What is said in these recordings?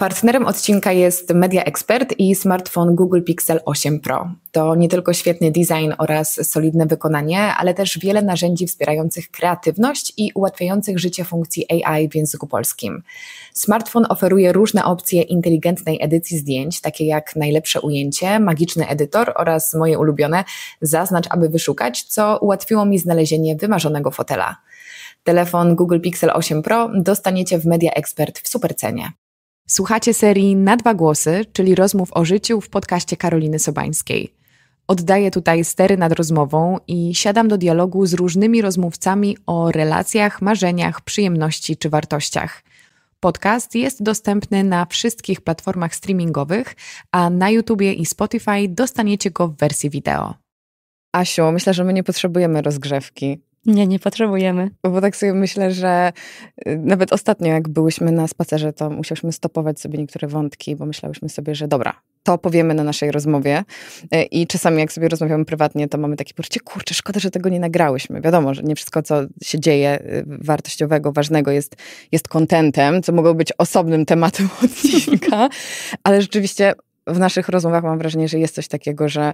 Partnerem odcinka jest Media Expert i smartfon Google Pixel 8 Pro. To nie tylko świetny design oraz solidne wykonanie, ale też wiele narzędzi wspierających kreatywność i ułatwiających życie funkcji AI w języku polskim. Smartfon oferuje różne opcje inteligentnej edycji zdjęć, takie jak najlepsze ujęcie, magiczny edytor oraz moje ulubione zaznacz, aby wyszukać, co ułatwiło mi znalezienie wymarzonego fotela. Telefon Google Pixel 8 Pro dostaniecie w Media Expert w supercenie. Słuchacie serii Na dwa głosy, czyli rozmów o życiu w podcaście Karoliny Sobańskiej. Oddaję tutaj stery nad rozmową i siadam do dialogu z różnymi rozmówcami o relacjach, marzeniach, przyjemności czy wartościach. Podcast jest dostępny na wszystkich platformach streamingowych, a na YouTubie i Spotify dostaniecie go w wersji wideo. Asiu, myślę, że my nie potrzebujemy rozgrzewki. Nie, nie potrzebujemy. Bo tak sobie myślę, że y, nawet ostatnio, jak byłyśmy na spacerze, to musiałyśmy stopować sobie niektóre wątki, bo myślałyśmy sobie, że dobra, to powiemy na naszej rozmowie. Y, I czasami, jak sobie rozmawiamy prywatnie, to mamy takie poczucie, kurczę, szkoda, że tego nie nagrałyśmy. Wiadomo, że nie wszystko, co się dzieje y, wartościowego, ważnego jest, jest kontentem, co mogło być osobnym tematem odcinka, ale rzeczywiście w naszych rozmowach mam wrażenie, że jest coś takiego, że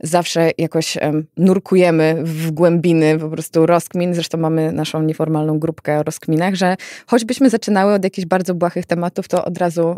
zawsze jakoś nurkujemy w głębiny po prostu rozkmin. Zresztą mamy naszą nieformalną grupkę o rozkminach, że choćbyśmy zaczynały od jakichś bardzo błahych tematów, to od razu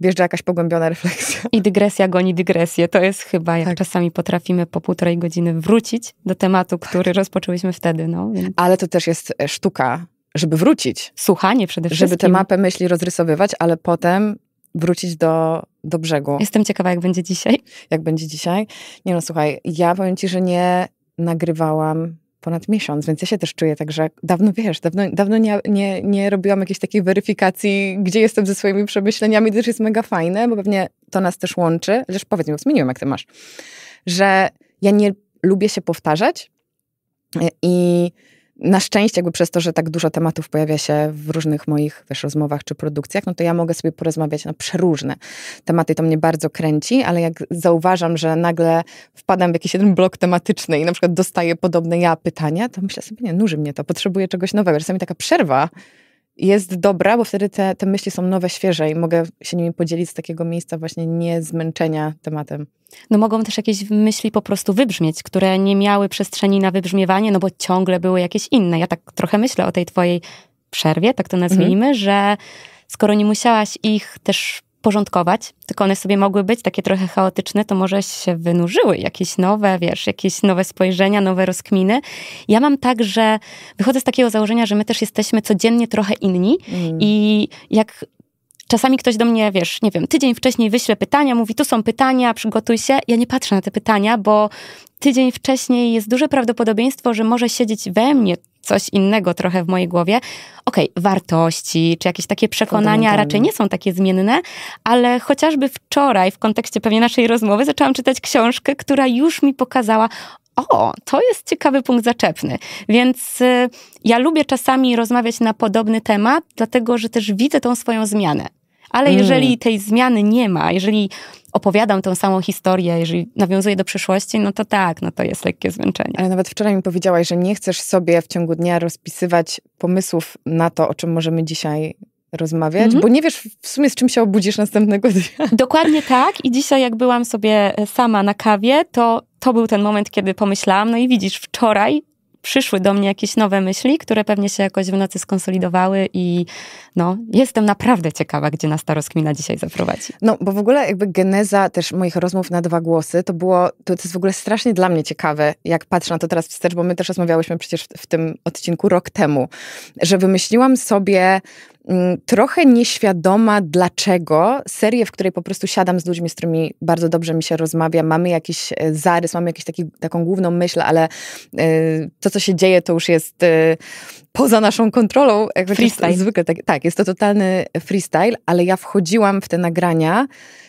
wjeżdża jakaś pogłębiona refleksja. I dygresja goni dygresję. To jest chyba, jak tak. czasami potrafimy po półtorej godziny wrócić do tematu, tak. który rozpoczęliśmy rozpoczęłyśmy wtedy. No, więc. Ale to też jest e, sztuka, żeby wrócić. Słuchanie przede wszystkim. Żeby tę mapę myśli rozrysowywać, ale potem wrócić do, do brzegu. Jestem ciekawa, jak będzie dzisiaj. Jak będzie dzisiaj? Nie no, słuchaj, ja powiem ci, że nie nagrywałam ponad miesiąc, więc ja się też czuję także dawno, wiesz, dawno, dawno nie, nie, nie robiłam jakiejś takiej weryfikacji, gdzie jestem ze swoimi przemyśleniami, też jest mega fajne, bo pewnie to nas też łączy, chociaż powiedz mi, bo zmieniłem, jak ty masz, że ja nie lubię się powtarzać i na szczęście jakby przez to, że tak dużo tematów pojawia się w różnych moich wiesz, rozmowach czy produkcjach, no to ja mogę sobie porozmawiać na przeróżne tematy. To mnie bardzo kręci, ale jak zauważam, że nagle wpadam w jakiś jeden blok tematyczny i na przykład dostaję podobne ja pytania, to myślę sobie, nie, nuży mnie to, potrzebuję czegoś nowego. Czasami taka przerwa jest dobra, bo wtedy te, te myśli są nowe, świeże i mogę się nimi podzielić z takiego miejsca właśnie nie zmęczenia tematem. No mogą też jakieś myśli po prostu wybrzmieć, które nie miały przestrzeni na wybrzmiewanie, no bo ciągle były jakieś inne. Ja tak trochę myślę o tej twojej przerwie, tak to mhm. nazwijmy, mhm. że skoro nie musiałaś ich też porządkować, tylko one sobie mogły być takie trochę chaotyczne, to może się wynurzyły jakieś nowe, wiesz, jakieś nowe spojrzenia, nowe rozkminy. Ja mam tak, że wychodzę z takiego założenia, że my też jesteśmy codziennie trochę inni mm. i jak Czasami ktoś do mnie, wiesz, nie wiem, tydzień wcześniej wyśle pytania, mówi, tu są pytania, przygotuj się. Ja nie patrzę na te pytania, bo tydzień wcześniej jest duże prawdopodobieństwo, że może siedzieć we mnie coś innego trochę w mojej głowie. Okej, okay, wartości czy jakieś takie przekonania raczej nie są takie zmienne, ale chociażby wczoraj w kontekście pewnie naszej rozmowy zaczęłam czytać książkę, która już mi pokazała, o, to jest ciekawy punkt zaczepny. Więc y, ja lubię czasami rozmawiać na podobny temat, dlatego że też widzę tą swoją zmianę. Ale mm. jeżeli tej zmiany nie ma, jeżeli opowiadam tą samą historię, jeżeli nawiązuję do przyszłości, no to tak, no to jest lekkie zmęczenie. Ale nawet wczoraj mi powiedziałaś, że nie chcesz sobie w ciągu dnia rozpisywać pomysłów na to, o czym możemy dzisiaj rozmawiać, mm -hmm. bo nie wiesz w sumie z czym się obudzisz następnego dnia. Dokładnie tak i dzisiaj jak byłam sobie e, sama na kawie, to to był ten moment, kiedy pomyślałam, no i widzisz, wczoraj przyszły do mnie jakieś nowe myśli, które pewnie się jakoś w nocy skonsolidowały i no, jestem naprawdę ciekawa, gdzie nas ta rozkmina dzisiaj zaprowadzi. No, bo w ogóle jakby geneza też moich rozmów na dwa głosy, to było, to, jest w ogóle strasznie dla mnie ciekawe, jak patrzę na to teraz wstecz, bo my też rozmawiałyśmy przecież w, w tym odcinku rok temu, że wymyśliłam sobie Mm, trochę nieświadoma, dlaczego serię, w której po prostu siadam z ludźmi, z którymi bardzo dobrze mi się rozmawia, mamy jakiś e, zarys, mamy jakiś taką główną myśl, ale e, to, co się dzieje, to już jest e, poza naszą kontrolą. Freestyle. Zwykle tak, tak, jest to totalny freestyle, ale ja wchodziłam w te nagrania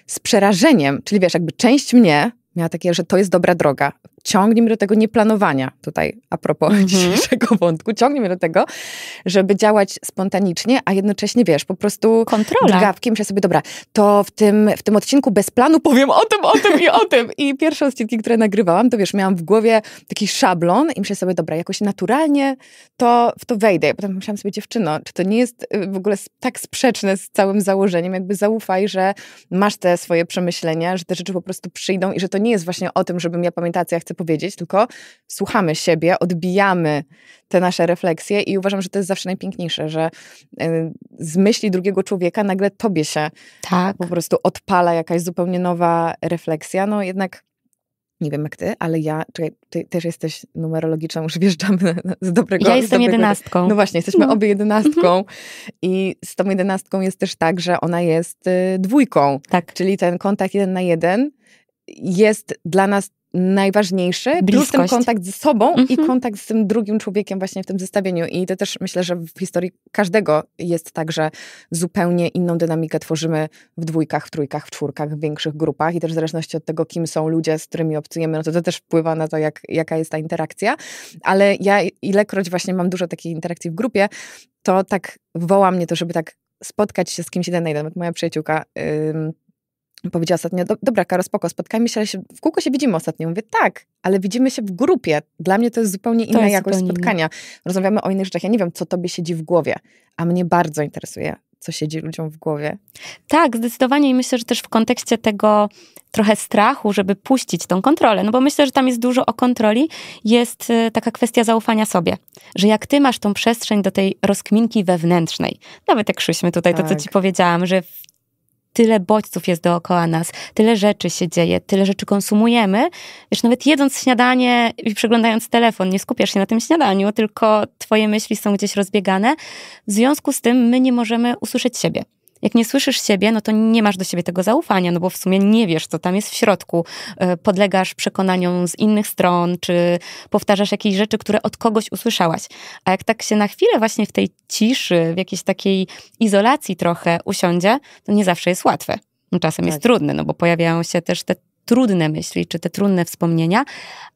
z przerażeniem. Czyli wiesz, jakby część mnie miała takie, że to jest dobra droga ciągnie mnie do tego nieplanowania, tutaj a propos mm -hmm. dzisiejszego wątku, ciągnie mnie do tego, żeby działać spontanicznie, a jednocześnie, wiesz, po prostu... Kontrola. Drgawki, myślę sobie, dobra, to w tym, w tym odcinku bez planu powiem o tym, o tym i o tym. I pierwsze odcinki, które nagrywałam, to wiesz, miałam w głowie taki szablon i myślę sobie, dobra, jakoś naturalnie to w to wejdę. potem myślałam sobie, dziewczyno, czy to nie jest y, w ogóle tak sprzeczne z całym założeniem, jakby zaufaj, że masz te swoje przemyślenia, że te rzeczy po prostu przyjdą i że to nie jest właśnie o tym, żebym ja pamiętała, co ja chcę chcę powiedzieć, tylko słuchamy siebie, odbijamy te nasze refleksje i uważam, że to jest zawsze najpiękniejsze, że y, z myśli drugiego człowieka nagle tobie się tak. po prostu odpala jakaś zupełnie nowa refleksja. No jednak nie wiem jak ty, ale ja, czekaj, ty też jesteś numerologiczna, już wjeżdżamy z dobrego... Ja jestem dobrego, jedenastką. No właśnie, jesteśmy no. obie jedenastką i z tą jedenastką jest też tak, że ona jest y, dwójką. Tak. Czyli ten kontakt jeden na jeden jest dla nas najważniejszy, Bliskość. plus ten kontakt z sobą mm -hmm. i mhm. kontakt z tym drugim człowiekiem właśnie w tym zestawieniu. I to też myślę, że w historii każdego jest tak, że zupełnie inną dynamikę tworzymy w dwójkach, w trójkach, w czwórkach, w większych grupach i też w zależności od tego, kim są ludzie, z którymi obcujemy, no to to też wpływa na to, jak, jaka jest ta interakcja. Ale ja ilekroć właśnie mam dużo takiej interakcji w grupie, to tak woła mnie to, żeby tak spotkać się z kimś jeden na jeden. Moja przyjaciółka... Yy, powiedziała ostatnio, dobra Karo, spoko, spotkajmy się, ale się, w kółko się widzimy ostatnio. Mówię, tak, ale widzimy się w grupie. Dla mnie to jest zupełnie inna jest jakość zupełnie spotkania. Rozmawiamy o innych rzeczach. Ja nie wiem, co tobie siedzi w głowie, a mnie bardzo interesuje, co siedzi ludziom w głowie. Tak, zdecydowanie i myślę, że też w kontekście tego trochę strachu, żeby puścić tą kontrolę, no bo myślę, że tam jest dużo o kontroli, jest y, taka kwestia zaufania sobie, że jak ty masz tą przestrzeń do tej rozkminki wewnętrznej, nawet jak szłyśmy tutaj tak. to, co tak. ci powiedziałam, że w tyle bodźców jest dookoła nas, tyle rzeczy się dzieje, tyle rzeczy konsumujemy. Wiesz, nawet jedząc śniadanie i przeglądając telefon, nie skupiasz się na tym śniadaniu, tylko twoje myśli są gdzieś rozbiegane. W związku z tym my nie możemy usłyszeć siebie. Jak nie słyszysz siebie, no to nie masz do siebie tego zaufania, no bo w sumie nie wiesz, co tam jest w środku. E, podlegasz przekonaniom z innych stron, czy powtarzasz jakieś rzeczy, które od kogoś usłyszałaś. A jak tak się na chwilę właśnie w tej ciszy, w jakiejś takiej izolacji trochę usiądzie, to nie zawsze jest łatwe. No, czasem tak. jest trudne, no bo pojawiają się też te trudne myśli, czy te trudne wspomnienia,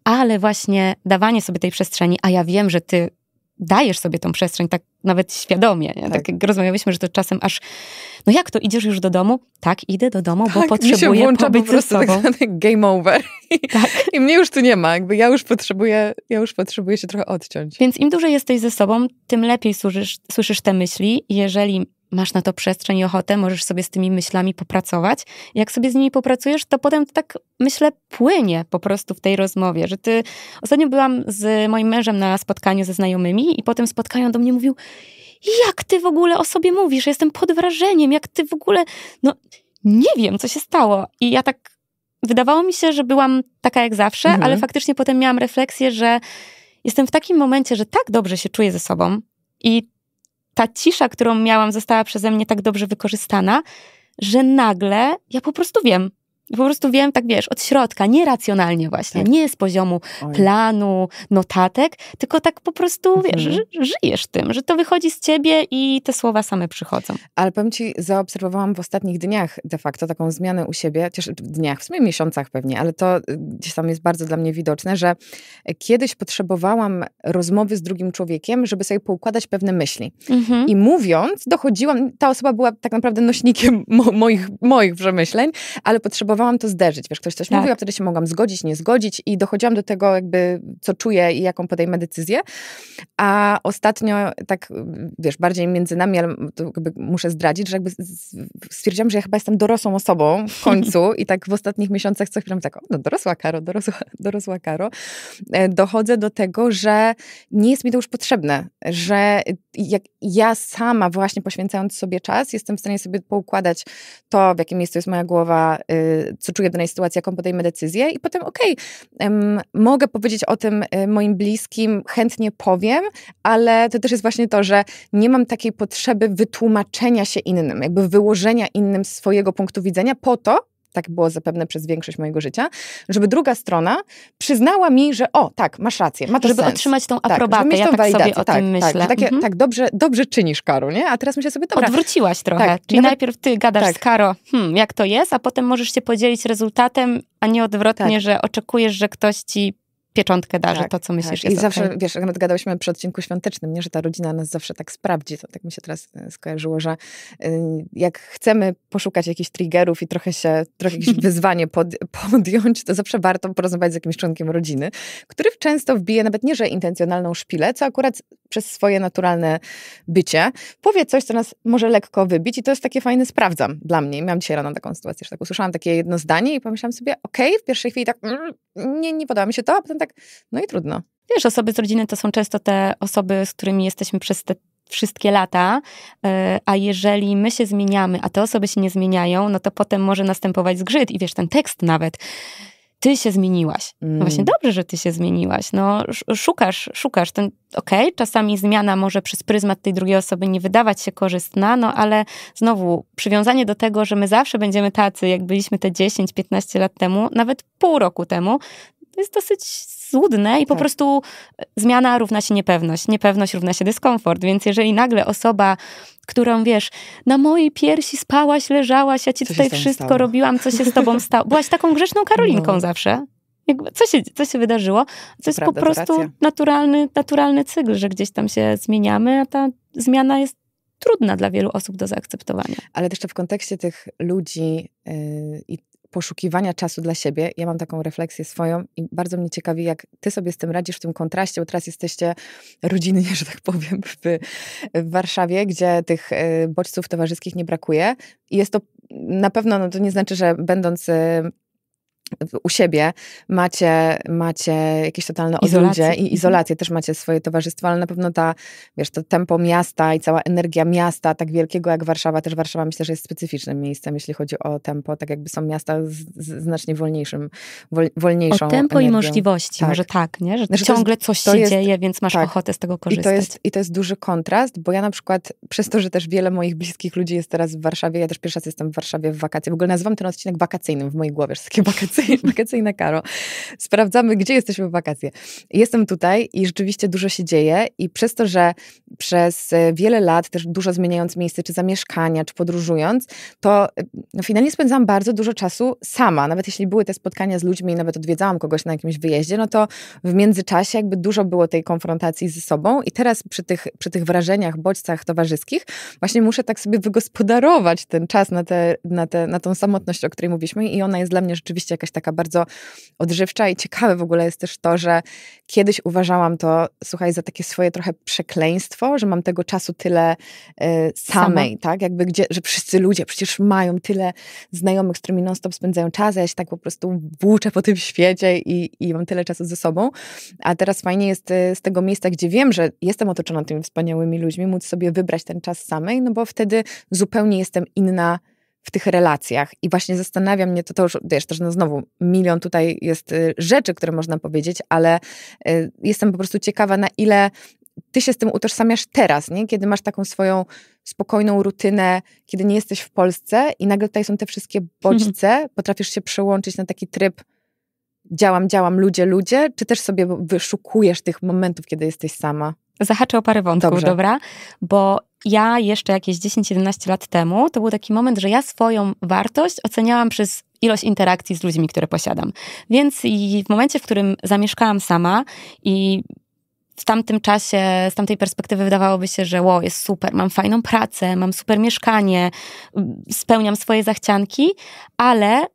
ale właśnie dawanie sobie tej przestrzeni, a ja wiem, że ty dajesz sobie tą przestrzeń, tak nawet świadomie. Nie? Tak. tak rozmawialiśmy, że to czasem aż, no jak to, idziesz już do domu? Tak, idę do domu, tak, bo potrzebuję się pobyć po prostu tak Tak game over. Tak. I mnie już tu nie ma, jakby ja już potrzebuję, ja już potrzebuję się trochę odciąć. Więc im dłużej jesteś ze sobą, tym lepiej słyszysz, słyszysz te myśli. Jeżeli masz na to przestrzeń i ochotę, możesz sobie z tymi myślami popracować. Jak sobie z nimi popracujesz, to potem to tak, myślę, płynie po prostu w tej rozmowie, że ty... Ostatnio byłam z moim mężem na spotkaniu ze znajomymi i potem spotkają do mnie mówił jak ty w ogóle o sobie mówisz? Jestem pod wrażeniem, jak ty w ogóle... No, nie wiem, co się stało. I ja tak... Wydawało mi się, że byłam taka jak zawsze, mhm. ale faktycznie potem miałam refleksję, że jestem w takim momencie, że tak dobrze się czuję ze sobą i ta cisza, którą miałam, została przeze mnie tak dobrze wykorzystana, że nagle ja po prostu wiem, po prostu wiem, tak wiesz, od środka, nieracjonalnie właśnie, tak. nie z poziomu Oj. planu, notatek, tylko tak po prostu, wiesz, mhm. żyjesz tym, że to wychodzi z ciebie i te słowa same przychodzą. Ale powiem ci, zaobserwowałam w ostatnich dniach de facto taką zmianę u siebie, też dniach, w sumie miesiącach pewnie, ale to y, gdzieś tam jest bardzo dla mnie widoczne, że y, kiedyś potrzebowałam rozmowy z drugim człowiekiem, żeby sobie poukładać pewne myśli. Mhm. I mówiąc, dochodziłam, ta osoba była tak naprawdę nośnikiem mo moich, moich przemyśleń, ale potrzebowałam próbowałam to zderzyć. Wiesz, ktoś coś tak. mówił, a wtedy się mogłam zgodzić, nie zgodzić i dochodziłam do tego jakby, co czuję i jaką podejmę decyzję. A ostatnio tak, wiesz, bardziej między nami, ale muszę zdradzić, że jakby stwierdziłam, że ja chyba jestem dorosłą osobą w końcu i tak w ostatnich miesiącach co chwilę tak, o, no dorosła Karo, dorosła, dorosła Karo. E, dochodzę do tego, że nie jest mi to już potrzebne, że jak ja sama właśnie poświęcając sobie czas, jestem w stanie sobie poukładać to, w jakim miejscu jest moja głowa, y, co czuję w danej sytuacji, jaką podejmę decyzję i potem okej, okay, mogę powiedzieć o tym e, moim bliskim, chętnie powiem, ale to też jest właśnie to, że nie mam takiej potrzeby wytłumaczenia się innym, jakby wyłożenia innym swojego punktu widzenia po to, tak było zapewne przez większość mojego życia, żeby druga strona przyznała mi, że o, tak, masz rację, ma to Żeby sens. otrzymać tą tak, aprobatę, tak, ja tak sobie o tak, tym tak, myślę. Tak, mhm. tak dobrze, dobrze czynisz, Karo, nie? A teraz myślę sobie, dobra. Odwróciłaś trochę, tak, czyli nawet... najpierw ty gadasz tak. z Karo, hmm, jak to jest, a potem możesz się podzielić rezultatem, a nie odwrotnie, że oczekujesz, że ktoś ci pieczątkę darzy tak, to, co myślisz. Tak. I zawsze, okay. wiesz, nawet gadałyśmy przy odcinku świątecznym, nie, że ta rodzina nas zawsze tak sprawdzi. To tak mi się teraz e, skojarzyło, że y, jak chcemy poszukać jakichś triggerów i trochę się, trochę jakieś wyzwanie pod, podjąć, to zawsze warto porozmawiać z jakimś członkiem rodziny, który często wbije nawet nie, że intencjonalną szpilę, co akurat przez swoje naturalne bycie powie coś, co nas może lekko wybić i to jest takie fajne sprawdzam dla mnie. Miałam dzisiaj rano taką sytuację, że tak usłyszałam takie jedno zdanie i pomyślałam sobie, okej, okay, w pierwszej chwili tak mm, nie, nie podoba mi się to, a potem tak tak, no i trudno. Wiesz, osoby z rodziny to są często te osoby, z którymi jesteśmy przez te wszystkie lata, e, a jeżeli my się zmieniamy, a te osoby się nie zmieniają, no to potem może następować zgrzyt i wiesz, ten tekst nawet. Ty się zmieniłaś. No mm. właśnie dobrze, że ty się zmieniłaś. No szukasz, szukasz. Ten, okej, okay, czasami zmiana może przez pryzmat tej drugiej osoby nie wydawać się korzystna, no ale znowu przywiązanie do tego, że my zawsze będziemy tacy, jak byliśmy te 10-15 lat temu, nawet pół roku temu, to jest dosyć złudne i po tak. prostu e, zmiana równa się niepewność. Niepewność równa się dyskomfort, więc jeżeli nagle osoba którą wiesz, na mojej piersi spałaś, leżałaś, ja ci co tutaj wszystko stało? robiłam, co się z tobą stało. Byłaś taką grzeczną Karolinką no. zawsze. co, się, co się wydarzyło? To jest Prawda, po prostu naturalny, naturalny cykl, że gdzieś tam się zmieniamy, a ta zmiana jest trudna dla wielu osób do zaakceptowania. Ale też to w kontekście tych ludzi yy, i poszukiwania czasu dla siebie. Ja mam taką refleksję swoją i bardzo mnie ciekawi, jak ty sobie z tym radzisz w tym kontraście, bo teraz jesteście rodzinnie, że tak powiem, w, w Warszawie, gdzie tych e, bodźców towarzyskich nie brakuje. I jest to na pewno, no to nie znaczy, że będąc e, u siebie macie, macie jakieś totalne odludzie i mhm. izolację, też macie swoje towarzystwo, ale na pewno ta, wiesz, to tempo miasta i cała energia miasta, tak wielkiego jak Warszawa, też Warszawa myślę, że jest specyficznym miejscem, jeśli chodzi o tempo, tak jakby są miasta z, z znacznie wolniejszym, wol, wolniejszą O tempo energią. i możliwości, tak. może tak, nie? Że znaczy ciągle jest, coś się jest, dzieje, więc masz tak. ochotę z tego korzystać. I to, jest, I to jest duży kontrast, bo ja na przykład, przez to, że też wiele moich bliskich ludzi jest teraz w Warszawie, ja też pierwszy raz jestem w Warszawie w wakacje, w ogóle nazywam ten odcinek wakacyjnym w mojej głowie, że takie wakacje wakacyjne, wakacyjne karo. Sprawdzamy, gdzie jesteśmy w wakacje. Jestem tutaj i rzeczywiście dużo się dzieje i przez to, że przez e, wiele lat, też dużo zmieniając miejsce, czy zamieszkania, czy podróżując, to e, no, finalnie spędzam bardzo dużo czasu sama. Nawet jeśli były te spotkania z ludźmi i nawet odwiedzałam kogoś na jakimś wyjeździe, no to w międzyczasie jakby dużo było tej konfrontacji ze sobą i teraz przy tych, przy tych wrażeniach, bodźcach towarzyskich właśnie muszę tak sobie wygospodarować ten czas na, te, na, te, na tą samotność, o której mówiliśmy i ona jest dla mnie rzeczywiście jakaś jakaś taka bardzo odżywcza i ciekawe w ogóle jest też to, że kiedyś uważałam to, słuchaj, za takie swoje trochę przekleństwo, że mam tego czasu tyle y, samej, Sama. tak? Jakby gdzie, że wszyscy ludzie przecież mają tyle znajomych, z którymi non-stop spędzają czas, ja się tak po prostu włóczę po tym świecie i, i mam tyle czasu ze sobą. A teraz fajnie jest y, z tego miejsca, gdzie wiem, że jestem otoczona tymi wspaniałymi ludźmi, móc sobie wybrać ten czas samej, no bo wtedy zupełnie jestem inna w tych relacjach. I właśnie zastanawia mnie to, to już, wiesz, też no znowu milion tutaj jest y, rzeczy, które można powiedzieć, ale y, jestem po prostu ciekawa, na ile ty się z tym utożsamiasz teraz, nie? kiedy masz taką swoją spokojną rutynę, kiedy nie jesteś w Polsce i nagle tutaj są te wszystkie mhm. bodźce, mhm. potrafisz się przełączyć na taki tryb działam, działam, ludzie, ludzie, czy też sobie wyszukujesz tych momentów, kiedy jesteś sama? Zahaczę o parę wątków, Dobrze. dobra? Bo ja jeszcze jakieś 10-11 lat temu, to był taki moment, że ja swoją wartość oceniałam przez ilość interakcji z ludźmi, które posiadam. Więc i w momencie, w którym zamieszkałam sama i w tamtym czasie, z tamtej perspektywy wydawałoby się, że wow, jest super, mam fajną pracę, mam super mieszkanie, spełniam swoje zachcianki, ale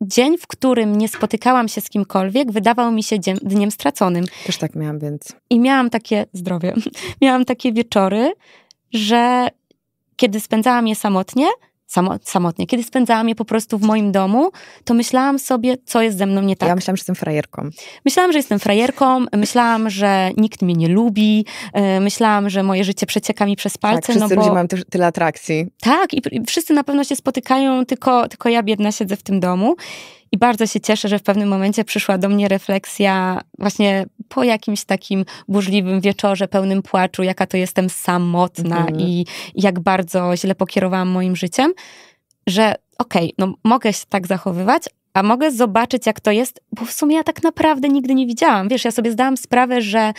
dzień, w którym nie spotykałam się z kimkolwiek, wydawał mi się dzień dniem straconym. Też tak miałam, więc. I miałam takie zdrowie. miałam takie wieczory, że kiedy spędzałam je samotnie, samotnie, kiedy spędzałam je po prostu w moim domu, to myślałam sobie, co jest ze mną nie tak. Ja myślałam, że jestem frajerką. Myślałam, że jestem frajerką, myślałam, że nikt mnie nie lubi, e, myślałam, że moje życie przecieka mi przez palce. Tak, wszyscy no bo... ludzie mają tyle atrakcji. Tak, i wszyscy na pewno się spotykają, tylko, tylko ja biedna siedzę w tym domu. I bardzo się cieszę, że w pewnym momencie przyszła do mnie refleksja właśnie po jakimś takim burzliwym wieczorze, pełnym płaczu, jaka to jestem samotna mhm. i jak bardzo źle pokierowałam moim życiem, że okej, okay, no mogę się tak zachowywać, a mogę zobaczyć, jak to jest, bo w sumie ja tak naprawdę nigdy nie widziałam. Wiesz, ja sobie zdałam sprawę, że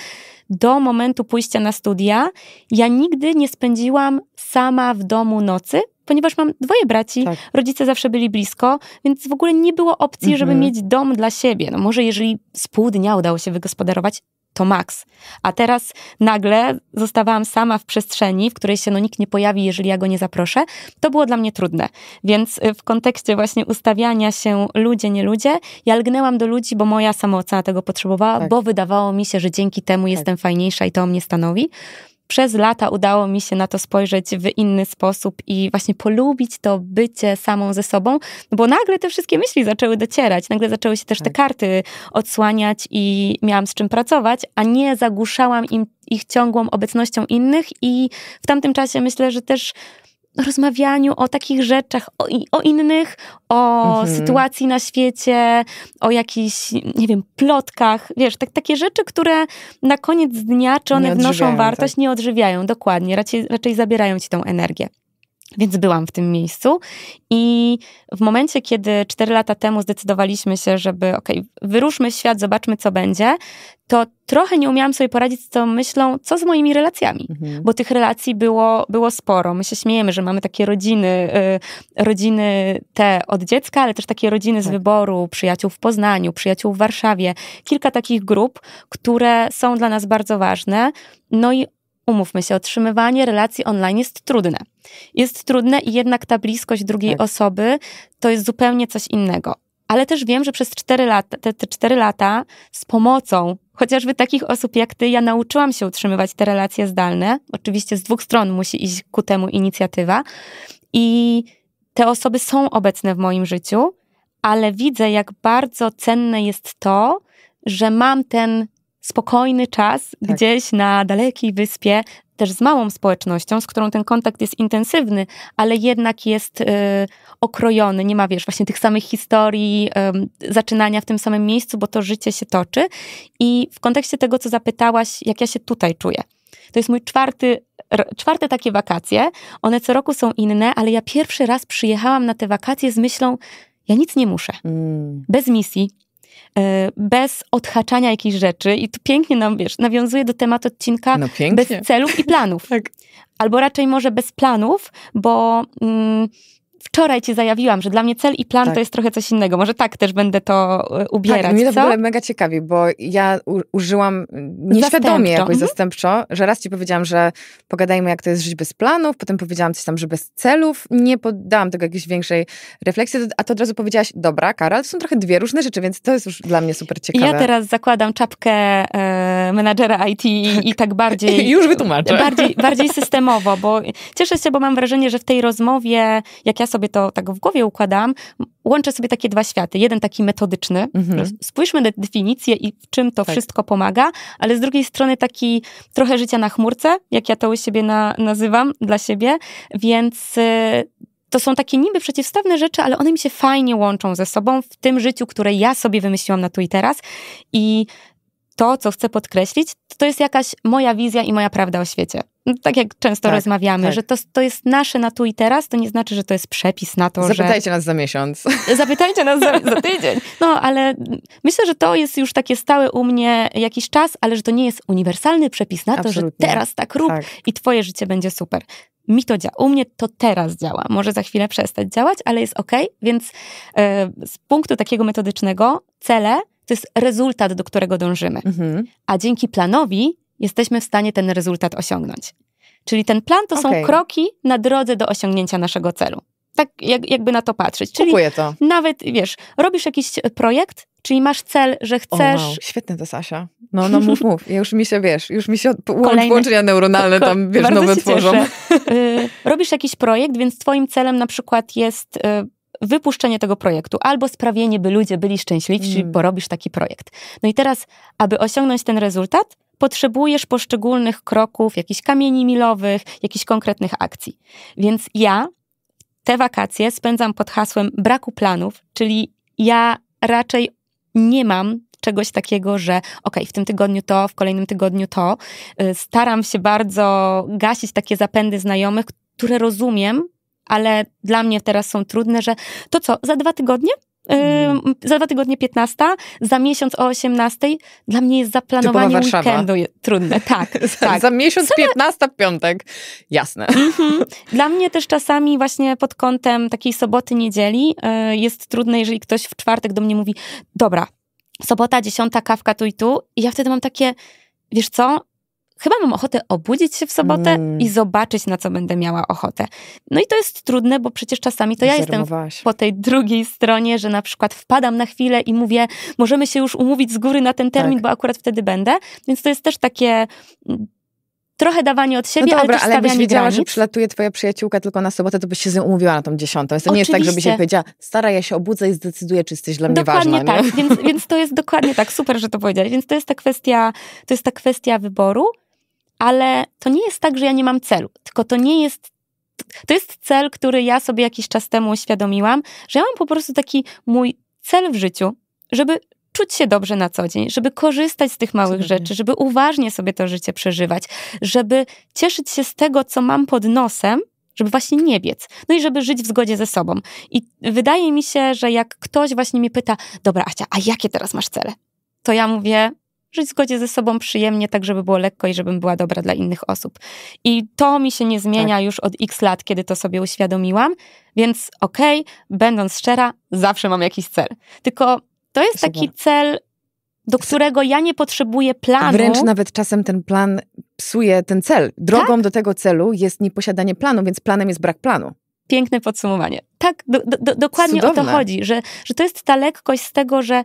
do momentu pójścia na studia ja nigdy nie spędziłam sama w domu nocy, ponieważ mam dwoje braci, tak. rodzice zawsze byli blisko, więc w ogóle nie było opcji, żeby mhm. mieć dom dla siebie. No może jeżeli z pół dnia udało się wygospodarować, to maks. A teraz nagle zostawałam sama w przestrzeni, w której się no, nikt nie pojawi, jeżeli ja go nie zaproszę. To było dla mnie trudne. Więc y, w kontekście właśnie ustawiania się ludzie, nie ludzie, ja lgnęłam do ludzi, bo moja samoocena tego potrzebowała, tak. bo wydawało mi się, że dzięki temu tak. jestem fajniejsza i to o mnie stanowi przez lata udało mi się na to spojrzeć w inny sposób i właśnie polubić to bycie samą ze sobą, no bo nagle te wszystkie myśli zaczęły docierać, nagle zaczęły się też te tak. karty odsłaniać i miałam z czym pracować, a nie zagłuszałam im ich ciągłą obecnością innych i w tamtym czasie myślę, że też rozmawianiu o takich rzeczach, o, o innych, o mhm. sytuacji na świecie, o jakichś, nie wiem, plotkach, wiesz, tak, takie rzeczy, które na koniec dnia, czy one wnoszą tak. wartość, tak. nie odżywiają, dokładnie, raczej, raczej zabierają ci tą energię. Więc byłam w tym miejscu i w momencie, kiedy 4 lata temu zdecydowaliśmy się, żeby ok, wyruszmy w świat, zobaczmy co będzie, to trochę nie umiałam sobie poradzić z tą myślą, co z moimi relacjami, mhm. bo tych relacji było, było sporo. My się śmiejemy, że mamy takie rodziny, y, rodziny te od dziecka, ale też takie rodziny tak. z wyboru, przyjaciół w Poznaniu, przyjaciół w Warszawie. Kilka takich grup, które są dla nas bardzo ważne. No i umówmy się, otrzymywanie relacji online jest trudne. Jest trudne i jednak ta bliskość drugiej tak. osoby to jest zupełnie coś innego. Ale też wiem, że przez 4 lata, te, te 4 lata z pomocą chociażby takich osób jak ty, ja nauczyłam się utrzymywać te relacje zdalne. Oczywiście z dwóch stron musi iść ku temu inicjatywa. I te osoby są obecne w moim życiu, ale widzę, jak bardzo cenne jest to, że mam ten spokojny czas tak. gdzieś na dalekiej wyspie, też z małą społecznością, z którą ten kontakt jest intensywny, ale jednak jest y, okrojony. Nie ma, wiesz, właśnie tych samych historii, y, zaczynania w tym samym miejscu, bo to życie się toczy. I w kontekście tego, co zapytałaś, jak ja się tutaj czuję. To jest mój czwarty, czwarte takie wakacje. One co roku są inne, ale ja pierwszy raz przyjechałam na te wakacje z myślą, ja nic nie muszę. Mm. Bez misji, E, bez odhaczania jakichś rzeczy i tu pięknie nam, wiesz, nawiązuje do tematu odcinka no bez celów i planów. tak. Albo raczej może bez planów, bo mm, wczoraj ci zajawiłam, że dla mnie cel i plan tak. to jest trochę coś innego. Może tak też będę to e, tak, ubierać. Tak, mnie to w ogóle mega ciekawi, bo ja u, użyłam nieświadomie zastępczo. jakoś mhm. zastępczo, że raz ci powiedziałam, że pogadajmy, jak to jest żyć bez planów, potem powiedziałam coś tam, że bez celów. Nie poddałam tego jakiejś większej refleksji, a to od razu powiedziałaś, dobra, Karol, to są trochę dwie różne rzeczy, więc to jest już dla mnie super ciekawe. Ja teraz zakładam czapkę e, menadżera IT i, i tak bardziej. I już wytłumaczę. Bardziej, bardziej systemowo, bo cieszę się, bo mam wrażenie, że w tej rozmowie, jak ja sobie to tak w głowie układam, łączę sobie takie dwa światy. Jeden taki metodyczny, mhm. No, spójrzmy na definicję i w czym to tak. wszystko pomaga, ale z drugiej strony taki trochę życia na chmurce, jak ja to u siebie na, nazywam dla siebie, więc y, to są takie niby przeciwstawne rzeczy, ale one mi się fajnie łączą ze sobą w tym życiu, które ja sobie wymyśliłam na tu i teraz. I to, co chcę podkreślić, to jest jakaś moja wizja i moja prawda o świecie. No, tak jak często tak, rozmawiamy, tak. że to, to jest nasze na tu i teraz, to nie znaczy, że to jest przepis na to, Zapytajcie że... nas za miesiąc. Zapytajcie nas za, za, tydzień. No, ale myślę, że to jest już takie stałe u mnie jakiś czas, ale że to nie jest uniwersalny przepis na to, Absolutnie. że teraz tak rób tak. i twoje życie będzie super. Mi to działa. U mnie to teraz działa. Może za chwilę przestać działać, ale jest ok. Więc yy, z punktu takiego metodycznego cele to jest rezultat, do którego dążymy. Mhm. A dzięki planowi jesteśmy w stanie ten rezultat osiągnąć. Czyli ten plan to okay. są kroki na drodze do osiągnięcia naszego celu. Tak jak, jakby na to patrzeć. Czyli Kupuję to. Nawet, wiesz, robisz jakiś projekt, czyli masz cel, że chcesz... O, wow. Świetne to, Sasia. No, no mów, mów. Ja już mi się, wiesz, już mi się Kolejny... połączenia neuronalne tam, wiesz, nowe tworzą. Y, robisz jakiś projekt, więc twoim celem na przykład jest y, wypuszczenie tego projektu albo sprawienie, by ludzie byli szczęśliwsi, mm. bo robisz taki projekt. No i teraz, aby osiągnąć ten rezultat, potrzebujesz poszczególnych kroków, jakichś kamieni milowych, jakichś konkretnych akcji. Więc ja te wakacje spędzam pod hasłem braku planów, czyli ja raczej nie mam czegoś takiego, że ok, w tym tygodniu to, w kolejnym tygodniu to. Y, staram się bardzo gasić takie zapędy znajomych, które rozumiem, ale dla mnie teraz są trudne, że to co, za dwa tygodnie? Yy, za dwa tygodnie 15, za miesiąc o 18. Dla mnie jest zaplanowanie weekendu trudne. Tak, tak. za miesiąc Sama... 15 w piątek. Jasne. Mhm. Dla mnie też czasami właśnie pod kątem takiej soboty, niedzieli yy, jest trudne, jeżeli ktoś w czwartek do mnie mówi, dobra, sobota, dziesiąta, kawka tu i tu. I ja wtedy mam takie, wiesz co, chyba mam ochotę obudzić się w sobotę mm. i zobaczyć, na co będę miała ochotę. No i to jest trudne, bo przecież czasami to ja jestem po tej drugiej stronie, że na przykład wpadam na chwilę i mówię, możemy się już umówić z góry na ten termin, tak. bo akurat wtedy będę. Więc to jest też takie mm, trochę dawanie od siebie, no dobra, ale ale byś wiedziała, granic. że przylatuje twoja przyjaciółka tylko na sobotę, to byś się z nią umówiła na tą dziesiątą. Więc to Oczywiście. nie jest tak, żebyś się powiedziała, stara, ja się obudzę i zdecyduję, czy jesteś dla mnie dokładnie ważna. Dokładnie tak, więc, więc to jest dokładnie tak, super, że to powiedziałeś. Więc to jest ta kwestia, to jest ta kwestia wyboru, ale to nie jest tak, że ja nie mam celu, tylko to nie jest. To jest cel, który ja sobie jakiś czas temu uświadomiłam, że ja mam po prostu taki mój cel w życiu, żeby czuć się dobrze na co dzień, żeby korzystać z tych małych Cudownie. rzeczy, żeby uważnie sobie to życie przeżywać, żeby cieszyć się z tego, co mam pod nosem, żeby właśnie nie biec, no i żeby żyć w zgodzie ze sobą. I wydaje mi się, że jak ktoś właśnie mnie pyta, dobra, Acia, a jakie teraz masz cele? To ja mówię, żyć w zgodzie ze sobą przyjemnie, tak żeby było lekko i żebym była dobra dla innych osób. I to mi się nie zmienia tak. już od x lat, kiedy to sobie uświadomiłam, więc okej, okay, będąc szczera, zawsze mam jakiś cel. Tylko to jest Super. taki cel, do którego ja nie potrzebuję planu. Wręcz nawet czasem ten plan psuje ten cel. Drogą tak? do tego celu jest nieposiadanie planu, więc planem jest brak planu. Piękne podsumowanie. Tak, do, do, dokładnie Cudowne. o to chodzi, że, że to jest ta lekkość z tego, że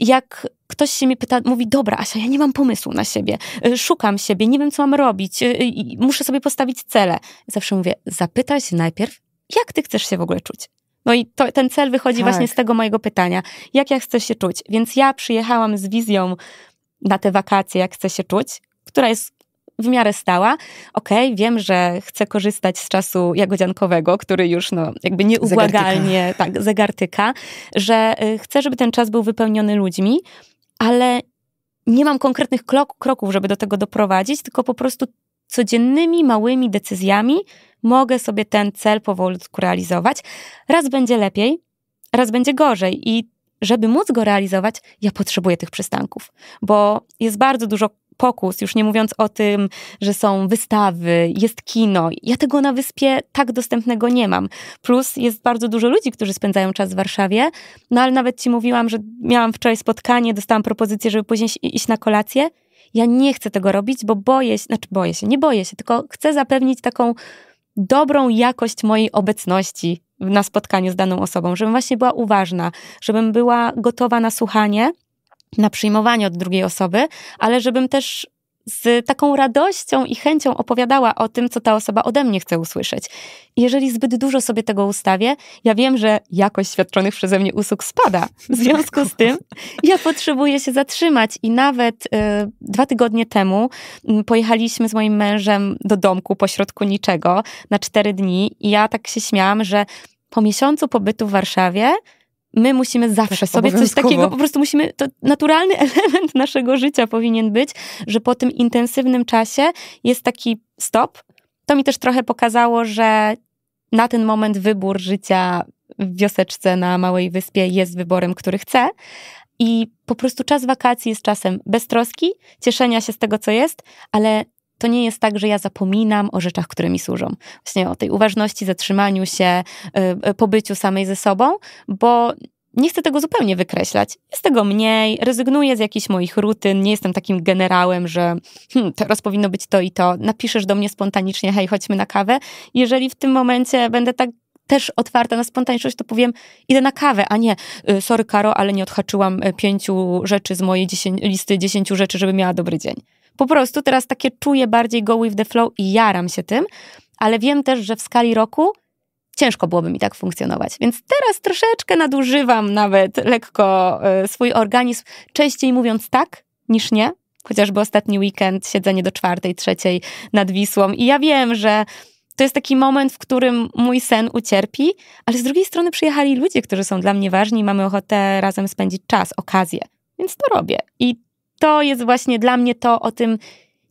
jak ktoś się mnie pyta, mówi, dobra Asia, ja nie mam pomysłu na siebie, y, szukam siebie, nie wiem co mam robić, y, muszę sobie postawić cele. Zawsze mówię, zapytaj się najpierw, jak ty chcesz się w ogóle czuć? No i to, ten cel wychodzi tak. właśnie z tego mojego pytania, jak ja chcę się czuć? Więc ja przyjechałam z wizją na te wakacje, jak chcę się czuć, która jest w miarę stała. Okej, okay, wiem, że chcę korzystać z czasu jagodziankowego, który już no, jakby nieubłagalnie zegartyka. tak, zegartyka, że y, chcę, żeby ten czas był wypełniony ludźmi, ale nie mam konkretnych krok, kroków, żeby do tego doprowadzić, tylko po prostu codziennymi, małymi decyzjami mogę sobie ten cel powolutku realizować. Raz będzie lepiej, raz będzie gorzej i żeby móc go realizować, ja potrzebuję tych przystanków, bo jest bardzo dużo pokus, już nie mówiąc o tym, że są wystawy, jest kino. Ja tego na wyspie tak dostępnego nie mam. Plus jest bardzo dużo ludzi, którzy spędzają czas w Warszawie, no ale nawet ci mówiłam, że miałam wczoraj spotkanie, dostałam propozycję, żeby później iść na kolację. Ja nie chcę tego robić, bo boję się, znaczy boję się, nie boję się, tylko chcę zapewnić taką dobrą jakość mojej obecności na spotkaniu z daną osobą, żebym właśnie była uważna, żebym była gotowa na słuchanie na przyjmowanie od drugiej osoby, ale żebym też z taką radością i chęcią opowiadała o tym, co ta osoba ode mnie chce usłyszeć. Jeżeli zbyt dużo sobie tego ustawię, ja wiem, że jakość świadczonych przeze mnie usług spada. W związku z tym ja potrzebuję się zatrzymać i nawet y, dwa tygodnie temu y, pojechaliśmy z moim mężem do domku pośrodku niczego na cztery dni i ja tak się śmiałam, że po miesiącu pobytu w Warszawie my musimy zawsze tak, sobie coś takiego, po prostu musimy, to naturalny element naszego życia powinien być, że po tym intensywnym czasie jest taki stop. To mi też trochę pokazało, że na ten moment wybór życia w wioseczce na małej wyspie jest wyborem, który chcę. I po prostu czas wakacji jest czasem bez troski, cieszenia się z tego, co jest, ale to nie jest tak, że ja zapominam o rzeczach, które mi służą. Właśnie o tej uważności, zatrzymaniu się, y, y, pobyciu samej ze sobą, bo nie chcę tego zupełnie wykreślać. Jest tego mniej, rezygnuję z jakichś moich rutyn, nie jestem takim generałem, że hmm, teraz powinno być to i to. Napiszesz do mnie spontanicznie, hej, chodźmy na kawę. Jeżeli w tym momencie będę tak też otwarta na spontaniczność, to powiem, idę na kawę, a nie, y, sorry Karo, ale nie odhaczyłam pięciu rzeczy z mojej dziesię- listy dziesięciu rzeczy, żeby miała dobry dzień. Po prostu teraz takie czuję bardziej go with the flow i jaram się tym, ale wiem też, że w skali roku ciężko byłoby mi tak funkcjonować. Więc teraz troszeczkę nadużywam nawet lekko e, swój organizm, częściej mówiąc tak niż nie. Chociażby ostatni weekend, siedzenie do czwartej, trzeciej nad Wisłą. I ja wiem, że to jest taki moment, w którym mój sen ucierpi, ale z drugiej strony przyjechali ludzie, którzy są dla mnie ważni i mamy ochotę razem spędzić czas, okazję. Więc to robię. I to jest właśnie dla mnie to o tym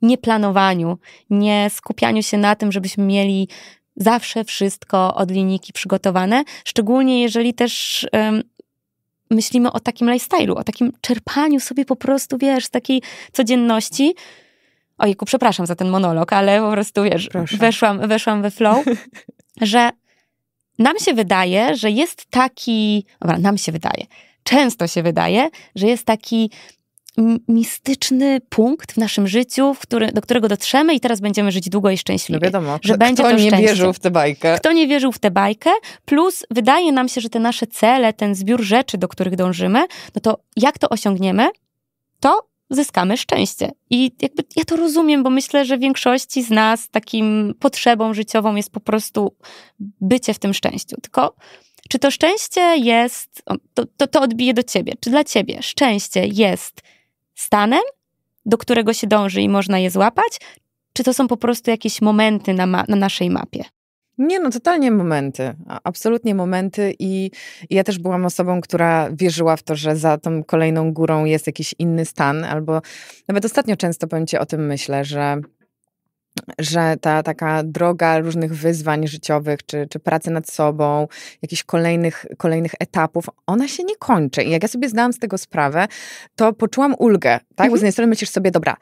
nieplanowaniu, nie skupianiu się na tym, żebyśmy mieli zawsze wszystko od linijki przygotowane, szczególnie jeżeli też um, myślimy o takim lifestyle'u, o takim czerpaniu sobie po prostu, wiesz, z takiej codzienności. Ojku, przepraszam za ten monolog, ale po prostu, wiesz, weszłam, weszłam we flow, że nam się wydaje, że jest taki, dobra, nam się wydaje, często się wydaje, że jest taki mistyczny punkt w naszym życiu, który, do którego dotrzemy i teraz będziemy żyć długo i szczęśliwie. No wiadomo, że będzie kto to nie szczęście. wierzył w tę bajkę. Kto nie wierzył w tę bajkę, plus wydaje nam się, że te nasze cele, ten zbiór rzeczy, do których dążymy, no to jak to osiągniemy, to zyskamy szczęście. I jakby ja to rozumiem, bo myślę, że większości z nas takim potrzebą życiową jest po prostu bycie w tym szczęściu. Tylko czy to szczęście jest, to, to, to odbije do ciebie, czy dla ciebie szczęście jest stanem, do którego się dąży i można je złapać? Czy to są po prostu jakieś momenty na, ma- na naszej mapie? Nie, no totalnie momenty, absolutnie momenty i ja też byłam osobą, która wierzyła w to, że za tą kolejną górą jest jakiś inny stan, albo nawet ostatnio często powiem ci o tym myślę, że że ta taka droga różnych wyzwań życiowych, czy, czy pracy nad sobą, jakichś kolejnych, kolejnych etapów, ona się nie kończy. I jak ja sobie zdałam z tego sprawę, to poczułam ulgę, tak? Mhm. Bo z mhm. jednej strony myślisz sobie, dobra,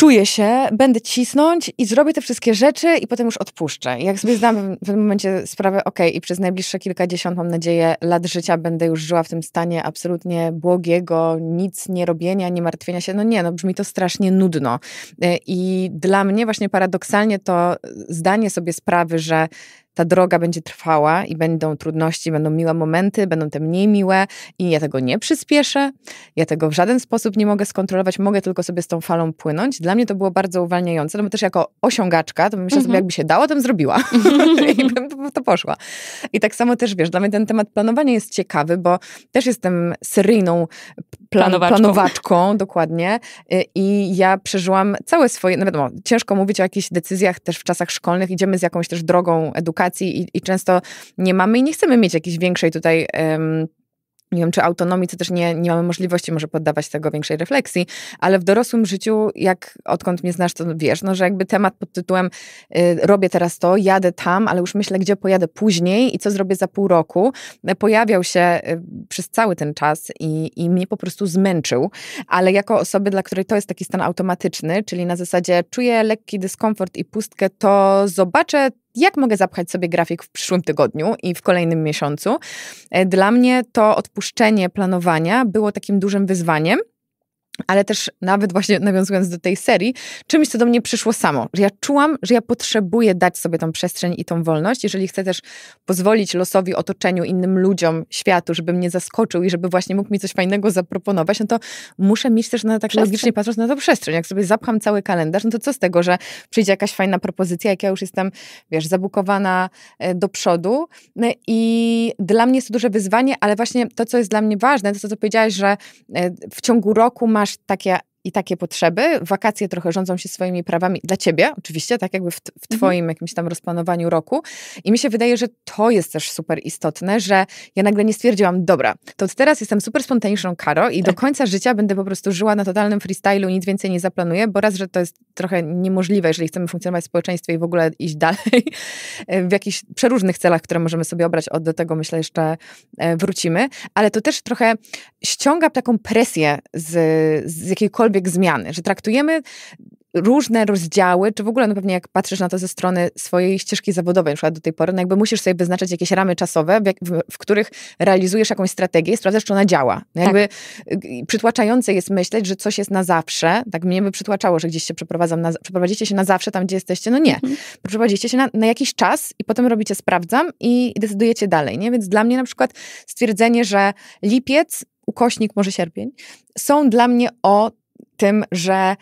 czuję się, będę cisnąć i zrobię te wszystkie rzeczy i potem już odpuszczę. Jak sobie znam w tym momencie sprawę, ok, i przez najbliższe kilkadziesiąt, mam nadzieję, lat życia będę już żyła w tym stanie absolutnie błogiego, nic nie robienia, nie martwienia się. No nie, no brzmi to strasznie nudno. Y, I dla mnie właśnie paradoksalnie to zdanie sobie sprawy, że ta droga będzie trwała i będą trudności, będą miłe momenty, będą te mniej miłe i ja tego nie przyspieszę, ja tego w żaden sposób nie mogę skontrolować, mogę tylko sobie z tą falą płynąć. Dla mnie to było bardzo uwalniające, no bo też jako osiągaczka, to bym myślała sobie, mhm. jakby się dało, to bym zrobiła i bym to poszła. I tak samo też, wiesz, dla mnie ten temat planowania jest ciekawy, bo też jestem seryjną planowaczką. planowaczką, dokładnie. Y, I ja przeżyłam całe swoje, no wiadomo, ciężko mówić o jakichś decyzjach też w czasach szkolnych, idziemy z jakąś też drogą edukacji i, i często nie mamy i nie chcemy mieć jakiejś większej tutaj um, nie wiem, czy autonomii, to też nie, nie mamy możliwości może poddawać tego większej refleksji, ale w dorosłym życiu, jak odkąd mnie znasz, to wiesz, no, że jakby temat pod tytułem y, robię teraz to, jadę tam, ale już myślę, gdzie pojadę później i co zrobię za pół roku, e, pojawiał się y, przez cały ten czas i, i mnie po prostu zmęczył, ale jako osoby, dla której to jest taki stan automatyczny, czyli na zasadzie czuję lekki dyskomfort i pustkę, to zobaczę jak mogę zapchać sobie grafik w przyszłym tygodniu i w kolejnym miesiącu. E, dla mnie to odpuszczenie planowania było takim dużym wyzwaniem ale też nawet właśnie nawiązując do tej serii, czymś, co do mnie przyszło samo, że ja czułam, że ja potrzebuję dać sobie tą przestrzeń i tą wolność, jeżeli chcę też pozwolić losowi, otoczeniu, innym ludziom, światu, żeby mnie zaskoczył i żeby właśnie mógł mi coś fajnego zaproponować, no to muszę mieć też na tak przestrzeń. logicznie patrząc na to przestrzeń. Jak sobie zapcham cały kalendarz, no to co z tego, że przyjdzie jakaś fajna propozycja, jak ja już jestem, wiesz, zabukowana e, do przodu e, i dla mnie jest to duże wyzwanie, ale właśnie to, co jest dla mnie ważne, to to, co powiedziałaś, że e, w ciągu roku mam masz takie i takie potrzeby. Wakacje trochę rządzą się swoimi prawami dla ciebie, oczywiście, tak jakby w, w mhm. twoim mhm. jakimś tam rozplanowaniu roku. I mi się wydaje, że to jest też super istotne, że ja nagle nie stwierdziłam, dobra, to teraz jestem super spontaniczną Karo i tak. do końca życia będę po prostu żyła na totalnym freestylu, nic więcej nie zaplanuję, bo raz, że to jest trochę niemożliwe, jeżeli chcemy funkcjonować w społeczeństwie i w ogóle iść dalej e, w jakichś przeróżnych celach, które możemy sobie obrać, od do tego myślę jeszcze e, wrócimy, ale to też trochę ściąga taką presję z, z jakiejkolwiek jakiekolwiek zmiany, że traktujemy różne rozdziały, czy w ogóle, no pewnie jak patrzysz na to ze strony swojej ścieżki zawodowej, na przykład do tej pory, no jakby musisz sobie wyznaczać jakieś ramy czasowe, w, w, w których realizujesz jakąś strategię i sprawdzasz, czy ona działa. No tak. jakby tak. przytłaczające jest myśleć, że coś jest na zawsze, tak mnie by przytłaczało, że gdzieś się przeprowadzam, na, się na zawsze tam, gdzie jesteście, no nie. Mhm. się na, na, jakiś czas i potem robicie sprawdzam i decydujecie dalej, nie? Więc dla mnie na przykład stwierdzenie, że lipiec ukośnik, może sierpień, są dla mnie o tym, że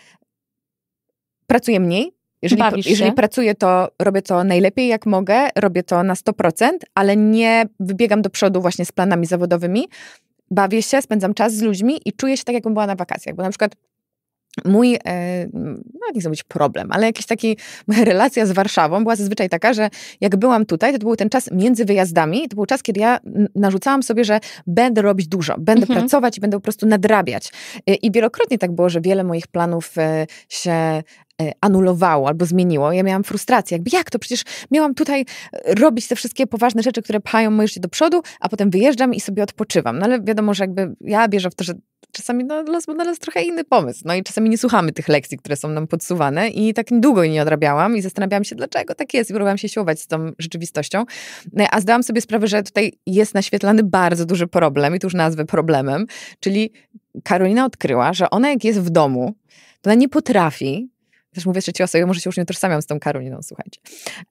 pracuję mniej. Jeżeli, jeżeli pracuję, to robię to najlepiej jak mogę, robię to na 100%, ale nie wybiegam do przodu właśnie z planami zawodowymi. Bawię się, spędzam czas z ludźmi i czuję się tak, jakbym była na wakacjach. Bo na przykład mój, e, no nie chcę być problem, ale jakiś taki, moja relacja z Warszawą była zazwyczaj taka, że jak byłam tutaj, to był ten czas między wyjazdami, to był czas, kiedy ja narzucałam sobie, że będę robić dużo, będę mhm. pracować i będę po prostu nadrabiać. E, I wielokrotnie tak było, że wiele moich planów e, się E, anulowało albo zmieniło. Ja miałam frustrację, jakby jak to przecież miałam tutaj e, robić te wszystkie poważne rzeczy, które pchają moje życie do przodu, a potem wyjeżdżam i sobie odpoczywam. No ale wiadomo, że jakby ja wierzę w to, że czasami no, los znalazł trochę inny pomysł. No i czasami nie słuchamy tych lekcji, które są nam podsuwane i tak długo nie odrabiałam i zastanawiałam się, dlaczego tak jest i próbowałam się siłować z tą rzeczywistością. No a zdałam sobie sprawę, że tutaj jest naświetlany bardzo duży problem i tu już nazwę problemem, czyli Karolina odkryła, że ona jak jest w domu, to ona nie potrafi też mówię trzeciej osobie, może się już nie utożsamiam z tą Karoliną, słuchajcie,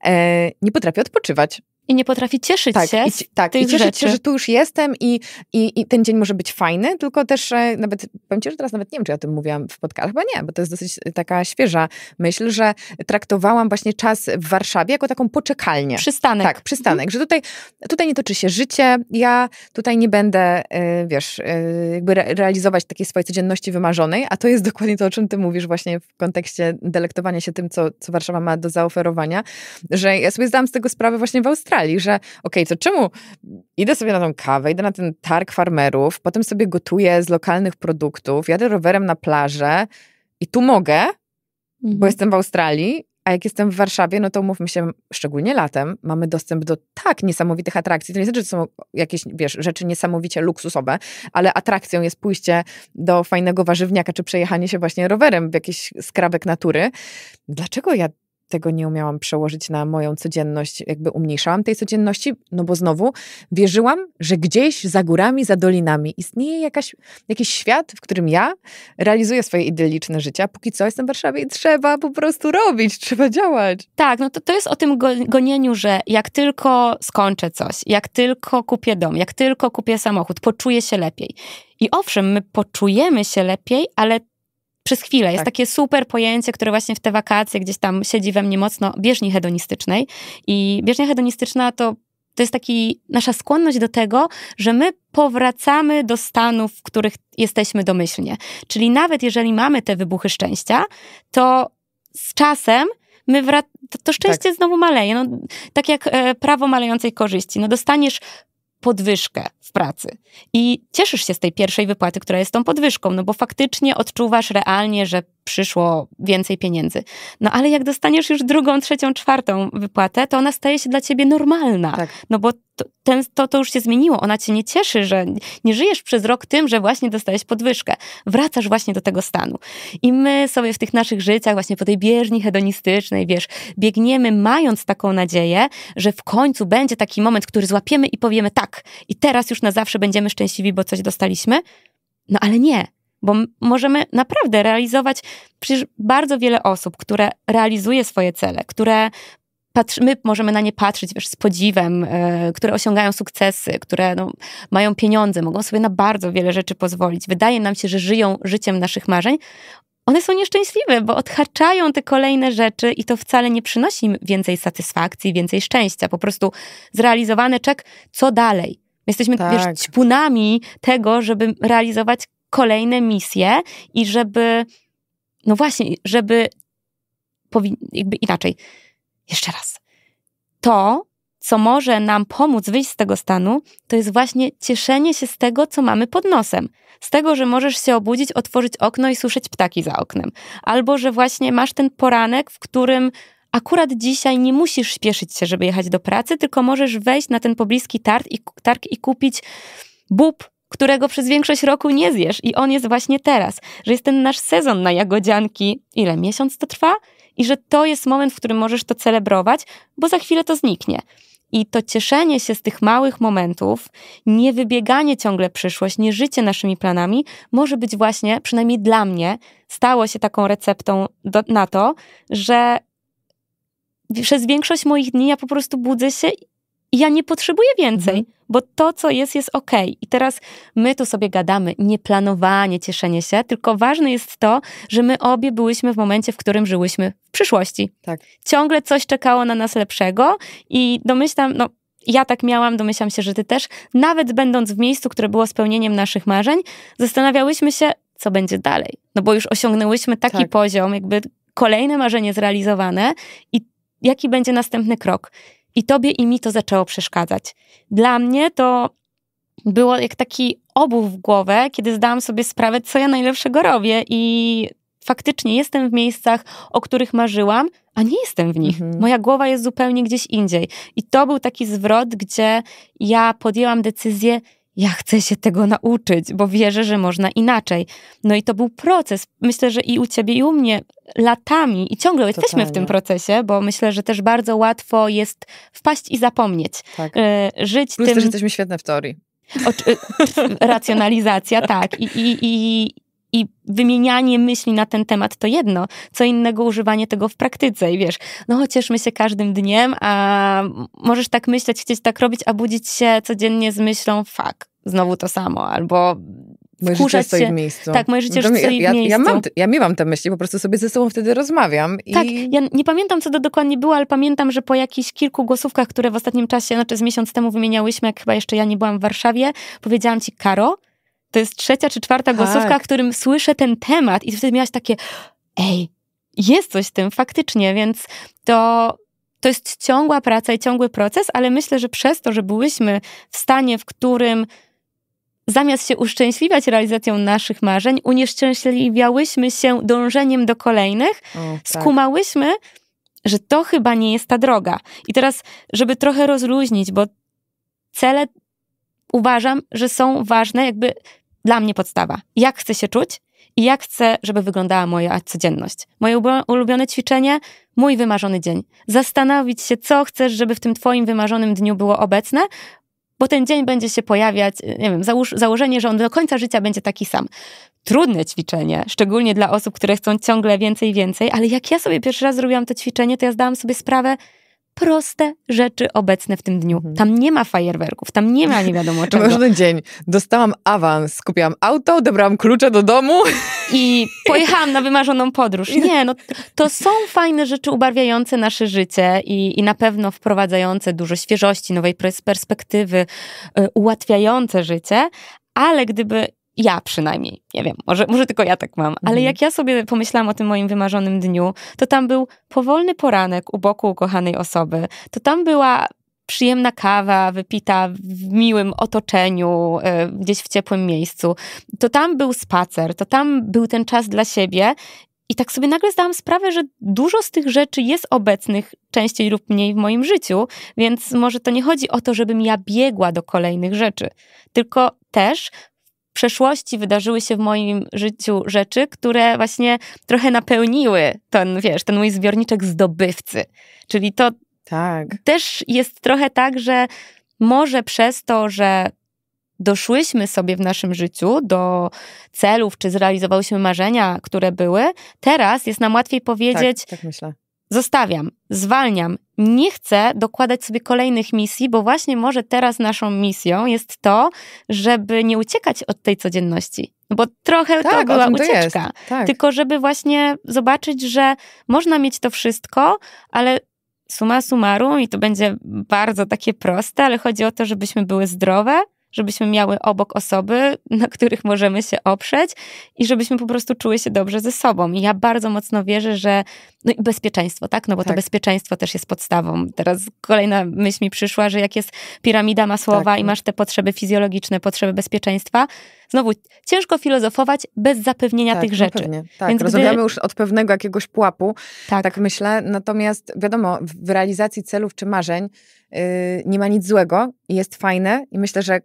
e, nie potrafię odpoczywać. I nie potrafi cieszyć tak, się. I, tak, i cieszyć rzeczy. się, że tu już jestem i, i, i, ten dzień może być fajny, tylko też e, nawet powiem ci, że teraz nawet nie wiem, czy ja o tym mówiłam w podcastach, chyba nie, bo to jest dosyć e, taka świeża myśl, że traktowałam właśnie czas w Warszawie jako taką poczekalnię. Przystanek. Tak, przystanek, mhm. że tutaj, tutaj nie toczy się życie, ja tutaj nie będę, e, wiesz, jakby realizować takiej swojej codzienności wymarzonej, a to jest dokładnie to, o czym ty mówisz właśnie w kontekście delektowania się tym, co, co Warszawa ma do zaoferowania, że ja sobie zdałam z tego sprawę właśnie w Australii, szukali, że okej, okay, to czemu idę sobie na tą kawę, idę na ten targ farmerów, potem sobie gotuję z lokalnych produktów, jadę rowerem na plażę i tu mogę, mhm. bo jestem w Australii, a jak jestem w Warszawie, no to mówmy się, szczególnie latem, mamy dostęp do tak niesamowitych atrakcji. To nie znaczy, że są jakieś, wiesz, rzeczy niesamowicie luksusowe, ale atrakcją jest pójście do fajnego warzywniaka, czy przejechanie się właśnie rowerem w jakiś skrawek natury. Dlaczego ja tego nie umiałam przełożyć na moją codzienność, jakby umniejszałam tej codzienności, no bo znowu wierzyłam, że gdzieś za górami, za dolinami istnieje jakaś, jakiś świat, w którym ja realizuję swoje idylliczne życie, a póki co jestem w Warszawie i trzeba po prostu robić, trzeba działać. Tak, no to, to jest o tym gonieniu, że jak tylko skończę coś, jak tylko kupię dom, jak tylko kupię samochód, poczuję się lepiej. I owszem, my poczujemy się lepiej, ale przez chwilę. Jest tak. takie super pojęcie, które właśnie w te wakacje gdzieś tam siedzi we mnie mocno, bieżni hedonistycznej. I bieżnia hedonistyczna to to jest taki nasza skłonność do tego, że my powracamy do stanów, w których jesteśmy domyślnie. Czyli nawet jeżeli mamy te wybuchy szczęścia, to z czasem my wrac- to, to szczęście tak. znowu maleje. No, tak jak e, prawo malejącej korzyści. No dostaniesz podwyżkę w pracy i cieszysz się z tej pierwszej wypłaty, która jest tą podwyżką, no bo faktycznie odczuwasz realnie, że przyszło więcej pieniędzy. No ale jak dostaniesz już drugą, trzecią, czwartą wypłatę, to ona staje się dla ciebie normalna. Tak. No bo to, ten, to, to już się zmieniło. Ona cię nie cieszy, że nie żyjesz przez rok tym, że właśnie dostajesz podwyżkę. Wracasz właśnie do tego stanu. I my sobie w tych naszych życiach, właśnie po tej bieżni hedonistycznej, wiesz, biegniemy mając taką nadzieję, że w końcu będzie taki moment, który złapiemy i powiemy tak, i teraz już na zawsze będziemy szczęśliwi, bo coś dostaliśmy. No ale nie, bo możemy naprawdę realizować przecież bardzo wiele osób, które realizuje swoje cele, które patrzy, my możemy na nie patrzeć wiesz, z podziwem, y, które osiągają sukcesy, które no, mają pieniądze, mogą sobie na bardzo wiele rzeczy pozwolić. Wydaje nam się, że żyją życiem naszych marzeń. One są nieszczęśliwe, bo odhaczają te kolejne rzeczy i to wcale nie przynosi im więcej satysfakcji, więcej szczęścia. Po prostu zrealizowany czek, co dalej? Jesteśmy tak. wiesz, ćpunami tego, żeby realizować kolejne misje i żeby, no właśnie, żeby, jakby inaczej, jeszcze raz, to, co może nam pomóc wyjść z tego stanu, to jest właśnie cieszenie się z tego, co mamy pod nosem. Z tego, że możesz się obudzić, otworzyć okno i słyszeć ptaki za oknem. Albo że właśnie masz ten poranek, w którym akurat dzisiaj nie musisz śpieszyć się, żeby jechać do pracy, tylko możesz wejść na ten pobliski targ i, targ i kupić bób którego przez większość roku nie zjesz i on jest właśnie teraz, że jest ten nasz sezon na jagodzianki, ile miesiąc to trwa i że to jest moment, w którym możesz to celebrować, bo za chwilę to zniknie. I to cieszenie się z tych małych momentów, nie wybieganie ciągle przyszłość, nie życie naszymi planami, może być właśnie, przynajmniej dla mnie, stało się taką receptą do, na to, że przez większość moich dni ja po prostu budzę się i ja nie potrzebuję więcej, mhm. bo to, co jest, jest ok. I teraz my tu sobie gadamy, nie planowanie, cieszenie się, tylko ważne jest to, że my obie byłyśmy w momencie, w którym żyłyśmy w przyszłości. Tak. Ciągle coś czekało na nas lepszego i domyślam, no ja tak miałam, domyślam się, że ty też, nawet będąc w miejscu, które było spełnieniem naszych marzeń, zastanawiałyśmy się, co będzie dalej. No bo już osiągnęłyśmy taki tak. poziom, jakby kolejne marzenie zrealizowane i jaki będzie następny krok. I tobie i mi to zaczęło przeszkadzać. Dla mnie to było jak taki obuw w głowę, kiedy zdałam sobie sprawę, co ja najlepszego robię i faktycznie jestem w miejscach, o których marzyłam, a nie jestem w nich. Mhm. Moja głowa jest zupełnie gdzieś indziej. I to był taki zwrot, gdzie ja podjęłam decyzję, ja chcę się tego nauczyć, bo wierzę, że można inaczej. No i to był proces. Myślę, że i u ciebie, i u mnie latami i ciągle Totalnie. jesteśmy w tym procesie, bo myślę, że też bardzo łatwo jest wpaść i zapomnieć. Tak. E, żyć Plus tym... też jesteśmy świetne w teorii. O, e, racjonalizacja, tak. I, i, i, i wymienianie myśli na ten temat to jedno, co innego używanie tego w praktyce i wiesz, no cieszmy się każdym dniem, a możesz tak myśleć, chcieć tak robić, a budzić się codziennie z myślą, fuck, znowu to samo, albo Moje życie stoi się. w miejscu. Tak, moje życie stoi ja, ja, w miejscu. Ja, mam, ja te myśli, po prostu sobie ze sobą wtedy rozmawiam. I... Tak, ja nie pamiętam, co to dokładnie było, ale pamiętam, że po jakichś kilku głosówkach, które w ostatnim czasie, znaczy z miesiąc temu wymieniałyśmy, jak chyba jeszcze ja nie byłam w Warszawie, powiedziałam ci, Karo, to jest trzecia czy czwarta tak. głosówka, w którym słyszę ten temat i wtedy miałaś takie, ej, jest coś w tym faktycznie, więc to, to jest ciągła praca i ciągły proces, ale myślę, że przez to, że byłyśmy w stanie, w którym zamiast się uszczęśliwiać realizacją naszych marzeń, unieszczęśliwiałyśmy się dążeniem do kolejnych, o, tak. skumałyśmy, że to chyba nie jest ta droga. I teraz, żeby trochę rozluźnić, bo cele uważam, że są ważne, jakby dla mnie podstawa. Jak chcę się czuć i jak chcę, żeby wyglądała moja codzienność. Moje ulubione ćwiczenie, mój wymarzony dzień. Zastanowić się, co chcesz, żeby w tym twoim wymarzonym dniu było obecne, bo ten dzień będzie się pojawiać, y, nie wiem, założenie, że on do końca życia będzie taki sam. Trudne ćwiczenie, szczególnie dla osób, które chcą ciągle więcej i więcej, ale jak ja sobie pierwszy raz zrobiłam to ćwiczenie, to ja zdałam sobie sprawę, proste rzeczy obecne w tym dniu. Mhm. Tam nie ma fajerwerków, tam nie ma nie wiadomo czego. Ważny dzień. Dostałam awans, kupiłam auto, odebrałam klucze do domu. I pojechałam na wymarzoną podróż. Nie, no to są fajne rzeczy ubarwiające nasze życie i, i na pewno wprowadzające dużo świeżości, nowej perspektywy, y, ułatwiające życie, ale gdyby ja przynajmniej, nie wiem, może, może tylko ja tak mam, ale mhm. jak ja sobie pomyślałam o tym moim wymarzonym dniu, to tam był powolny poranek u boku ukochanej osoby, to tam była przyjemna kawa wypita w miłym otoczeniu, e, gdzieś w ciepłym miejscu, to tam był spacer, to tam był ten czas dla siebie. I tak sobie nagle zdałam sprawę, że dużo z tych rzeczy jest obecnych częściej lub mniej w moim życiu, więc może to nie chodzi o to, żebym ja biegła do kolejnych rzeczy, tylko też przeszłości wydarzyły się w moim życiu rzeczy, które właśnie trochę napełniły ten, wiesz, ten mój zbiorniczek zdobywcy. Czyli to tak. też jest trochę tak, że może przez to, że doszłyśmy sobie w naszym życiu do celów, czy zrealizowałyśmy marzenia, które były, teraz jest nam łatwiej powiedzieć, tak, tak myślę. Zostawiam, zwalniam, nie chcę dokładać sobie kolejnych misji, bo właśnie może teraz naszą misją jest to, żeby nie uciekać od tej codzienności. No bo trochę tak, to była ucieczka. tak. Tylko żeby właśnie zobaczyć, że można mieć to wszystko, ale suma summarum, i to będzie bardzo takie proste, ale chodzi o to, żebyśmy były zdrowe, żebyśmy miały obok osoby, na których możemy się oprzeć i żebyśmy po prostu czuły się dobrze ze sobą. I ja bardzo mocno wierzę, że no i bezpieczeństwo, tak? No bo tak. to bezpieczeństwo też jest podstawą. Teraz kolejna myśl mi przyszła, że jak jest piramida masłowa tak. i tak. masz te potrzeby fizjologiczne, potrzeby bezpieczeństwa, Znowu, ciężko filozofować bez zapewnienia tak, tych no rzeczy. Pewnie. Tak, Więc rozmawiamy gdy... już od pewnego jakiegoś pułapu, tak. tak myślę. Natomiast wiadomo, w realizacji celów czy marzeń yy, nie ma nic złego i jest fajne i myślę, że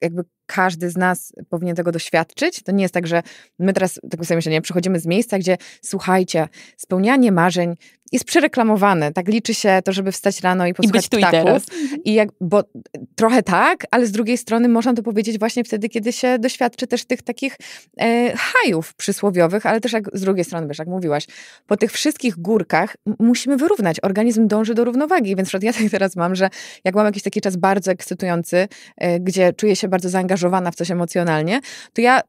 jakby każdy z nas powinien tego doświadczyć. To nie jest tak, że my teraz, tak sobie myślę, nie, przychodzimy z miejsca, gdzie słuchajcie, spełnianie marzeń jest przereklamowane. Tak liczy się to, żeby wstać rano i posłuchać I ptaków. I, I jak, bo trochę tak, ale z drugiej strony można to powiedzieć właśnie wtedy, kiedy się doświadczy też tych takich e, hajów przysłowiowych, ale też jak z drugiej strony, wiesz, jak mówiłaś, po tych wszystkich górkach musimy wyrównać. Organizm dąży do równowagi, więc ja tak teraz mam, że jak mam jakiś taki czas bardzo ekscytujący, e, gdzie czuję się bardzo zaangażowany zaangażowana w coś emocjonalnie, to ja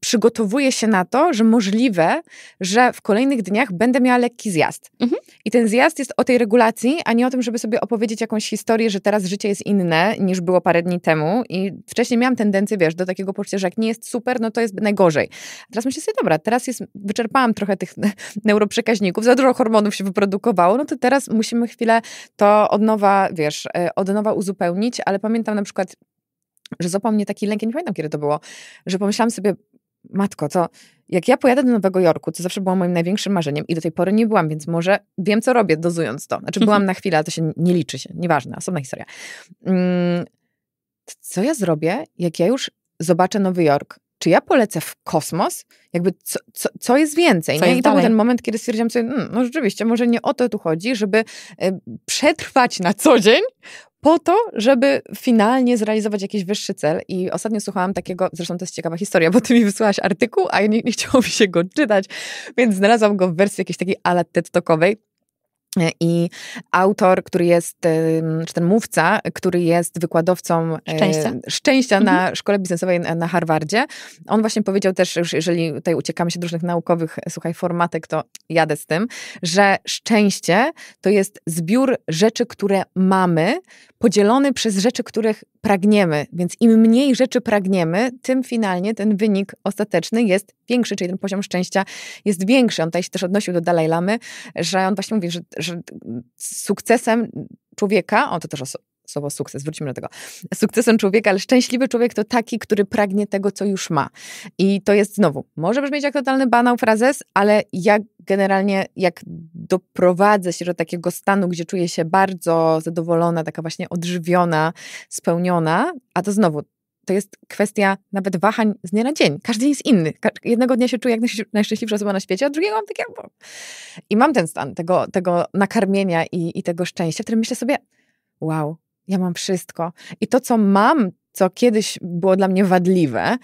przygotowuję się na to, że możliwe, że w kolejnych dniach będę miała lekki zjazd. Mhm. I ten zjazd jest o tej regulacji, a nie o tym, żeby sobie opowiedzieć jakąś historię, że teraz życie jest inne niż było parę dni temu. I wcześniej miałam tendencję, wiesz, do takiego poczucia, że jak nie jest super, no to jest najgorzej. A teraz myślę sobie, dobra, teraz jest, wyczerpałam trochę tych neuroprzekaźników, za dużo hormonów się wyprodukowało, no to teraz musimy chwilę to od nowa, wiesz, e, od nowa uzupełnić, ale pamiętam na przykład że złapał mnie taki lęk, ja nie pamiętam kiedy to było, że pomyślałam sobie, matko, to jak ja pojadę do Nowego Jorku, to zawsze było moim największym marzeniem i do tej pory nie byłam, więc może wiem, co robię, dozując to. Znaczy byłam na chwilę, ale to się nie liczy się, nieważne, osobna historia. Mm, co ja zrobię, jak ja już zobaczę Nowy Jork? czy ja polecę w kosmos? Jakby co, co, co jest więcej? Co nie? Jest I to dalej? był ten moment, kiedy stwierdziłam sobie, mm, no rzeczywiście, może nie o to tu chodzi, żeby e, przetrwać na co dzień, po to, żeby finalnie zrealizować jakiś wyższy cel. I ostatnio słuchałam takiego, zresztą to jest ciekawa historia, bo ty mi wysłałaś artykuł, a ja nie, nie chciało mi się go czytać, więc znalazłam go w wersji jakiejś takiej ala TED-tokowej. I autor, który jest, czy ten mówca, który jest wykładowcą e, szczęścia, szczęścia na mhm. szkole biznesowej na Harvardzie, on właśnie powiedział też, już jeżeli tutaj uciekamy się do różnych naukowych, e, słuchaj, formatek, to jadę z tym, że szczęście to jest zbiór rzeczy, które mamy, podzielony przez rzeczy, których pragniemy. Więc im mniej rzeczy pragniemy, tym finalnie ten wynik ostateczny jest większy, czyli ten poziom szczęścia jest większy. On tutaj się też odnosił do Dalaj Lamy, że on właśnie mówi, że że sukcesem człowieka, o to też słowo sukces, wrócimy do tego. Sukcesem człowieka, ale szczęśliwy człowiek to taki, który pragnie tego, co już ma. I to jest znowu, może brzmieć jak totalny banał frazes, ale jak generalnie, jak doprowadzę się do takiego stanu, gdzie czuję się bardzo zadowolona, taka właśnie odżywiona, spełniona, a to znowu to jest kwestia nawet wahań z dnia na dzień. Każdy jest inny. Jednego dnia się czuję jak najszczęśliwsza osoba na świecie, a drugiego mam tak I mam ten stan tego, tego nakarmienia i, i tego szczęścia, w którym myślę sobie, wow, ja mam wszystko. I to, co mam, co kiedyś było dla mnie wadliwe,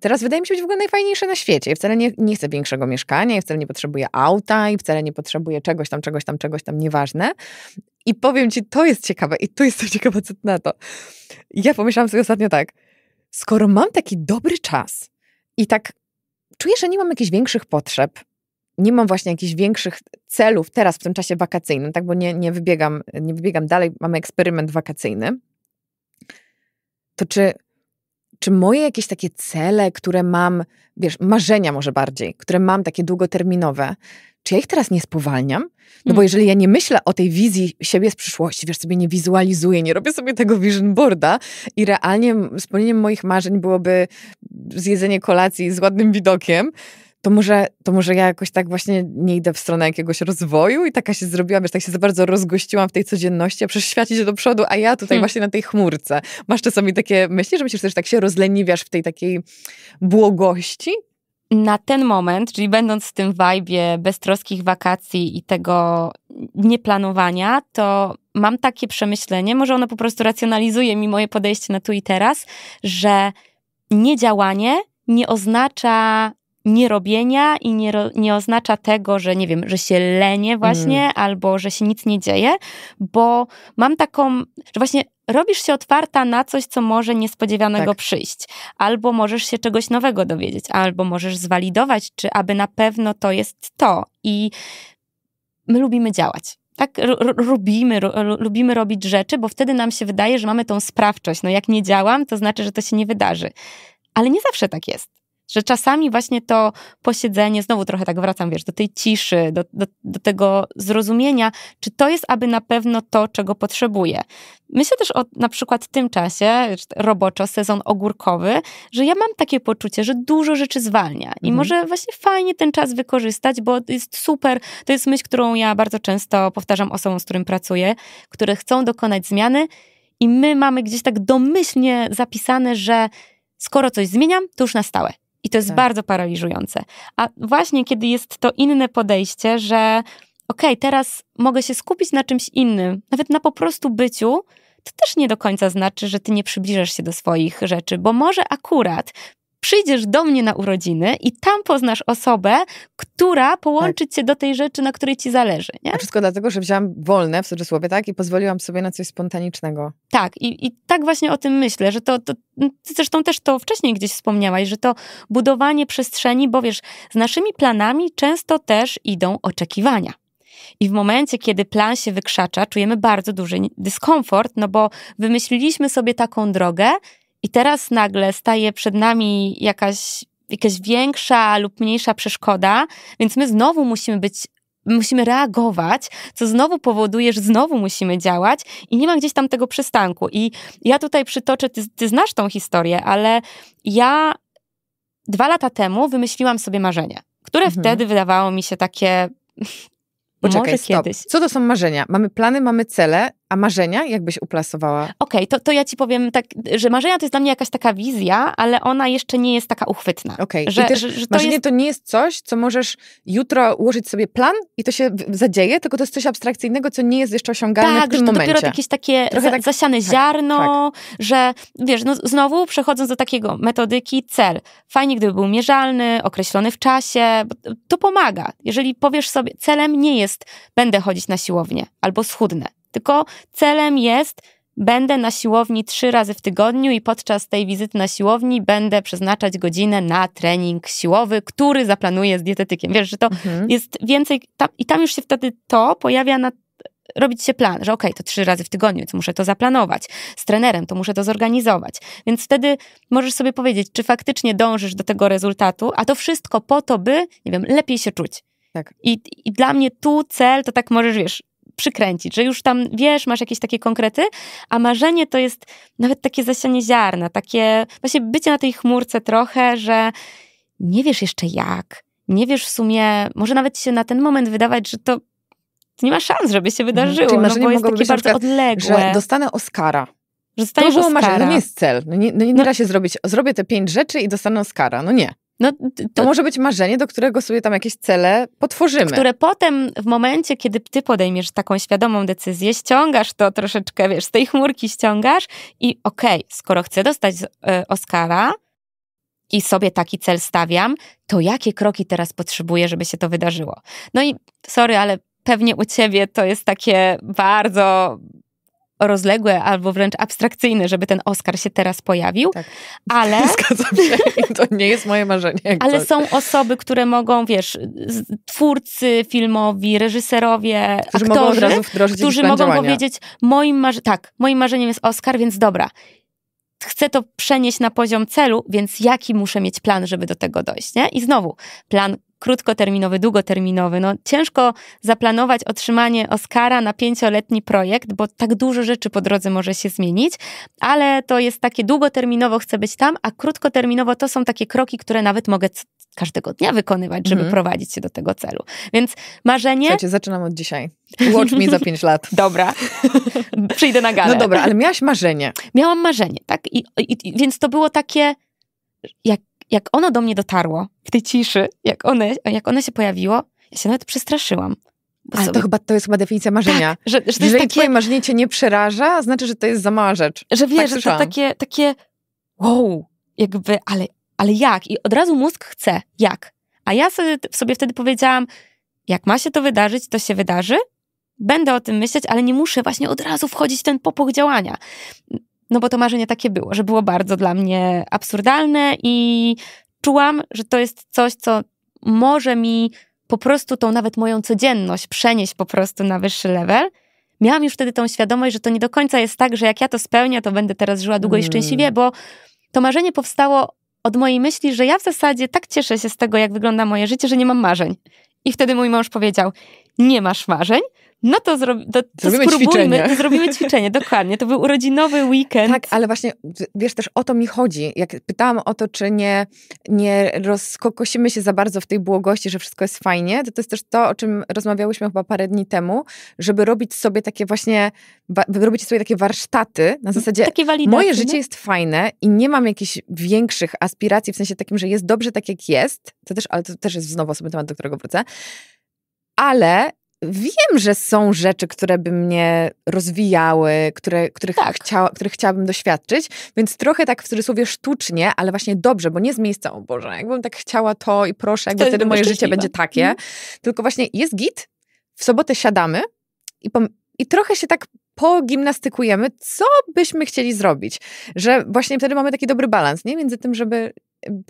teraz wydaje mi się być w ogóle najfajniejsze na świecie. I wcale nie, nie chcę większego mieszkania, i wcale nie potrzebuję auta, i wcale nie potrzebuję czegoś tam, czegoś tam, czegoś tam, nieważne. I powiem ci, to jest ciekawe, i tu jest to ciekawe, co na to. Ja pomyślałam sobie ostatnio tak – skoro mam taki dobry czas i tak czuję, że nie mam jakichś większych potrzeb, nie mam właśnie jakichś większych celów teraz w tym czasie wakacyjnym, tak, bo nie, nie, wybiegam, nie wybiegam dalej, mamy eksperyment wakacyjny, to czy, czy moje jakieś takie cele, które mam, wiesz, marzenia może bardziej, które mam takie długoterminowe, czy ja ich teraz nie spowalniam? No bo mhm. jeżeli ja nie myślę o tej wizji siebie z przyszłości, wiesz, sobie nie wizualizuję, nie robię sobie tego vision boarda i realnie spełnieniem moich marzeń byłoby zjedzenie kolacji z ładnym widokiem, to może, to może ja jakoś tak właśnie nie idę w stronę jakiegoś rozwoju i taka się zrobiłam, wiesz, tak się za bardzo rozgościłam w tej codzienności, a przecież świat idzie do przodu, a ja tutaj hmm. właśnie na tej chmurce. Masz czasami takie myśli, że myślisz, że tak się rozleniwiasz w tej takiej błogości? na ten moment, czyli będąc w tym wajbie beztroskich wakacji i tego nieplanowania, to mam takie przemyślenie, może ono po prostu racjonalizuje mi moje podejście na tu i teraz, że niedziałanie nie oznacza nierobienia i nie, nie oznacza tego, że nie wiem, że się lenie właśnie mm. albo że się nic nie dzieje, bo mam taką, że właśnie robisz się otwarta na coś, co może niespodziewanego tak. przyjść, albo możesz się czegoś nowego dowiedzieć, albo możesz zwalidować, czy aby na pewno to jest to. I my lubimy działać. Tak, lubimy, lubimy robić rzeczy, bo wtedy nam się wydaje, że mamy tą sprawczość. No jak nie działam, to znaczy, że to się nie wydarzy. Ale nie zawsze tak jest że czasami właśnie to posiedzenie, znowu trochę tak wracam, wiesz, do tej ciszy, do, do, do, tego zrozumienia, czy to jest aby na pewno to, czego potrzebuję. Myślę też o na przykład tym czasie, roboczo, sezon ogórkowy, że ja mam takie poczucie, że dużo rzeczy zwalnia i mhm. może właśnie fajnie ten czas wykorzystać, bo jest super, to jest myśl, którą ja bardzo często powtarzam osobom, z którym pracuję, które chcą dokonać zmiany i my mamy gdzieś tak domyślnie zapisane, że skoro coś zmieniam, to już na stałe. I to jest tak. bardzo paraliżujące. A właśnie kiedy jest to inne podejście, że okej, okay, teraz mogę się skupić na czymś innym, nawet na po prostu byciu, to też nie do końca znaczy, że ty nie przybliżasz się do swoich rzeczy, bo może akurat przyjdziesz do mnie na urodziny i tam poznasz osobę, która połączy tak. cię do tej rzeczy, na której ci zależy. Nie? A wszystko dlatego, że wziąłam wolne, w cudzysłowie, tak? I pozwoliłam sobie na coś spontanicznego. Tak, i, i tak właśnie o tym myślę, że to, to, no, zresztą też to wcześniej gdzieś wspomniałaś, że to budowanie przestrzeni, bo wiesz, z naszymi planami często też idą oczekiwania. I w momencie, kiedy plan się wykrzacza, czujemy bardzo duży dyskomfort, no bo wymyśliliśmy sobie taką drogę, i teraz nagle staje przed nami jakaś, jakaś większa lub mniejsza przeszkoda, więc my znowu musimy być musimy reagować, co znowu powoduje, że znowu musimy działać i nie ma gdzieś tam tego przystanku. I ja tutaj przytoczę, ty, ty znasz tą historię, ale ja dwa lata temu wymyśliłam sobie marzenie, które mhm. wtedy wydawało mi się takie. Poczekaj, Może stop. kiedyś. Co to są marzenia? Mamy plany, mamy cele, a marzenia? Jakbyś uplasowała? Okej, okay, to, to ja ci powiem tak, że marzenia to jest dla mnie jakaś taka wizja, ale ona jeszcze nie jest taka uchwytna. Okej, okay. że, też, że, to jest... to nie jest coś, co możesz jutro ułożyć sobie plan i to się zadzieje, tylko to jest coś abstrakcyjnego, co nie jest jeszcze osiągalne tak, w tym że to momencie. Tak, jakieś takie za, tak, zasiane tak, ziarno, tak. że wiesz, no znowu przechodząc do takiego metodyki cel. Fajnie, gdyby był mierzalny, określony w czasie, to pomaga. Jeżeli powiesz sobie, celem nie jest będę chodzić na siłownię albo schudnę, tylko celem jest, będę na siłowni trzy razy w tygodniu i podczas tej wizyty na siłowni będę przeznaczać godzinę na trening siłowy, który zaplanuję z dietetykiem. Wiesz, że to mhm. jest więcej, tam, i tam już się wtedy to pojawia na robić się plan, że okej, okay, to trzy razy w tygodniu, to muszę to zaplanować, z trenerem to muszę to zorganizować. Więc wtedy możesz sobie powiedzieć, czy faktycznie dążysz do tego rezultatu, a to wszystko po to, by, nie wiem, lepiej się czuć. Tak. I, I dla mnie tu cel, to tak możesz, wiesz, przykręcić, że już tam wiesz, masz jakieś takie konkrety, a marzenie to jest nawet takie zasianie ziarna, takie właśnie bycie na tej chmurce trochę, że nie wiesz jeszcze jak, nie wiesz w sumie, może nawet się na ten moment wydawać, że to nie ma szans, żeby się mhm. wydarzyło, Czyli no bo jest takie bardzo przykład, odległe. Że dostanę Oscara. Że to było no Oscara. marzenie, nie jest cel. No nie, no nie no. da się zrobić, zrobię te pięć rzeczy i dostanę Oscara. No nie. No, to, to, e, może być marzenie, do którego sobie tam jakieś cele potworzymy. Które potem w momencie, kiedy ty podejmiesz taką świadomą decyzję, ściągasz to troszeczkę, wiesz, z tej chmurki ściągasz i okej, okay, skoro chcę dostać y, Oscara i sobie taki cel stawiam, to jakie kroki teraz potrzebuję, żeby się to wydarzyło? No i sorry, ale pewnie u ciebie to jest takie bardzo rozległe albo wręcz abstrakcyjne, żeby ten Oscar się teraz pojawił, tak. ale... Zgadzam się, to nie jest moje marzenie. Ale coś. są osoby, które mogą, wiesz, twórcy filmowi, reżyserowie, którzy aktorzy, mogą którzy mogą powiedzieć, moim marze- tak, moim marzeniem jest Oscar, więc dobra, chcę to przenieść na poziom celu, więc jaki muszę mieć plan, żeby do tego dojść, nie? I znowu, plan krótkoterminowy, długoterminowy. No, ciężko zaplanować otrzymanie Oscara na pięcioletni projekt, bo tak dużo rzeczy po drodze może się zmienić, ale to jest takie długoterminowo chcę być tam, a krótkoterminowo to są takie kroki, które nawet mogę każdego dnia wykonywać, żeby mhm. prowadzić się do tego celu. Więc marzenie... Słuchajcie, zaczynam od dzisiaj. Łącz mi za pięć lat. Dobra, przyjdę na galę. No dobra, ale miałaś marzenie. Miałam marzenie, tak? I, i, i więc to było takie jak jak ono do mnie dotarło, w tej ciszy, jak, one, jak ono się pojawiło, ja się nawet przestraszyłam. Ale sobie... to chyba to jest chyba definicja marzenia. Tak, że, że Jeżeli takie... twoje marzenie cię nie przeraża, znaczy, że to jest za mała rzecz. Że tak wiesz, tak że to takie, takie wow, jakby, ale, ale jak? I od razu mózg chce, jak? A ja sobie, sobie wtedy powiedziałam, jak ma się to wydarzyć, to się wydarzy. Będę o tym myśleć, ale nie muszę właśnie od razu wchodzić w ten popłoch działania no bo to marzenie takie było, że było bardzo dla mnie absurdalne i czułam, że to jest coś, co może mi po prostu tą nawet moją codzienność przenieść po prostu na wyższy level. Miałam już wtedy tą świadomość, że to nie do końca jest tak, że jak ja to spełnię, to będę teraz żyła długo mm. i szczęśliwie, bo to marzenie powstało od mojej myśli, że ja w zasadzie tak cieszę się z tego, jak wygląda moje życie, że nie mam marzeń. I wtedy mój mąż powiedział: Nie masz marzeń, no to, zro, to, to zrobimy spróbujmy, ćwiczenie. To zrobimy ćwiczenie, dokładnie. To był urodzinowy weekend. Tak, ale właśnie, wiesz, też o to mi chodzi. Jak pytałam o to, czy nie, nie rozkokosimy się za bardzo w tej błogości, że wszystko jest fajnie, to to jest też to, o czym rozmawiałyśmy chyba parę dni temu, żeby robić sobie takie właśnie, by robić sobie takie warsztaty na mhm. zasadzie, Takie moje życie jest fajne i nie mam jakichś większych aspiracji, w sensie takim, że jest dobrze tak, jak jest, to też, ale to też jest znowu osobny temat, do którego wrócę, ale wiem, że są rzeczy, które by mnie rozwijały, które, których, tak. chciała, których chciałabym doświadczyć, więc trochę tak w cudzysłowie sztucznie, ale właśnie dobrze, bo nie z miejsca, o Boże, jakbym tak chciała to i proszę, jakby wtedy, wtedy moje życie będzie takie, mm. tylko właśnie jest git, w sobotę siadamy i, i trochę się tak pogimnastykujemy, co byśmy chcieli zrobić. Że właśnie wtedy mamy taki dobry balans, nie? Między tym, żeby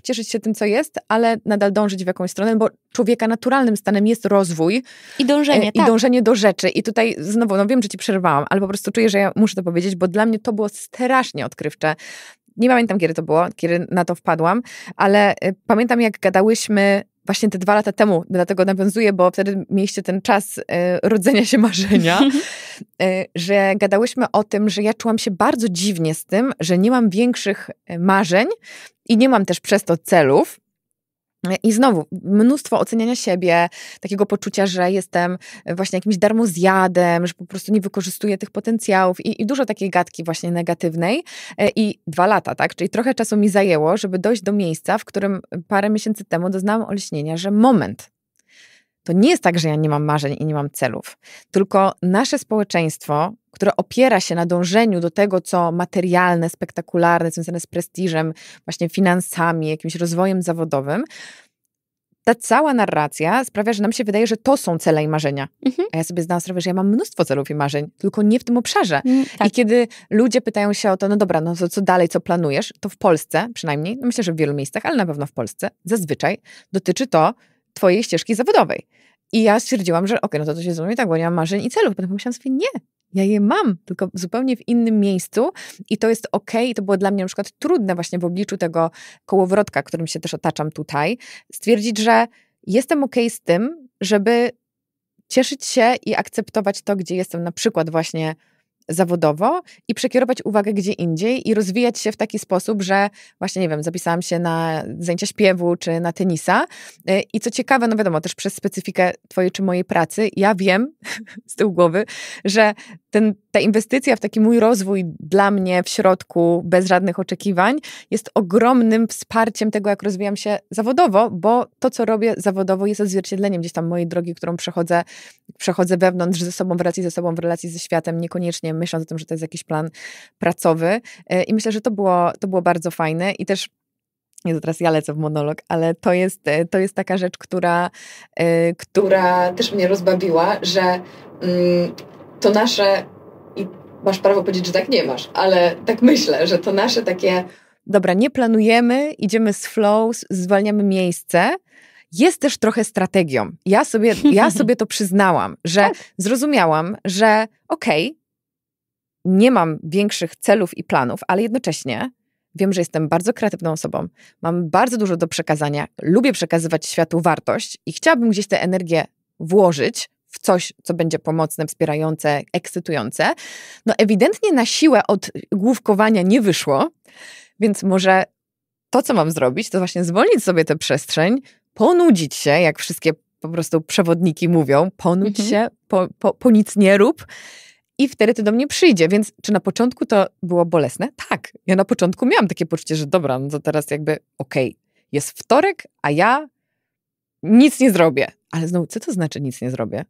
cieszyć się tym, co jest, ale nadal dążyć w jakąś stronę, bo człowieka naturalnym stanem jest rozwój. I dążenie, e, I tak. dążenie do rzeczy. I tutaj znowu, no wiem, że ci przerwałam, ale po prostu czuję, że ja muszę to powiedzieć, bo dla mnie to było strasznie odkrywcze. Nie pamiętam, kiedy to było, kiedy na to wpadłam, ale e, pamiętam, jak gadałyśmy właśnie te dwa lata temu, dlatego nawiązuję, bo wtedy mieliście ten czas y, rodzenia się marzenia, y, że gadałyśmy o tym, że ja czułam się bardzo dziwnie z tym, że nie mam większych y, marzeń i nie mam też przez to celów. I znowu, mnóstwo oceniania siebie, takiego poczucia, że jestem e, właśnie jakimś darmozjadem, że po prostu nie wykorzystuję tych potencjałów i, i, dużo takiej gadki właśnie negatywnej. E, I dwa lata, tak? Czyli trochę czasu mi zajęło, żeby dojść do miejsca, w którym parę miesięcy temu doznałam olśnienia, że moment, to nie jest tak, że ja nie mam marzeń i nie mam celów, tylko nasze społeczeństwo która opiera się na dążeniu do tego, co materialne, spektakularne, związane z prestiżem, właśnie finansami, jakimś rozwojem zawodowym, ta cała narracja sprawia, że nam się wydaje, że to są cele i marzenia. Mhm. A ja sobie zdałam sprawę, że ja mam mnóstwo celów i marzeń, tylko nie w tym obszarze. Mm, tak. I kiedy ludzie pytają się o to, no dobra, no co, co dalej, co planujesz, to w Polsce przynajmniej, no myślę, że w wielu miejscach, ale na pewno w Polsce, zazwyczaj dotyczy to twojej ścieżki zawodowej. I ja stwierdziłam, że okej, okay, no to to się zrobi tak, bo nie mam marzeń i celów. Potem pomyślałam sobie, nie, ja je mam, tylko zupełnie w innym miejscu i to jest ok. I to było dla mnie na przykład trudne właśnie w obliczu tego kołowrotka, którym się też otaczam tutaj, stwierdzić, że jestem ok z tym, żeby cieszyć się i akceptować to, gdzie jestem, na przykład właśnie zawodowo i przekierować uwagę gdzie indziej i rozwijać się w taki sposób, że właśnie, nie wiem, zapisałam się na zajęcia śpiewu czy na tenisa. Y, I co ciekawe, no wiadomo, też przez specyfikę twojej czy mojej pracy, ja wiem z tyłu głowy, że ten, ta inwestycja w taki mój rozwój dla mnie w środku, bez żadnych oczekiwań, jest ogromnym wsparciem tego, jak rozwijam się zawodowo, bo to, co robię zawodowo, jest odzwierciedleniem gdzieś tam mojej drogi, którą przechodzę, przechodzę wewnątrz ze sobą, w relacji ze sobą, w relacji ze światem, niekoniecznie myśląc o tym, że to jest jakiś plan pracowy. Y, I myślę, że to było, to było bardzo fajne i też nie, to teraz ja lecę w monolog, ale to jest, y, to jest taka rzecz, która, y, która też mnie rozbawiła, że mm, to nasze, i masz prawo powiedzieć, że tak nie masz, ale tak myślę, że to nasze takie. Dobra, nie planujemy, idziemy z flow, zwalniamy miejsce. Jest też trochę strategią. Ja sobie, ja sobie to przyznałam, że tak. zrozumiałam, że okej, okay, nie mam większych celów i planów, ale jednocześnie wiem, że jestem bardzo kreatywną osobą, mam bardzo dużo do przekazania, lubię przekazywać światu wartość i chciałabym gdzieś tę energię włożyć coś, co będzie pomocne, wspierające, ekscytujące. No ewidentnie na siłę od główkowania nie wyszło, więc może to, co mam zrobić, to właśnie zwolnić sobie tę przestrzeń, ponudzić się, jak wszystkie po prostu przewodniki mówią, ponudź mhm. się, po, po, po nic nie rób i wtedy to do mnie przyjdzie. Więc czy na początku to było bolesne? Tak. Ja na początku miałam takie poczucie, że dobra, no to teraz jakby okej, okay, jest wtorek, a ja nic nie zrobię. Ale znowu, co to znaczy nic nie zrobię?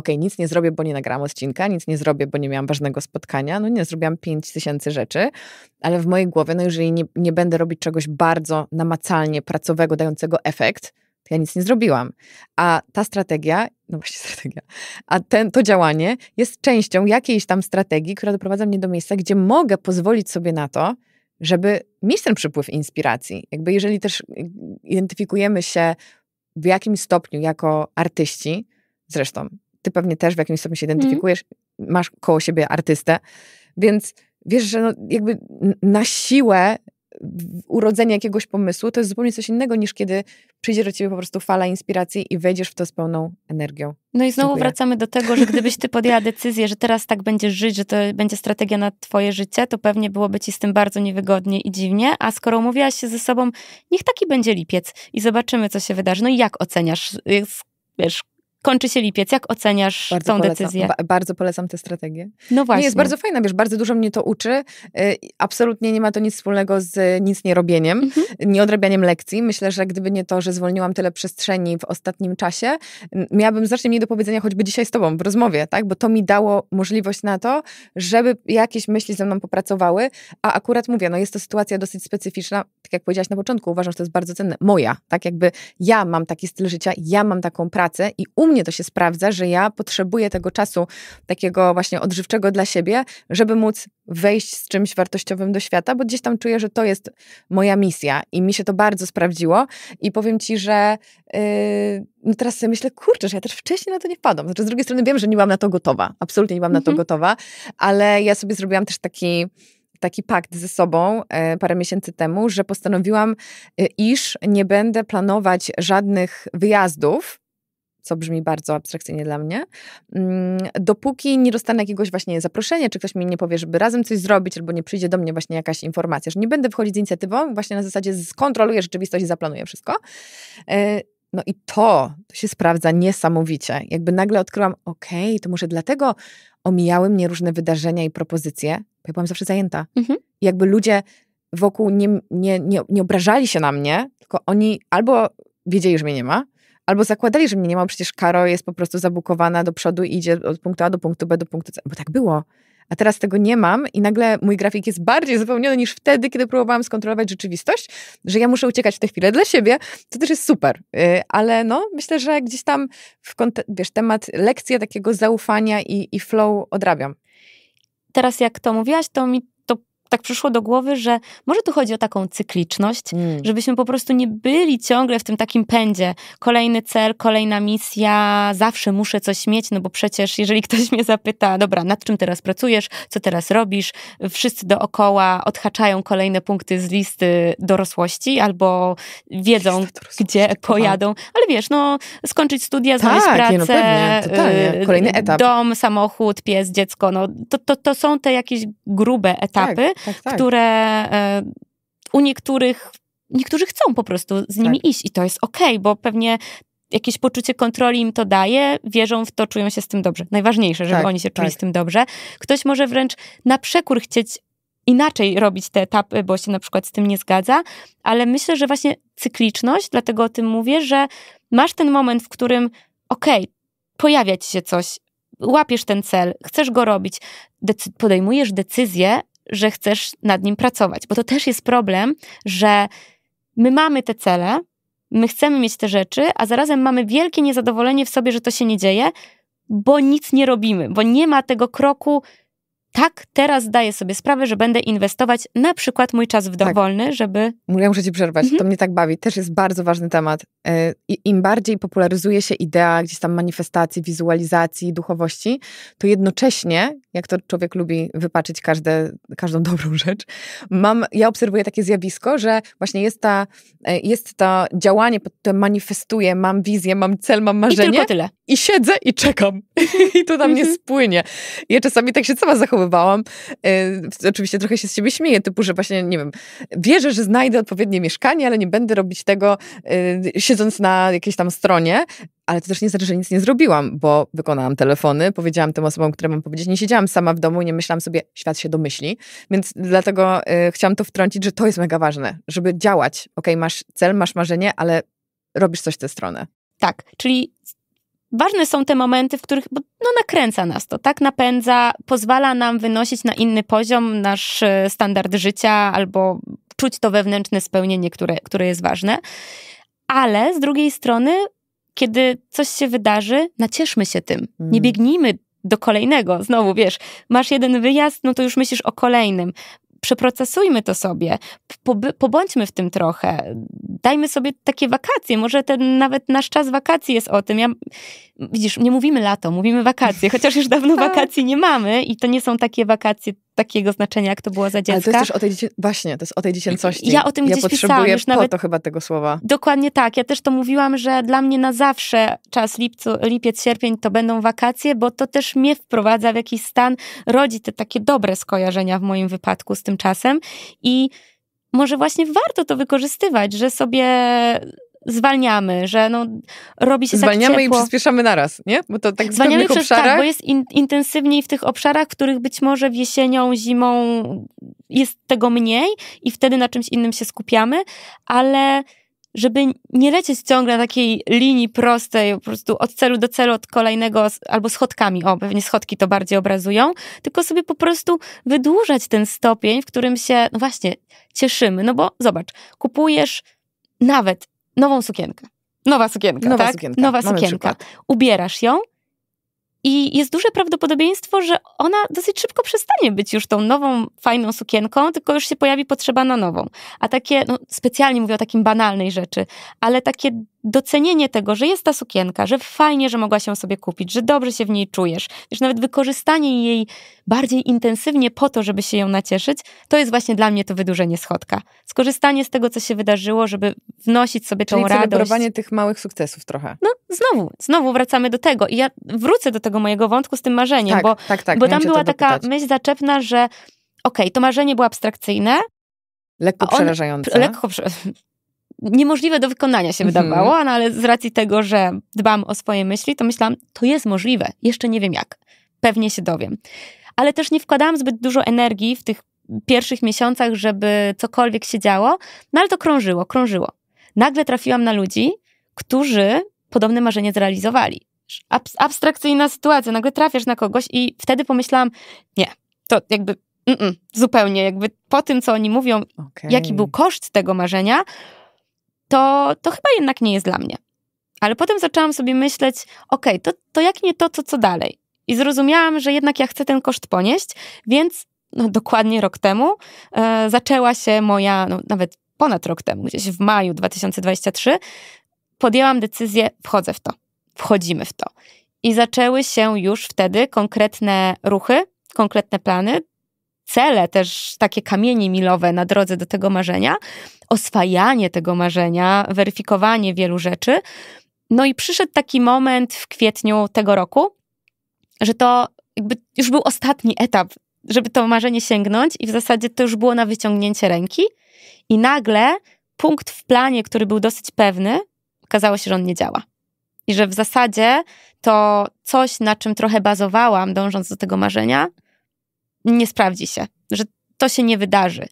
ok, nic nie zrobię, bo nie nagram odcinka, nic nie zrobię, bo nie miałam ważnego spotkania, no nie, zrobiłam tysięcy rzeczy, ale w mojej głowie, no jeżeli nie, nie będę robić czegoś bardzo namacalnie pracowego, dającego efekt, ja nic nie zrobiłam. A ta strategia, no właśnie strategia, a ten, to działanie jest częścią jakiejś tam strategii, która doprowadza mnie do miejsca, gdzie mogę pozwolić sobie na to, żeby mieć ten przypływ inspiracji. Jakby jeżeli też y, identyfikujemy się w jakimś stopniu jako artyści, zresztą ty pewnie też w jakimś stopniu się mhm. identyfikujesz, mm. masz koło siebie artystę, więc wiesz, że no, jakby na siłę urodzenie jakiegoś pomysłu to jest zupełnie coś innego niż kiedy przyjdzie do ciebie po prostu fala inspiracji i wejdziesz w to z pełną energią. No i znowu Dziękuję. wracamy do tego, że gdybyś ty podjęła decyzję, że teraz tak będziesz żyć, że to będzie strategia na twoje życie, to pewnie byłoby ci z tym bardzo niewygodnie i dziwnie, a skoro umówiłaś się ze sobą, niech taki będzie lipiec i zobaczymy, co się wydarzy. No i jak oceniasz, y, wiesz, kończy się lipiec. Jak oceniasz bardzo tą polecam, decyzję? Ba bardzo polecam tę strategię. No właśnie. Nie, jest bardzo fajna, wiesz, bardzo dużo mnie to uczy. Y, absolutnie nie ma to nic wspólnego z nic nie robieniem, mhm. nie odrabianiem lekcji. Myślę, że gdyby nie to, że zwolniłam tyle przestrzeni w ostatnim czasie, miałabym znacznie mniej do powiedzenia choćby dzisiaj z tobą w rozmowie, tak? Bo to mi dało możliwość na to, żeby jakieś myśli ze mną popracowały, a akurat mówię, no jest to sytuacja dosyć specyficzna, tak jak powiedziałaś na początku, uważam, że to jest bardzo cenne. Moja, tak jakby ja mam taki styl życia, ja mam taką pracę i um mnie to się sprawdza, że ja potrzebuję tego czasu takiego właśnie odżywczego dla siebie, żeby móc wejść z czymś wartościowym do świata, bo gdzieś tam czuję, że to jest moja misja i mi się to bardzo sprawdziło i powiem ci, że yy, no teraz sobie myślę, kurczę, że ja też wcześniej na to nie wpadłam. Znaczy z drugiej strony wiem, że nie byłam na to gotowa, absolutnie nie byłam na to mhm. gotowa, ale ja sobie zrobiłam też taki taki pakt ze sobą e, parę miesięcy temu, że postanowiłam, e, iż nie będę planować żadnych wyjazdów co brzmi bardzo abstrakcyjnie dla mnie, mm, dopóki nie dostanę jakiegoś właśnie zaproszenia, czy ktoś mi nie powie, żeby razem coś zrobić, albo nie przyjdzie do mnie właśnie jakaś informacja, że nie będę wchodzić z inicjatywą, właśnie na zasadzie skontroluję rzeczywistość i zaplanuję wszystko. E, no i to, to się sprawdza niesamowicie. Jakby nagle odkryłam, okej, okay, to może dlatego omijały mnie różne wydarzenia i propozycje, bo ja byłam zawsze zajęta. Mhm. I jakby ludzie wokół nie, nie, nie, nie obrażali się na mnie, tylko oni albo wiedzieli, że mnie nie ma, albo zakładali, że mnie nie ma, przecież Karo jest po prostu zabukowana do przodu i idzie od punktu A do punktu B do punktu C, bo tak było. A teraz tego nie mam i nagle mój grafik jest bardziej zapełniony niż wtedy, kiedy próbowałam skontrolować rzeczywistość, że ja muszę uciekać w tę chwilę dla siebie, to też jest super. Y, ale no, myślę, że gdzieś tam, w wiesz, temat lekcje takiego zaufania i, i flow odrabiam teraz jak to mówiłaś, to mi tak przyszło do głowy, że może tu chodzi o taką cykliczność, mm. żebyśmy po prostu nie byli ciągle w tym takim pędzie. Kolejny cel, kolejna misja, zawsze muszę coś mieć, no bo przecież jeżeli ktoś mnie zapyta, dobra, nad czym teraz pracujesz, co teraz robisz, wszyscy dookoła odhaczają kolejne punkty z listy dorosłości albo wiedzą, gdzie pojadą, ale wiesz, no skończyć studia, znaleźć pracę, tak, nie, no y, kolejny etap. Dom, samochód, pies, dziecko, no to, to, to są te jakieś grube etapy, tak tak, tak. które e, u niektórych, niektórzy chcą po prostu z nimi tak. iść i to jest okej, okay, bo pewnie jakieś poczucie kontroli im to daje, wierzą w to, czują się z tym dobrze. Najważniejsze, żeby tak, oni się czuli tak. z tym dobrze. Ktoś może wręcz na przekór chcieć inaczej robić te etapy, bo się na przykład z tym nie zgadza, ale myślę, że właśnie cykliczność, dlatego o tym mówię, że masz ten moment, w którym okej, okay, pojawia ci się coś, łapiesz ten cel, chcesz go robić, decy podejmujesz decyzję, że chcesz nad nim pracować. Bo to też jest problem, że my mamy te cele, my chcemy mieć te rzeczy, a zarazem mamy wielkie niezadowolenie w sobie, że to się nie dzieje, bo nic nie robimy, bo nie ma tego kroku tak, teraz zdaję sobie sprawę, że będę inwestować na przykład mój czas w tak. dowolny, żeby. Ja muszę ci przerwać, mhm. to mnie tak bawi. Też jest bardzo ważny temat. E, I Im bardziej popularyzuje się idea gdzieś tam manifestacji, wizualizacji, duchowości, to jednocześnie, jak to człowiek lubi wypaczyć każde, każdą dobrą rzecz, mam, ja obserwuję takie zjawisko, że właśnie jest, ta, e, jest to działanie, pod manifestuje, manifestuję, mam wizję, mam cel, mam marzenie. I tylko tyle i siedzę i czekam. I to na mnie mhm. spłynie. Ja czasami tak się sama zachowywałam. E, oczywiście trochę się z siebie śmieję, typu, że właśnie, nie wiem, wierzę, że znajdę odpowiednie mieszkanie, ale nie będę robić tego e, siedząc na jakiejś tam stronie, ale to też nie znaczy, że nic nie zrobiłam, bo wykonałam telefony, powiedziałam tym osobom, które mam powiedzieć. Nie siedziałam sama w domu i nie myślałam sobie, świat się domyśli, więc dlatego e, chciałam to wtrącić, że to jest mega ważne, żeby działać. Ok, masz cel, masz marzenie, ale robisz coś w tę stronę. Tak, czyli ważne są te momenty, w których no, nakręca nas to, tak? Napędza, pozwala nam wynosić na inny poziom nasz e, standard życia albo czuć to wewnętrzne spełnienie, które, które jest ważne. Ale z drugiej strony, kiedy coś się wydarzy, nacieszmy się tym. Nie mm. biegnijmy do kolejnego. Znowu, wiesz, masz jeden wyjazd, no to już myślisz o kolejnym przeprocesujmy to sobie, pobądźmy w tym trochę, dajmy sobie takie wakacje, może ten nawet nasz czas wakacji jest o tym. Ja, widzisz, nie mówimy lato, mówimy wakacje, chociaż już dawno tak. wakacji nie mamy i to nie są takie wakacje takiego znaczenia, jak to było za dziecka. Ale to jest też o tej, dziecię... właśnie, to jest o tej dziecięcości. Ja o tym ja potrzebuję pisałam, już po to chyba tego słowa. Dokładnie tak, ja też to mówiłam, że dla mnie na zawsze czas lipcu, lipiec, sierpień to będą wakacje, bo to też mnie wprowadza w jakiś stan, rodzi te takie dobre skojarzenia w moim wypadku z tym czasem i może właśnie warto to wykorzystywać, że sobie zwalniamy, że no, robi się tak zwalniamy tak ciepło. i przyspieszamy naraz, nie? Bo to tak zwalniamy w pewnych tak, obszarach... Tak, bo jest in, intensywniej w tych obszarach, w których być może w jesienią, zimą jest tego mniej i wtedy na czymś innym się skupiamy, ale żeby nie lecieć ciągle na takiej linii prostej, po prostu od celu do celu, od kolejnego, albo schodkami, o, pewnie schodki to bardziej obrazują, tylko sobie po prostu wydłużać ten stopień, w którym się, no właśnie, cieszymy. No bo zobacz, kupujesz nawet nową sukienkę. Nowa sukienka, Nowa tak? sukienka. Nowa Mamy sukienka. Przykład. Ubierasz ją i jest duże prawdopodobieństwo, że ona dosyć szybko przestanie być już tą nową, fajną sukienką, tylko już się pojawi potrzeba na nową. A takie, no specjalnie mówię o takim banalnej rzeczy, ale takie docenienie tego, że jest ta sukienka, że fajnie, że mogła się sobie kupić, że dobrze się w niej czujesz, już nawet wykorzystanie jej bardziej intensywnie po to, żeby się ją nacieszyć, to jest właśnie dla mnie to wydłużenie schodka. Skorzystanie z tego, co się wydarzyło, żeby wnosić sobie Czyli tą radość. celebrowanie tych małych sukcesów trochę. No, znowu, znowu wracamy do tego i ja wrócę do tego mojego wątku z tym marzeniem, tak, bo, tak, tak, bo tam była taka myśl zaczepna, że okej, okay, to marzenie było abstrakcyjne, Lekko on, przerażające. Lekko, niemożliwe do wykonania się mhm. wydawało, no ale z racji tego, że dbam o swoje myśli, to myślałam, to jest możliwe, jeszcze nie wiem jak, pewnie się dowiem. Ale też nie wkładałam zbyt dużo energii w tych pierwszych miesiącach, żeby cokolwiek się działo, no ale to krążyło, krążyło. Nagle trafiłam na ludzi, którzy podobne marzenie zrealizowali. Abs abstrakcyjna sytuacja, nagle trafiasz na kogoś i wtedy pomyślałam, nie, to jakby mm -mm, zupełnie, jakby po tym, co oni mówią, okay. jaki był koszt tego marzenia, to, to chyba jednak nie jest dla mnie. Ale potem zaczęłam sobie myśleć, okej, okay, to, to jak nie to, co, co dalej? I zrozumiałam, że jednak ja chcę ten koszt ponieść, więc no, dokładnie rok temu e, zaczęła się moja, no, nawet ponad rok temu, gdzieś w maju 2023, podjęłam decyzję, wchodzę w to, wchodzimy w to. I zaczęły się już wtedy konkretne ruchy, konkretne plany, cele, też takie kamienie milowe na drodze do tego marzenia, oswajanie tego marzenia, weryfikowanie wielu rzeczy. No i przyszedł taki moment w kwietniu tego roku, że to jakby już był ostatni etap, żeby to marzenie sięgnąć, i w zasadzie to już było na wyciągnięcie ręki. I nagle punkt w planie, który był dosyć pewny, okazało się, że on nie działa. I że w zasadzie to coś, na czym trochę bazowałam, dążąc do tego marzenia, nie sprawdzi się, że to się nie wydarzy.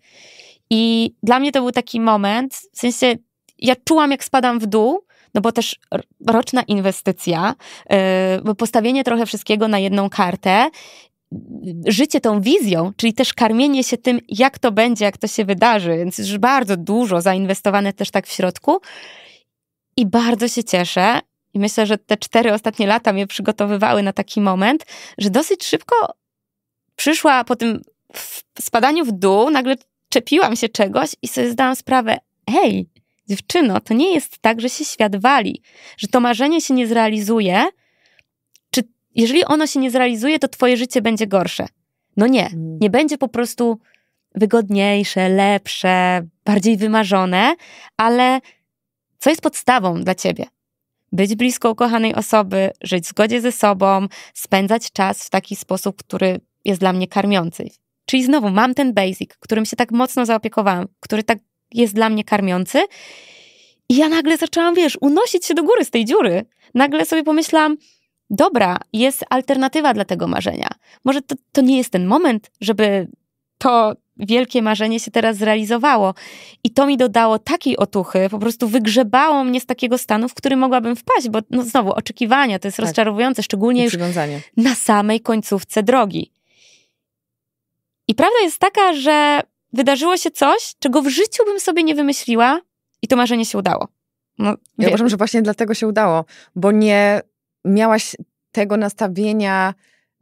I dla mnie to był taki moment, w sensie ja czułam, jak spadam w dół, no bo też roczna inwestycja, yy, postawienie trochę wszystkiego na jedną kartę, yy, życie tą wizją, czyli też karmienie się tym, jak to będzie, jak to się wydarzy, więc już bardzo dużo zainwestowane też tak w środku. I bardzo się cieszę. I myślę, że te cztery ostatnie lata mnie przygotowywały na taki moment, że dosyć szybko przyszła po tym spadaniu w dół, nagle czepiłam się czegoś i sobie zdałam sprawę, hej, dziewczyno, to nie jest tak, że się świat wali, że to marzenie się nie zrealizuje. Czy jeżeli ono się nie zrealizuje, to twoje życie będzie gorsze? No nie, mm. nie będzie po prostu wygodniejsze, lepsze, bardziej wymarzone, ale co jest podstawą dla ciebie? Być blisko ukochanej osoby, żyć w zgodzie ze sobą, spędzać czas w taki sposób, który jest dla mnie karmiący. Czyli znowu mam ten basic, którym się tak mocno zaopiekowałam, który tak jest dla mnie karmiący. I ja nagle zaczęłam, wiesz, unosić się do góry z tej dziury. Nagle sobie pomyślałam, dobra, jest alternatywa dla tego marzenia. Może to, to nie jest ten moment, żeby to wielkie marzenie się teraz zrealizowało. I to mi dodało takiej otuchy, po prostu wygrzebało mnie z takiego stanu, w który mogłabym wpaść, bo no znowu oczekiwania to jest tak. rozczarowujące, szczególnie już na samej końcówce drogi. I prawda jest taka, że wydarzyło się coś, czego w życiu bym sobie nie wymyśliła i to marzenie się udało. No, ja uważam, że właśnie dlatego się udało, bo nie miałaś tego nastawienia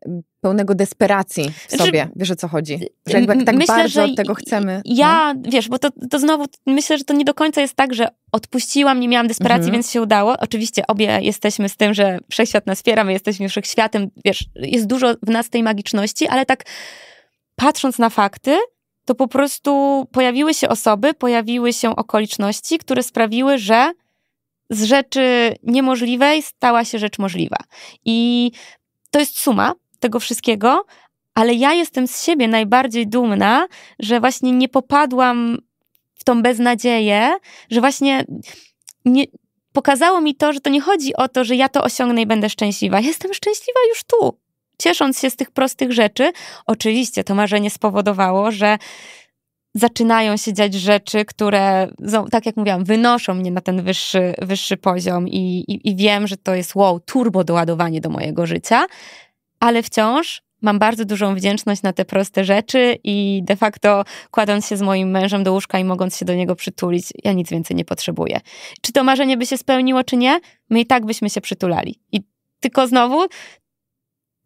mm, pełnego desperacji w znaczy, sobie. Wiesz o co chodzi? Y, że jakby tak myślę, bardzo że tego chcemy. Ja, no. wiesz, bo to, to znowu myślę, że to nie do końca jest tak, że odpuściłam, nie miałam desperacji, mhm. więc się udało. Oczywiście obie jesteśmy z tym, że wszechświat nas wspiera, my jesteśmy wszechświatem, wiesz, jest dużo w nas tej magiczności, ale tak patrząc na fakty, to po prostu pojawiły się osoby, pojawiły się okoliczności, które sprawiły, że z rzeczy niemożliwej stała się rzecz możliwa. I to jest suma tego wszystkiego, ale ja jestem z siebie najbardziej dumna, że właśnie nie popadłam w tą beznadzieję, że właśnie nie, pokazało mi to, że to nie chodzi o to, że ja to osiągnę i będę szczęśliwa. Jestem szczęśliwa już tu ciesząc się z tych prostych rzeczy, oczywiście to marzenie spowodowało, że zaczynają się dziać rzeczy, które, tak jak mówiłam, wynoszą mnie na ten wyższy, wyższy poziom i, i, i wiem, że to jest wow, turbo doładowanie do mojego życia, ale wciąż mam bardzo dużą wdzięczność na te proste rzeczy i de facto kładąc się z moim mężem do łóżka i mogąc się do niego przytulić, ja nic więcej nie potrzebuję. Czy to marzenie by się spełniło, czy nie? My i tak byśmy się przytulali. I tylko znowu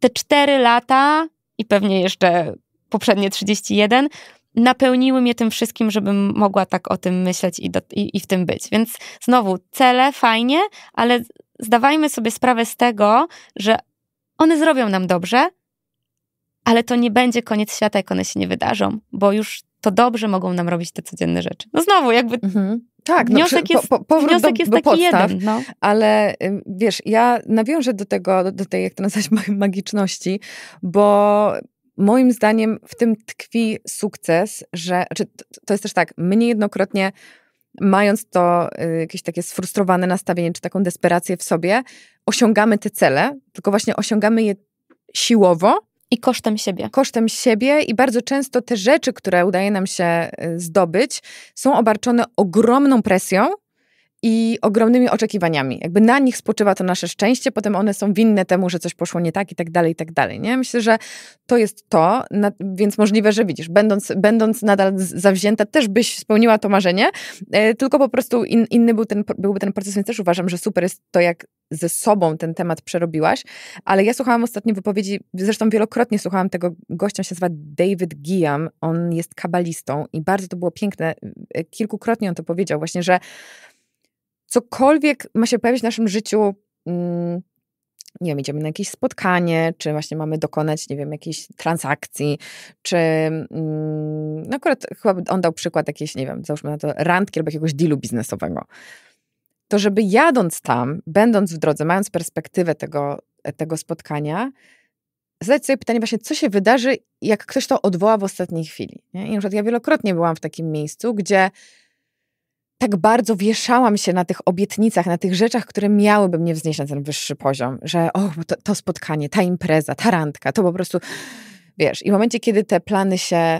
te cztery lata i pewnie jeszcze poprzednie 31 napełniły mnie tym wszystkim, żebym mogła tak o tym myśleć i, do, i, i w tym być. Więc znowu, cele fajnie, ale zdawajmy sobie sprawę z tego, że one zrobią nam dobrze, ale to nie będzie koniec świata, jak one się nie wydarzą, bo już to dobrze mogą nam robić te codzienne rzeczy. No znowu, jakby mhm. tak, no wniosek, no, jest, po, po, wniosek do, jest do taki podstaw, jeden. No. Ale y, wiesz, ja nawiążę do tego, do tej, jak to nazwać, magiczności, bo moim zdaniem w tym tkwi sukces, że to jest też tak, my niejednokrotnie mając to y, jakieś takie sfrustrowane nastawienie czy taką desperację w sobie, osiągamy te cele, tylko właśnie osiągamy je siłowo, i kosztem siebie. Kosztem siebie i bardzo często te rzeczy, które udaje nam się y, zdobyć, są obarczone ogromną presją, i ogromnymi oczekiwaniami. Jakby na nich spoczywa to nasze szczęście, potem one są winne temu, że coś poszło nie tak i tak dalej, i tak dalej. Nie? Myślę, że to jest to, na, więc możliwe, że widzisz, będąc, będąc nadal zawzięta, też byś spełniła to marzenie, e, tylko po prostu in, inny był ten, byłby ten proces, więc też uważam, że super jest to, jak ze sobą ten temat przerobiłaś, ale ja słuchałam ostatnio wypowiedzi, zresztą wielokrotnie słuchałam tego gościa, się nazywa David Giam, on jest kabalistą i bardzo to było piękne, e, kilkukrotnie on to powiedział właśnie, że cokolwiek ma się pojawić w naszym życiu, mm, nie wiem, idziemy na jakieś spotkanie, czy właśnie mamy dokonać, nie wiem, jakiejś transakcji, czy mm, no akurat chyba on dał przykład jakiejś, nie wiem, załóżmy na to randki albo jakiegoś dealu biznesowego. To żeby jadąc tam, będąc w drodze, mając perspektywę tego, tego spotkania, zadać sobie pytanie właśnie, co się wydarzy, jak ktoś to odwoła w ostatniej chwili. Nie? I na przykład ja wielokrotnie byłam w takim miejscu, gdzie tak bardzo wieszałam się na tych obietnicach, na tych rzeczach, które miałyby mnie wznieść na ten wyższy poziom, że o, to, to spotkanie, ta impreza, ta randka, to po prostu, wiesz, i w momencie, kiedy te plany się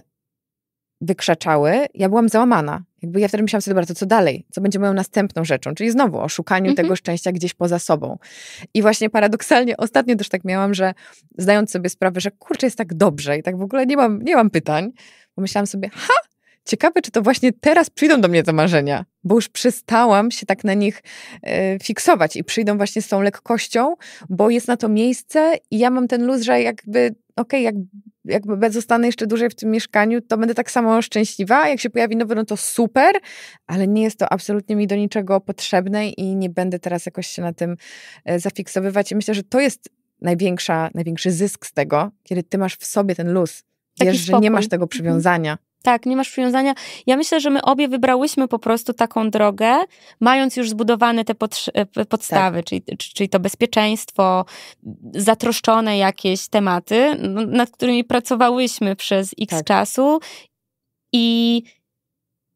wykraczały, ja byłam załamana. Jakby ja wtedy myślałam sobie, dobra, to co dalej? Co będzie moją następną rzeczą? Czyli znowu o szukaniu mm -hmm. tego szczęścia gdzieś poza sobą. I właśnie paradoksalnie ostatnio też tak miałam, że zdając sobie sprawę, że kurczę, jest tak dobrze i tak w ogóle nie mam, nie mam pytań, pomyślałam sobie, ha, Ciekawe, czy to właśnie teraz przyjdą do mnie te marzenia, bo już przestałam się tak na nich e, fiksować i przyjdą właśnie z tą lekkością, bo jest na to miejsce i ja mam ten luz, że jakby, okej, okay, jak, jakby zostanę jeszcze dłużej w tym mieszkaniu, to będę tak samo szczęśliwa. Jak się pojawi nowy, no to super, ale nie jest to absolutnie mi do niczego potrzebne i nie będę teraz jakoś się na tym e, zafiksowywać. I myślę, że to jest największa, największy zysk z tego, kiedy ty masz w sobie ten luz. Wiesz, że nie masz tego mhm. przywiązania. Tak, nie masz przywiązania. Ja myślę, że my obie wybrałyśmy po prostu taką drogę, mając już zbudowane te e, podstawy, tak. czyli, czyli to bezpieczeństwo, zatroszczone jakieś tematy, nad którymi pracowałyśmy przez x tak. czasu. I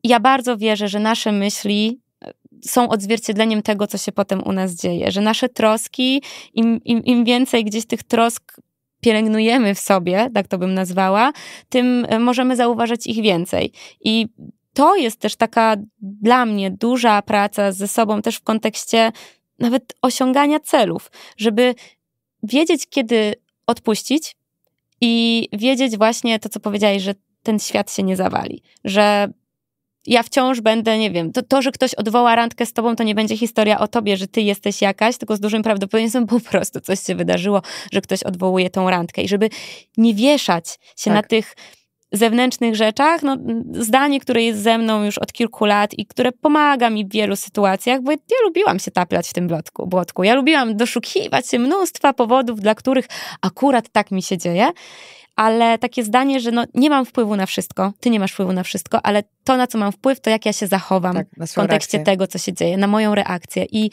ja bardzo wierzę, że nasze myśli e, są odzwierciedleniem tego, co się potem u nas dzieje, że nasze troski, im, im, im więcej gdzieś tych trosk pielęgnujemy w sobie, tak to bym nazwała, tym e, możemy zauważyć ich więcej. I to jest też taka dla mnie duża praca ze sobą, też w kontekście nawet osiągania celów, żeby wiedzieć, kiedy odpuścić i wiedzieć właśnie to, co powiedziałeś, że ten świat się nie zawali, że ja wciąż będę, nie wiem, to, to, że ktoś odwoła randkę z tobą, to nie będzie historia o tobie, że ty jesteś jakaś, tylko z dużym prawdopodobieństwem po prostu coś się wydarzyło, że ktoś odwołuje tą randkę. I żeby nie wieszać się tak. na tych zewnętrznych rzeczach, no, zdanie, które jest ze mną już od kilku lat i które pomaga mi w wielu sytuacjach, bo ja lubiłam się taplać w tym błotku. błotku. Ja lubiłam doszukiwać się mnóstwa powodów, dla których akurat tak mi się dzieje, ale takie zdanie, że no, nie mam wpływu na wszystko, ty nie masz wpływu na wszystko, ale to, na co mam wpływ, to jak ja się zachowam tak, w kontekście reakcję. tego, co się dzieje, na moją reakcję. I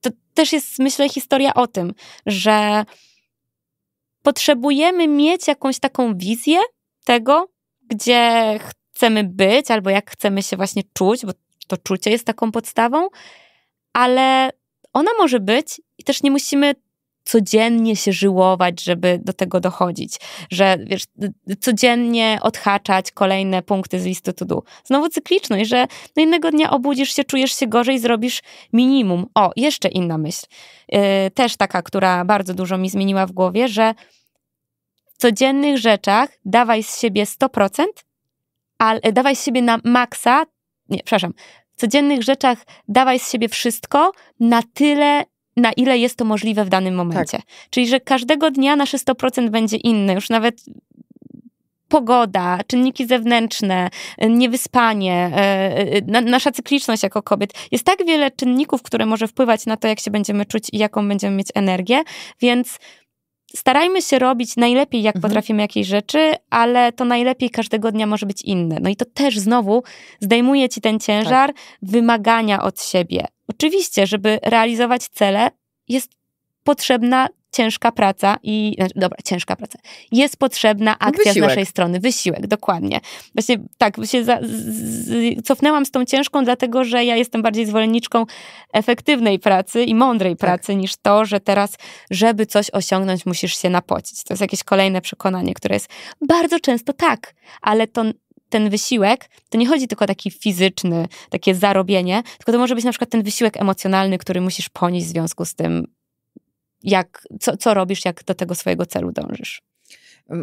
to też jest, myślę, historia o tym, że potrzebujemy mieć jakąś taką wizję tego, gdzie chcemy być, albo jak chcemy się właśnie czuć, bo to czucie jest taką podstawą, ale ona może być i też nie musimy codziennie się żyłować, żeby do tego dochodzić, że wiesz, codziennie odhaczać kolejne punkty z listy to do. Znowu cykliczność, że no innego dnia obudzisz się, czujesz się gorzej, zrobisz minimum. O, jeszcze inna myśl, yy, też taka, która bardzo dużo mi zmieniła w głowie, że w codziennych rzeczach dawaj z siebie 100%, ale dawaj z siebie na maksa, nie, przepraszam, w codziennych rzeczach dawaj z siebie wszystko na tyle, na ile jest to możliwe w danym momencie. Tak. Czyli, że każdego dnia nasze 100% będzie inne, już nawet pogoda, czynniki zewnętrzne, y, niewyspanie, y, y, nasza cykliczność jako kobiet. Jest tak wiele czynników, które może wpływać na to, jak się będziemy czuć i jaką będziemy mieć energię, więc starajmy się robić najlepiej, jak mhm. potrafimy jakieś rzeczy, ale to najlepiej każdego dnia może być inne. No i to też znowu zdejmuje ci ten ciężar tak. wymagania od siebie. Oczywiście, żeby realizować cele, jest potrzebna ciężka praca i, znaczy, dobra, ciężka praca, jest potrzebna no akcja wysiłek. z naszej strony, wysiłek, dokładnie. Właśnie tak, się za, z, z, cofnęłam z tą ciężką, dlatego że ja jestem bardziej zwolenniczką efektywnej pracy i mądrej tak. pracy niż to, że teraz, żeby coś osiągnąć, musisz się napocić. To jest jakieś kolejne przekonanie, które jest bardzo często tak, ale to ten wysiłek, to nie chodzi tylko o taki fizyczny, takie zarobienie, tylko to może być na przykład ten wysiłek emocjonalny, który musisz ponieść w związku z tym jak, co, co robisz, jak do tego swojego celu dążysz.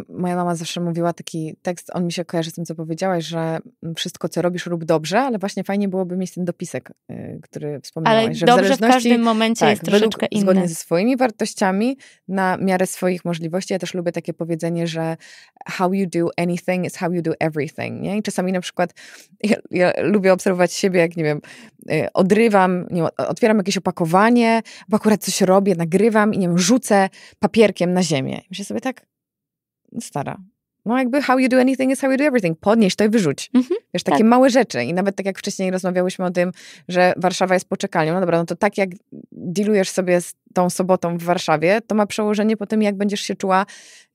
Moja mama zawsze mówiła taki tekst, on mi się kojarzy z tym, co powiedziałaś, że wszystko, co robisz, rób dobrze, ale właśnie fajnie byłoby mieć ten dopisek, y, który wspomniałaś. Ale że dobrze w, zależności, w każdym momencie tak, jest troszeczkę inny. Zgodnie ze swoimi wartościami, na miarę swoich możliwości. Ja też lubię takie powiedzenie, że how you do anything is how you do everything. Nie? I czasami na przykład ja, ja lubię obserwować siebie, jak nie wiem, y, odrywam, nie, otwieram jakieś opakowanie, bo akurat coś robię, nagrywam i nie wiem, rzucę papierkiem na ziemię. myślę sobie tak, stara, no jakby how you do anything is how you do everything. Podnieś to i wyrzuć. Mhm, Wiesz, takie tak. małe rzeczy. I nawet tak jak wcześniej rozmawiałyśmy o tym, że Warszawa jest poczekalnią, no dobra, no to tak jak dealujesz sobie z tą sobotą w Warszawie, to ma przełożenie po tym, jak będziesz się czuła,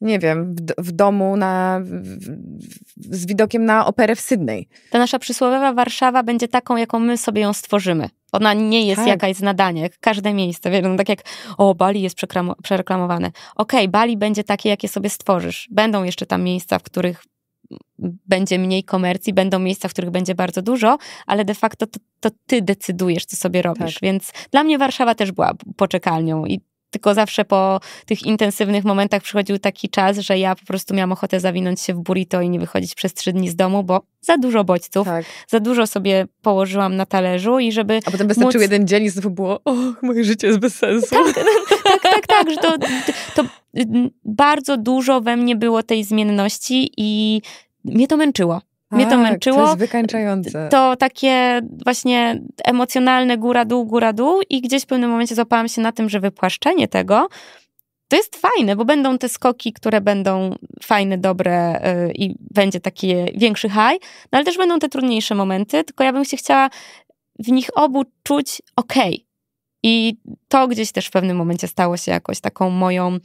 nie wiem, w, w domu na, w, z widokiem na operę w Sydney. Ta nasza przysłowiowa Warszawa będzie taką, jaką my sobie ją stworzymy. Ona nie jest tak. jakaś z jak każde miejsce. Wiadomo, no tak jak, o, Bali jest przereklamowane. Okej, okay, Bali będzie takie, jakie sobie stworzysz. Będą jeszcze tam miejsca, w których będzie mniej komercji, będą miejsca, w których będzie bardzo dużo, ale de facto to, to ty decydujesz, co sobie robisz. Tak. Więc dla mnie Warszawa też była poczekalnią i tylko zawsze po tych intensywnych momentach przychodził taki czas, że ja po prostu miałam ochotę zawinąć się w burrito i nie wychodzić przez trzy dni z domu, bo za dużo bodźców, tak. za dużo sobie położyłam na talerzu i żeby... A potem wystarczył móc... jeden dzień i znowu było, o, moje życie jest bez sensu. Tak, tak, tak, tak, że to, to bardzo dużo we mnie było tej zmienności i mnie to męczyło. Mnie to męczyło. Tak, to jest wykańczające. To takie właśnie emocjonalne góra dół, góra dół i gdzieś w pewnym momencie złapałam się na tym, że wypłaszczenie tego to jest fajne, bo będą te skoki, które będą fajne, dobre y, i będzie taki większy high, no ale też będą te trudniejsze momenty, tylko ja bym się chciała w nich obu czuć okej. Okay i to gdzieś też w pewnym momencie stało się jakoś taką moją y,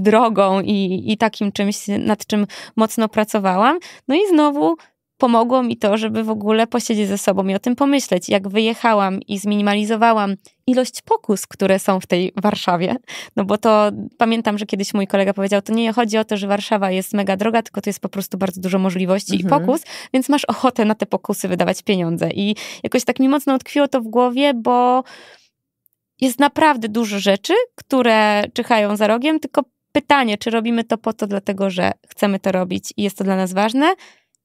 drogą i, i takim czymś, nad czym mocno pracowałam. No i znowu pomogło mi to, żeby w ogóle posiedzieć ze sobą i o tym pomyśleć. Jak wyjechałam i zminimalizowałam ilość pokus, które są w tej Warszawie, no bo to pamiętam, że kiedyś mój kolega powiedział, to nie chodzi o to, że Warszawa jest mega droga, tylko to jest po prostu bardzo dużo możliwości mhm. i pokus, więc masz ochotę na te pokusy wydawać pieniądze. I jakoś tak mi mocno utkwiło to w głowie, bo jest naprawdę dużo rzeczy, które czyhają za rogiem, tylko pytanie, czy robimy to po to, dlatego że chcemy to robić i jest to dla nas ważne,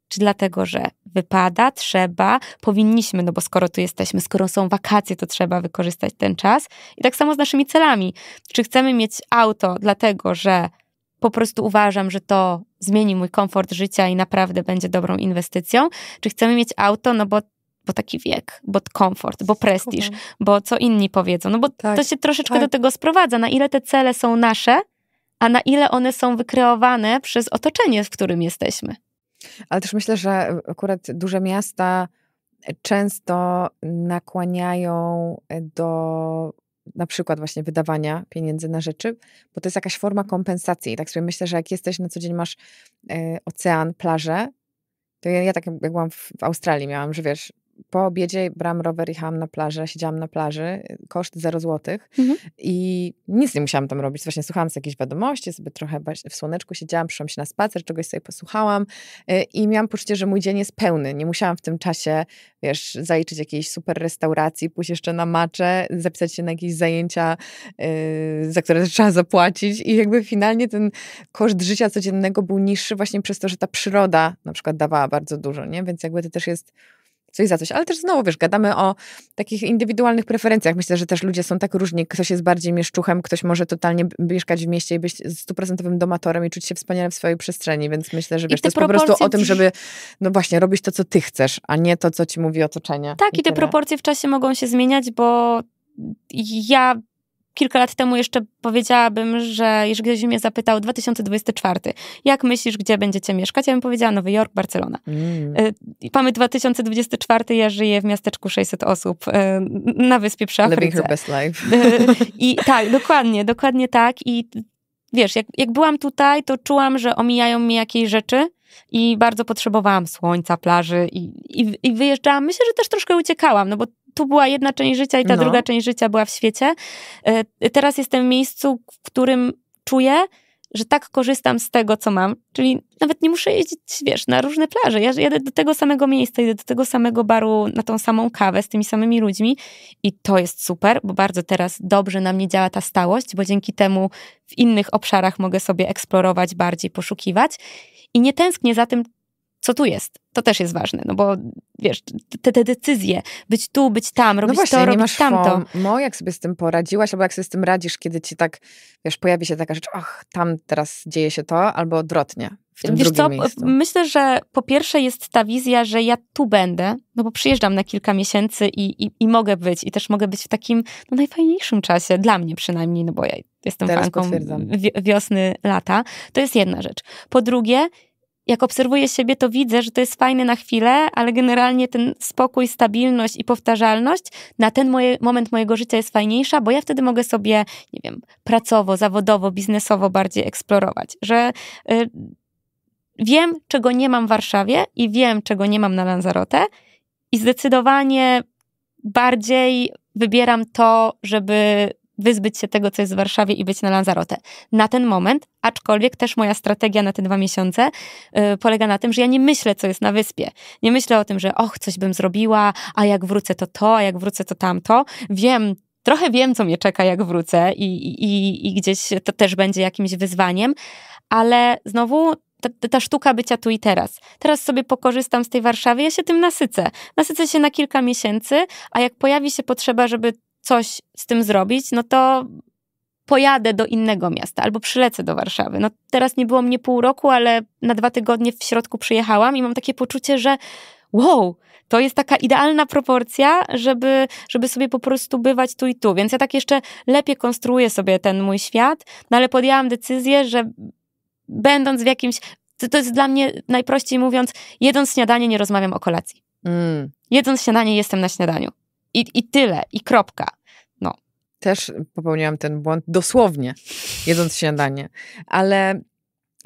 czy dlatego, że wypada, trzeba, powinniśmy, no bo skoro tu jesteśmy, skoro są wakacje, to trzeba wykorzystać ten czas. I tak samo z naszymi celami. Czy chcemy mieć auto, dlatego że po prostu uważam, że to zmieni mój komfort życia i naprawdę będzie dobrą inwestycją? Czy chcemy mieć auto, no bo bo taki wiek, bo komfort, bo prestiż, bo co inni powiedzą. No bo tak, to się troszeczkę tak. do tego sprowadza, na ile te cele są nasze, a na ile one są wykreowane przez otoczenie, w którym jesteśmy. Ale też myślę, że akurat duże miasta często nakłaniają do na przykład właśnie wydawania pieniędzy na rzeczy, bo to jest jakaś forma kompensacji. I tak sobie myślę, że jak jesteś na co dzień, masz e, ocean, plażę, to ja, ja tak jak byłam w, w Australii, miałam, że wiesz, po obiedzie bram rower, jechałam na plażę, siedziałam na plaży, y, koszt 0 złotych mhm. i nic nie musiałam tam robić. Właśnie słuchałam sobie jakieś wiadomości, sobie trochę w słoneczku siedziałam, przyszłam się na spacer, czegoś sobie posłuchałam y, i miałam poczucie, że mój dzień jest pełny. Nie musiałam w tym czasie, wiesz, zaliczyć jakiejś super restauracji, pójść jeszcze na macze, zapisać się na jakieś zajęcia, y, za które trzeba zapłacić i jakby finalnie ten koszt życia codziennego był niższy właśnie przez to, że ta przyroda na przykład dawała bardzo dużo, nie? Więc jakby to też jest coś za coś. Ale też znowu, wiesz, gadamy o takich indywidualnych preferencjach. Myślę, że też ludzie są tak różni. Ktoś jest bardziej mieszczuchem, ktoś może totalnie mieszkać w mieście i być stuprocentowym domatorem i czuć się wspaniale w swojej przestrzeni, więc myślę, że wiesz, to jest po prostu o tym, żeby no właśnie, robić to, co ty chcesz, a nie to, co ci mówi otoczenie. Tak, i, i te tyle. proporcje w czasie mogą się zmieniać, bo ja kilka lat temu jeszcze powiedziałabym, że jeżeli ktoś mnie zapytał 2024, jak myślisz, gdzie będziecie mieszkać? Ja bym powiedziała Nowy Jork, Barcelona. Mm. Y, mamy 2024, ja żyję w miasteczku 600 osób y, na wyspie przy Afryce. Living her best life. Y, I tak, dokładnie, dokładnie tak i wiesz, jak, jak byłam tutaj, to czułam, że omijają mnie jakieś rzeczy, i bardzo potrzebowałam słońca, plaży i, i, i, wyjeżdżałam. Myślę, że też troszkę uciekałam, no bo tu była jedna część życia i ta no. druga część życia była w świecie. E, teraz jestem w miejscu, w którym czuję, że tak korzystam z tego, co mam. Czyli nawet nie muszę jeździć, wiesz, na różne plaże. Ja jadę do tego samego miejsca, idę do tego samego baru, na tą samą kawę z tymi samymi ludźmi. I to jest super, bo bardzo teraz dobrze na mnie działa ta stałość, bo dzięki temu w innych obszarach mogę sobie eksplorować bardziej, poszukiwać. I nie tęsknię za tym, co tu jest. To też jest ważne, no bo wiesz, te, te decyzje, być tu, być tam, robić no właśnie, to, robić masz tamto. No jak sobie z tym poradziłaś, albo jak sobie z tym radzisz, kiedy ci tak, wiesz, pojawi się taka rzecz, ach, tam teraz dzieje się to, albo odwrotnie. W tym Wiesz co, miejscu. myślę, że po pierwsze jest ta wizja, że ja tu będę, no bo przyjeżdżam na kilka miesięcy i, i, i mogę być i też mogę być w takim no, najfajniejszym czasie, dla mnie przynajmniej, no bo ja jestem Teraz fanką wiosny, lata. To jest jedna rzecz. Po drugie, jak obserwuję siebie, to widzę, że to jest fajne na chwilę, ale generalnie ten spokój, stabilność i powtarzalność na ten moje, moment mojego życia jest fajniejsza, bo ja wtedy mogę sobie, nie wiem, pracowo, zawodowo, biznesowo bardziej eksplorować, że y, wiem, czego nie mam w Warszawie i wiem, czego nie mam na Lanzarote i zdecydowanie bardziej wybieram to, żeby wyzbyć się tego, co jest w Warszawie i być na Lanzarote. Na ten moment, aczkolwiek też moja strategia na te dwa miesiące yy, polega na tym, że ja nie myślę, co jest na wyspie. Nie myślę o tym, że och, coś bym zrobiła, a jak wrócę to to, a jak wrócę to tamto. Wiem, trochę wiem, co mnie czeka, jak wrócę i, i, i gdzieś to też będzie jakimś wyzwaniem, ale znowu ta, ta, sztuka bycia tu i teraz. Teraz sobie pokorzystam z tej Warszawy, ja się tym nasycę. Nasycę się na kilka miesięcy, a jak pojawi się potrzeba, żeby coś z tym zrobić, no to pojadę do innego miasta albo przylecę do Warszawy. No teraz nie było mnie pół roku, ale na dwa tygodnie w środku przyjechałam i mam takie poczucie, że wow, to jest taka idealna proporcja, żeby, żeby sobie po prostu bywać tu i tu. Więc ja tak jeszcze lepiej konstruuję sobie ten mój świat, no ale podjęłam decyzję, że będąc w jakimś. To, to jest dla mnie najprościej mówiąc, jedząc śniadanie nie rozmawiam o kolacji. Mm. Jedząc śniadanie jestem na śniadaniu. I, I tyle, i kropka też popełniłam ten błąd dosłownie, jedząc śniadanie. Ale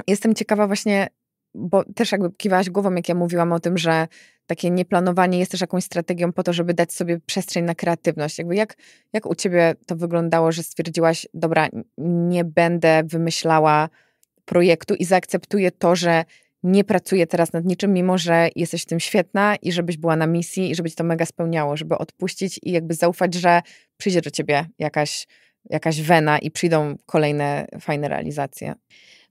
jestem ciekawa właśnie, bo też jakby kiwałaś głową, jak ja mówiłam o tym, że takie nieplanowanie jest też jakąś strategią po to, żeby dać sobie przestrzeń na kreatywność. Jakby jak, jak u ciebie to wyglądało, że stwierdziłaś, dobra, nie będę wymyślała projektu i zaakceptuję to, że nie pracuję teraz nad niczym, mimo że jesteś w tym świetna i żebyś była na misji i żeby to mega spełniało, żeby odpuścić i jakby zaufać, że przyjdzie do ciebie jakaś, jakaś wena i przyjdą kolejne fajne realizacje.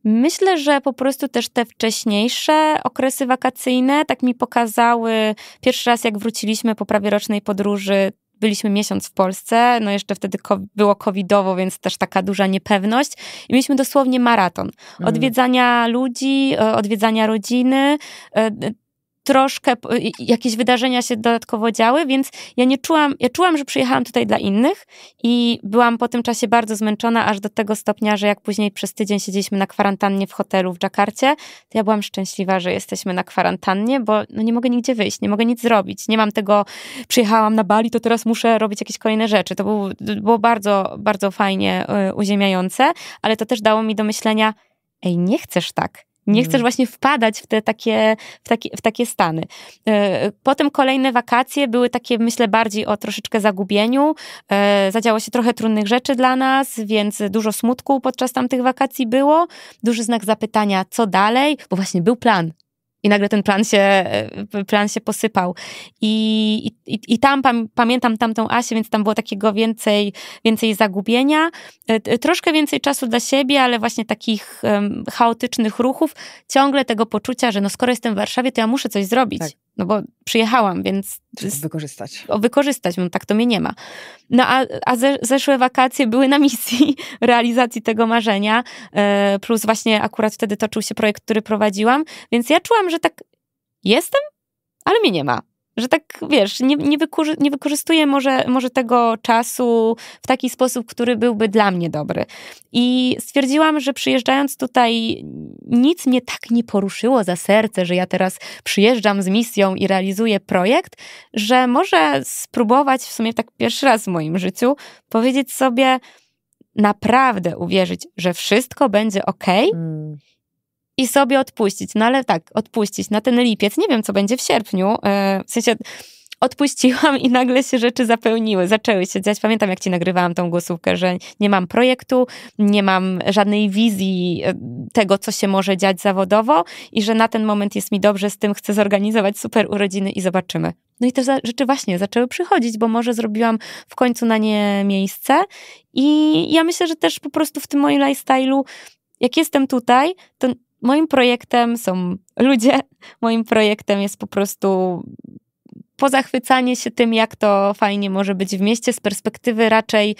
Myślę, że po prostu też te wcześniejsze okresy wakacyjne tak mi pokazały pierwszy raz, jak wróciliśmy po prawie rocznej podróży byliśmy miesiąc w Polsce, no jeszcze wtedy co było covidowo, więc też taka duża niepewność i mieliśmy dosłownie maraton mhm. odwiedzania ludzi, e, odwiedzania rodziny, e, troszkę jakieś wydarzenia się dodatkowo działy, więc ja nie czułam, ja czułam, że przyjechałam tutaj dla innych i byłam po tym czasie bardzo zmęczona, aż do tego stopnia, że jak później przez tydzień siedzieliśmy na kwarantannie w hotelu w Dżakarcie, to ja byłam szczęśliwa, że jesteśmy na kwarantannie, bo no nie mogę nigdzie wyjść, nie mogę nic zrobić, nie mam tego, przyjechałam na Bali, to teraz muszę robić jakieś kolejne rzeczy. To było, było bardzo, bardzo fajnie y, uziemiające, ale to też dało mi do myślenia, ej, nie chcesz tak nie mhm. chcesz właśnie wpadać w te takie, w takie, w takie stany. E, potem kolejne wakacje były takie, myślę, bardziej o troszeczkę zagubieniu. E, zadziało się trochę trudnych rzeczy dla nas, więc dużo smutku podczas tamtych wakacji było. Duży znak zapytania, co dalej, bo właśnie był plan. I nagle ten plan się, e, plan się posypał. I, i, i tam pam, pamiętam tamtą Asię, więc tam było takiego więcej, więcej zagubienia, e, troszkę więcej czasu dla siebie, ale właśnie takich um, chaotycznych ruchów, ciągle tego poczucia, że no skoro jestem w Warszawie, to ja muszę coś zrobić. Tak no bo przyjechałam, więc... Trzeba wykorzystać. O, wykorzystać, bo no tak to mnie nie ma. No a, a zeszłe wakacje były na misji realizacji tego marzenia, e, plus właśnie akurat wtedy toczył się projekt, który prowadziłam, więc ja czułam, że tak jestem, ale mnie nie ma. Że tak, wiesz, nie, nie, wykorzy nie wykorzystuję może, może tego czasu w taki sposób, który byłby dla mnie dobry. I stwierdziłam, że przyjeżdżając tutaj, nic mnie tak nie poruszyło za serce, że ja teraz przyjeżdżam z misją i realizuję projekt, że może spróbować w sumie tak pierwszy raz w moim życiu powiedzieć sobie, naprawdę uwierzyć, że wszystko będzie ok. Mm i sobie odpuścić. No ale tak, odpuścić na ten lipiec. Nie wiem, co będzie w sierpniu. E, w sensie odpuściłam i nagle się rzeczy zapełniły, zaczęły się dziać. Pamiętam, jak ci nagrywałam tą głosówkę, że nie mam projektu, nie mam żadnej wizji e, tego, co się może dziać zawodowo i że na ten moment jest mi dobrze z tym, chcę zorganizować super urodziny i zobaczymy. No i te rzeczy właśnie zaczęły przychodzić, bo może zrobiłam w końcu na nie miejsce i ja myślę, że też po prostu w tym moim lifestyle'u jak jestem tutaj, to moim projektem są ludzie, moim projektem jest po prostu pozachwycanie się tym, jak to fajnie może być w mieście z perspektywy raczej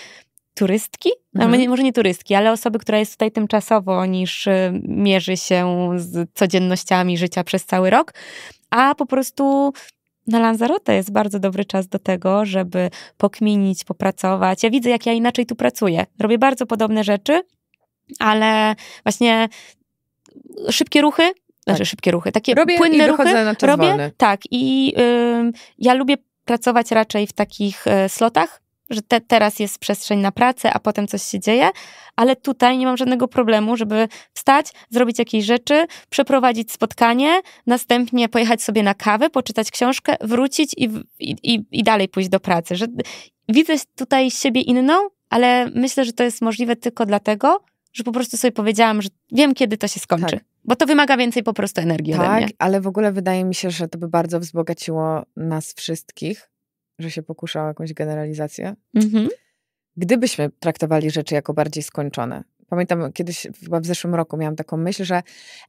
turystki, mhm. może nie turystki, ale osoby, która jest tutaj tymczasowo, niż y, mierzy się z codziennościami życia przez cały rok, a po prostu na Lanzarote jest bardzo dobry czas do tego, żeby pokminić, popracować. Ja widzę, jak ja inaczej tu pracuję. Robię bardzo podobne rzeczy, ale właśnie szybkie ruchy, znaczy tak. szybkie ruchy, takie robię płynne i ruchy na czas robię. Wolny. Tak, i y, ja lubię pracować raczej w takich y, slotach, że te, teraz jest przestrzeń na pracę, a potem coś się dzieje, ale tutaj nie mam żadnego problemu, żeby wstać, zrobić jakieś rzeczy, przeprowadzić spotkanie, następnie pojechać sobie na kawę, poczytać książkę, wrócić i, i, i, dalej pójść do pracy. Że, widzę tutaj siebie inną, ale myślę, że to jest możliwe tylko dlatego, że po prostu sobie powiedziałam, że wiem, kiedy to się skończy. Tak. Bo to wymaga więcej po prostu energii tak, ode mnie. ale w ogóle wydaje mi się, że to by bardzo wzbogaciło nas wszystkich, że się o jakąś generalizację. Mhm. Gdybyśmy traktowali rzeczy jako bardziej skończone. Pamiętam kiedyś, chyba w zeszłym roku miałam taką myśl, że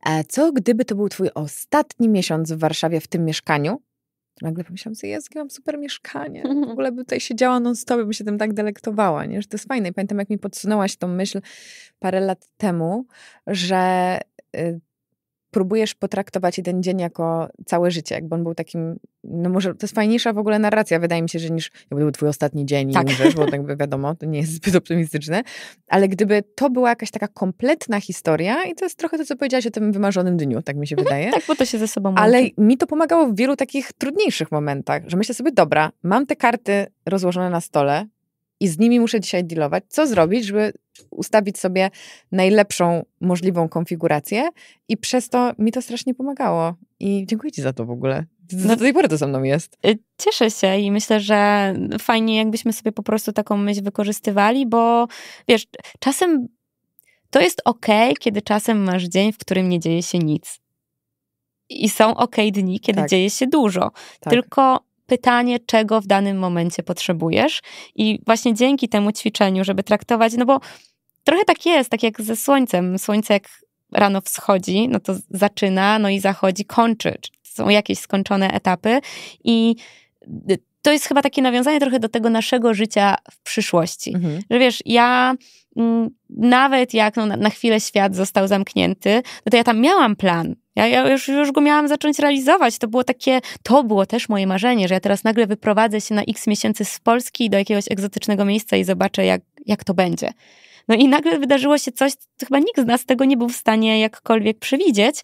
e, co gdyby to był twój ostatni miesiąc w Warszawie w tym mieszkaniu Nagle pomyślałam sobie, jest, mam super mieszkanie. W ogóle by tutaj siedziała non-stop, bym się tym tak delektowała, nie? że to jest fajne. I pamiętam, jak mi podsunęłaś tą myśl parę lat temu, że y, próbujesz potraktować jeden dzień jako całe życie, jakby on był takim, no może to jest fajniejsza w ogóle narracja, wydaje mi się, że niż jakby był twój ostatni dzień tak. i umrzesz, bo tak by wiadomo, to nie jest zbyt optymistyczne, ale gdyby to była jakaś taka kompletna historia i to jest trochę to, co powiedziałaś o tym wymarzonym dniu, tak mi się mhm. wydaje. tak, bo to się ze sobą łączy. Ale mi to pomagało w wielu takich trudniejszych momentach, że myślę sobie, dobra, mam te karty rozłożone na stole, i z nimi muszę dzisiaj dealować. Co zrobić, żeby ustawić sobie najlepszą możliwą konfigurację i przez to mi to strasznie pomagało. I dziękuję Ci za to w ogóle. Do no tej pory to ze mną jest. Y, cieszę się i myślę, że fajnie jakbyśmy sobie po prostu taką myśl wykorzystywali, bo wiesz, czasem to jest ok, kiedy czasem masz dzień, w którym nie dzieje się nic. I są ok dni, kiedy tak. dzieje się dużo. Tak. Tylko pytanie, czego w danym momencie potrzebujesz. I właśnie dzięki temu ćwiczeniu, żeby traktować, no bo trochę tak jest, tak jak ze słońcem. Słońce jak rano wschodzi, no to zaczyna, no i zachodzi, kończy. Są jakieś skończone etapy i to jest chyba takie nawiązanie trochę do tego naszego życia w przyszłości. Mhm. Że wiesz, ja nawet jak no, na chwilę świat został zamknięty, no to ja tam miałam plan. Ja, ja, już, już go miałam zacząć realizować. To było takie, to było też moje marzenie, że ja teraz nagle wyprowadzę się na x miesięcy z Polski do jakiegoś egzotycznego miejsca i zobaczę, jak, jak to będzie. No i nagle wydarzyło się coś, co chyba nikt z nas tego nie był w stanie jakkolwiek przewidzieć.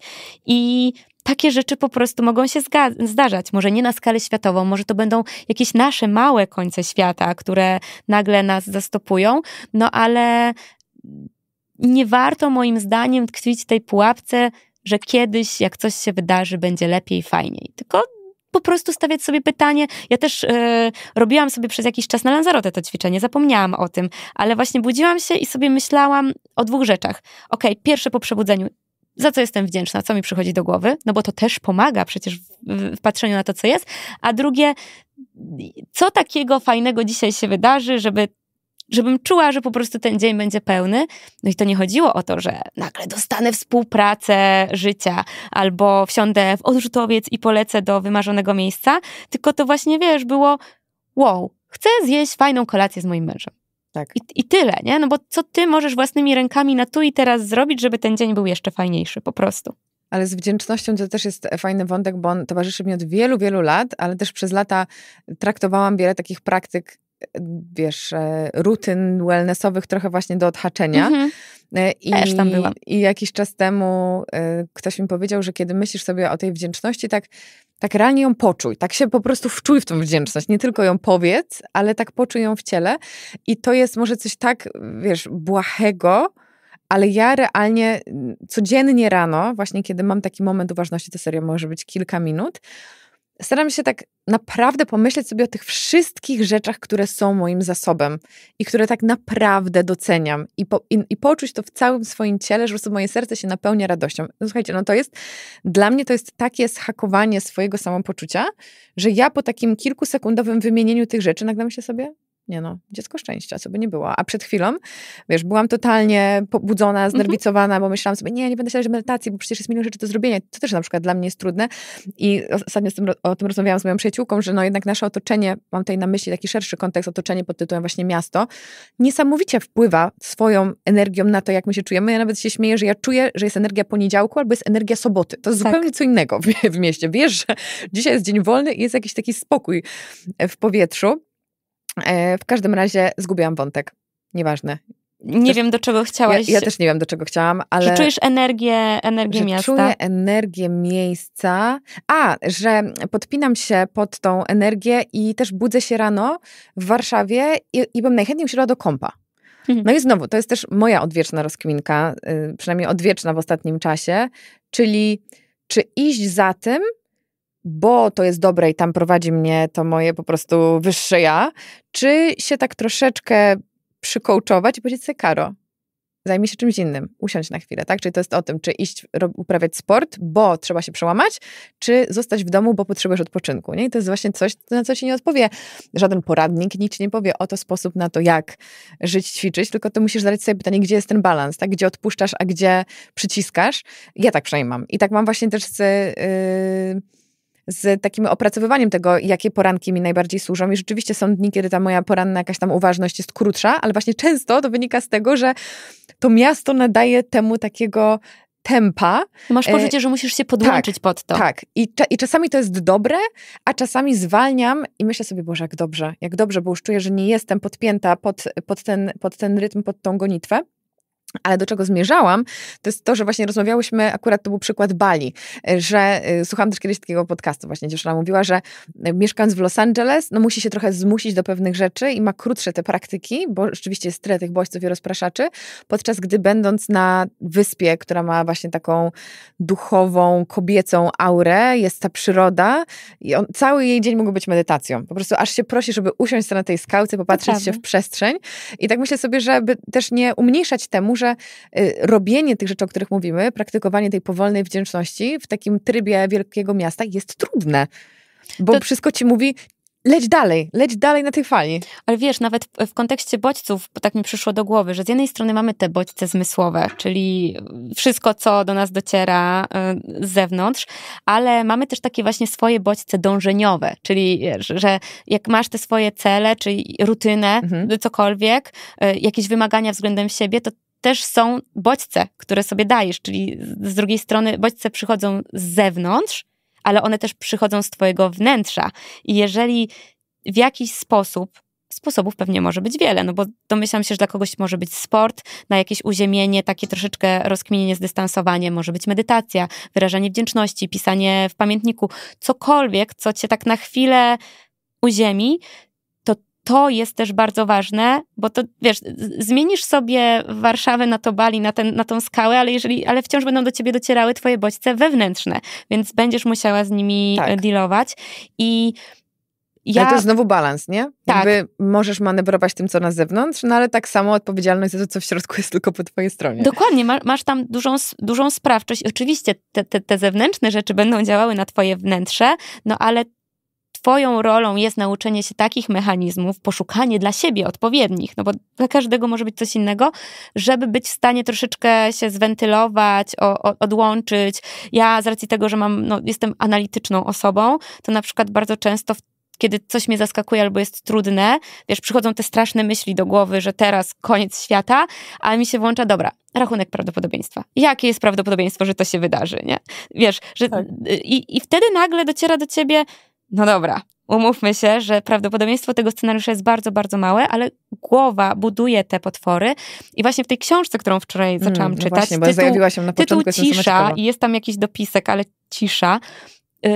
I takie rzeczy po prostu mogą się zdarzać. Może nie na skalę światową, może to będą jakieś nasze małe końce świata, które nagle nas zastopują, no ale nie warto moim zdaniem tkwić w tej pułapce, że kiedyś, jak coś się wydarzy, będzie lepiej, fajniej. Tylko po prostu stawiać sobie pytanie. Ja też yy, robiłam sobie przez jakiś czas na Lanzarote to ćwiczenie, zapomniałam o tym, ale właśnie budziłam się i sobie myślałam o dwóch rzeczach. Okej, okay, pierwsze po przebudzeniu, za co jestem wdzięczna, co mi przychodzi do głowy, no bo to też pomaga przecież w, w, patrzeniu na to, co jest, a drugie, co takiego fajnego dzisiaj się wydarzy, żeby żebym czuła, że po prostu ten dzień będzie pełny. No i to nie chodziło o to, że nagle dostanę współpracę życia albo wsiądę w odrzutowiec i polecę do wymarzonego miejsca, tylko to właśnie, wiesz, było wow, chcę zjeść fajną kolację z moim mężem. Tak. I, I, tyle, nie? No bo co ty możesz własnymi rękami na tu i teraz zrobić, żeby ten dzień był jeszcze fajniejszy po prostu? Ale z wdzięcznością to też jest fajny wątek, bo on towarzyszy mi od wielu, wielu lat, ale też przez lata traktowałam wiele takich praktyk wiesz, e, rutyn wellnessowych trochę właśnie do odhaczenia. Mhm. E, I, Też tam byłam. I jakiś czas temu e, ktoś mi powiedział, że kiedy myślisz sobie o tej wdzięczności, tak, tak realnie ją poczuj, tak się po prostu wczuj w tą wdzięczność. Nie tylko ją powiedz, ale tak poczuj ją w ciele. I to jest może coś tak, wiesz, błahego, ale ja realnie codziennie rano, właśnie kiedy mam taki moment uważności, to serio może być kilka minut, staram się tak naprawdę pomyśleć sobie o tych wszystkich rzeczach, które są moim zasobem i które tak naprawdę doceniam i, po, i, i poczuć to w całym swoim ciele, że po moje serce się napełnia radością. No, słuchajcie, no to jest, dla mnie to jest takie schakowanie swojego samopoczucia, że ja po takim kilkusekundowym wymienieniu tych rzeczy nagle myślę sobie, nie no, dziecko szczęścia, co by nie było. A przed chwilą, wiesz, byłam totalnie pobudzona, mhm. znerwicowana, bo myślałam sobie, nie, nie będę śledzić medytacji, bo przecież jest milion rzeczy do zrobienia. To też na przykład dla mnie jest trudne. I ostatnio tym, o tym rozmawiałam z moją przyjaciółką, że no jednak nasze otoczenie, mam tutaj na myśli taki szerszy kontekst, otoczenie pod tytułem właśnie miasto, niesamowicie wpływa swoją energią na to, jak my się czujemy. Ja nawet się śmieję, że ja czuję, że jest energia poniedziałku albo jest energia soboty. To jest tak. zupełnie co innego w, w mieście. Wiesz, że dzisiaj jest dzień wolny i jest jakiś taki spokój w powietrzu. E, w każdym razie zgubiłam wątek. Nieważne. Nie też, wiem, do czego chciałaś. Ja, ja, też nie wiem, do czego chciałam, ale. Czy czujesz energię, energię że miasta? Czuję energię miejsca. A, że podpinam się pod tą energię i też budzę się rano w Warszawie i, i bym najchętniej usiadła do kompa. Mhm. No i znowu, to jest też moja odwieczna rozkminka, y, przynajmniej odwieczna w ostatnim czasie, czyli czy iść za tym, bo to jest dobre i tam prowadzi mnie to moje po prostu wyższe ja, czy się tak troszeczkę przykołczować i powiedzieć sobie, Karo, zajmij się czymś innym, usiądź na chwilę, tak? Czyli to jest o tym, czy iść uprawiać sport, bo trzeba się przełamać, czy zostać w domu, bo potrzebujesz odpoczynku, nie? I to jest właśnie coś, na co się nie odpowie żaden poradnik, nic nie powie o to sposób na to, jak żyć, ćwiczyć, tylko ty musisz zadać sobie pytanie, gdzie jest ten balans, tak? Gdzie odpuszczasz, a gdzie przyciskasz? Ja tak przynajmniej mam. I tak mam właśnie też z... Yy z takim opracowywaniem tego, jakie poranki mi najbardziej służą. I rzeczywiście są dni, kiedy ta moja poranna jakaś tam uważność jest krótsza, ale właśnie często to wynika z tego, że to miasto nadaje temu takiego tempa. No masz e, poczucie, że musisz się podłączyć tak, pod to. Tak. I, I czasami to jest dobre, a czasami zwalniam i myślę sobie, Boże, jak dobrze, jak dobrze, bo już czuję, że nie jestem podpięta pod, pod, ten, pod ten rytm, pod tą gonitwę. Ale do czego zmierzałam, to jest to, że właśnie rozmawiałyśmy, akurat to był przykład Bali, że y, słuchałam też kiedyś takiego podcastu właśnie, ona mówiła, że y, mieszkając w Los Angeles, no musi się trochę zmusić do pewnych rzeczy i ma krótsze te praktyki, bo rzeczywiście jest tyle tych bodźców i rozpraszaczy, podczas gdy będąc na wyspie, która ma właśnie taką duchową, kobiecą aurę, jest ta przyroda i on, cały jej dzień mógł być medytacją. Po prostu aż się prosi, żeby usiąść na tej skałce, popatrzeć się w przestrzeń i tak myślę sobie, żeby też nie umniejszać temu, że że y, robienie tych rzeczy, o których mówimy, praktykowanie tej powolnej wdzięczności w takim trybie wielkiego miasta jest trudne. Bo to... wszystko ci mówi, leć dalej, leć dalej na tej fali. Ale wiesz, nawet w kontekście bodźców, bo tak mi przyszło do głowy, że z jednej strony mamy te bodźce zmysłowe, czyli wszystko, co do nas dociera y, z zewnątrz, ale mamy też takie właśnie swoje bodźce dążeniowe, czyli że jak masz te swoje cele, czy rutynę, mhm. cokolwiek, y, jakieś wymagania względem siebie, to też są bodźce, które sobie dajesz, czyli z drugiej strony bodźce przychodzą z zewnątrz, ale one też przychodzą z twojego wnętrza. I jeżeli w jakiś sposób sposobów pewnie może być wiele, no bo domyślam się, że dla kogoś może być sport, na jakieś uziemienie, takie troszeczkę rozkminienie, zdystansowanie, może być medytacja, wyrażanie wdzięczności, pisanie w pamiętniku, cokolwiek, co cię tak na chwilę uziemi, to jest też bardzo ważne, bo to wiesz, zmienisz sobie Warszawę na to Bali, na, ten, na tą skałę, ale, jeżeli, ale wciąż będą do ciebie docierały twoje bodźce wewnętrzne, więc będziesz musiała z nimi e, tak. dealować. I ja... Ale to znowu balans, nie? Tak. Jakby możesz manewrować tym, co na zewnątrz, no ale tak samo odpowiedzialność za to, co w środku jest tylko po twojej stronie. Dokładnie, masz tam dużą, dużą sprawczość. Oczywiście te, te, te zewnętrzne rzeczy będą działały na twoje wnętrze, no ale Twoją rolą jest nauczenie się takich mechanizmów, poszukanie dla siebie odpowiednich, no bo dla każdego może być coś innego, żeby być w stanie troszeczkę się zwentylować, odłączyć. Ja z racji tego, że mam, no, jestem analityczną osobą, to na przykład bardzo często w kiedy coś mnie zaskakuje albo jest trudne, wiesz, przychodzą te straszne myśli do głowy, że teraz koniec świata, a mi się włącza, dobra, rachunek prawdopodobieństwa. Jakie jest prawdopodobieństwo, że to się wydarzy, nie? Wiesz, że tak. Y, i, i wtedy nagle dociera do ciebie, no dobra, umówmy się, że prawdopodobieństwo tego scenariusza jest bardzo, bardzo małe, ale głowa buduje te potwory. I właśnie w tej książce, którą wczoraj mm, zaczęłam mm, no czytać, bo tytuł, się na tytuł Cisza i jest tam jakiś dopisek, ale cisza. Yy,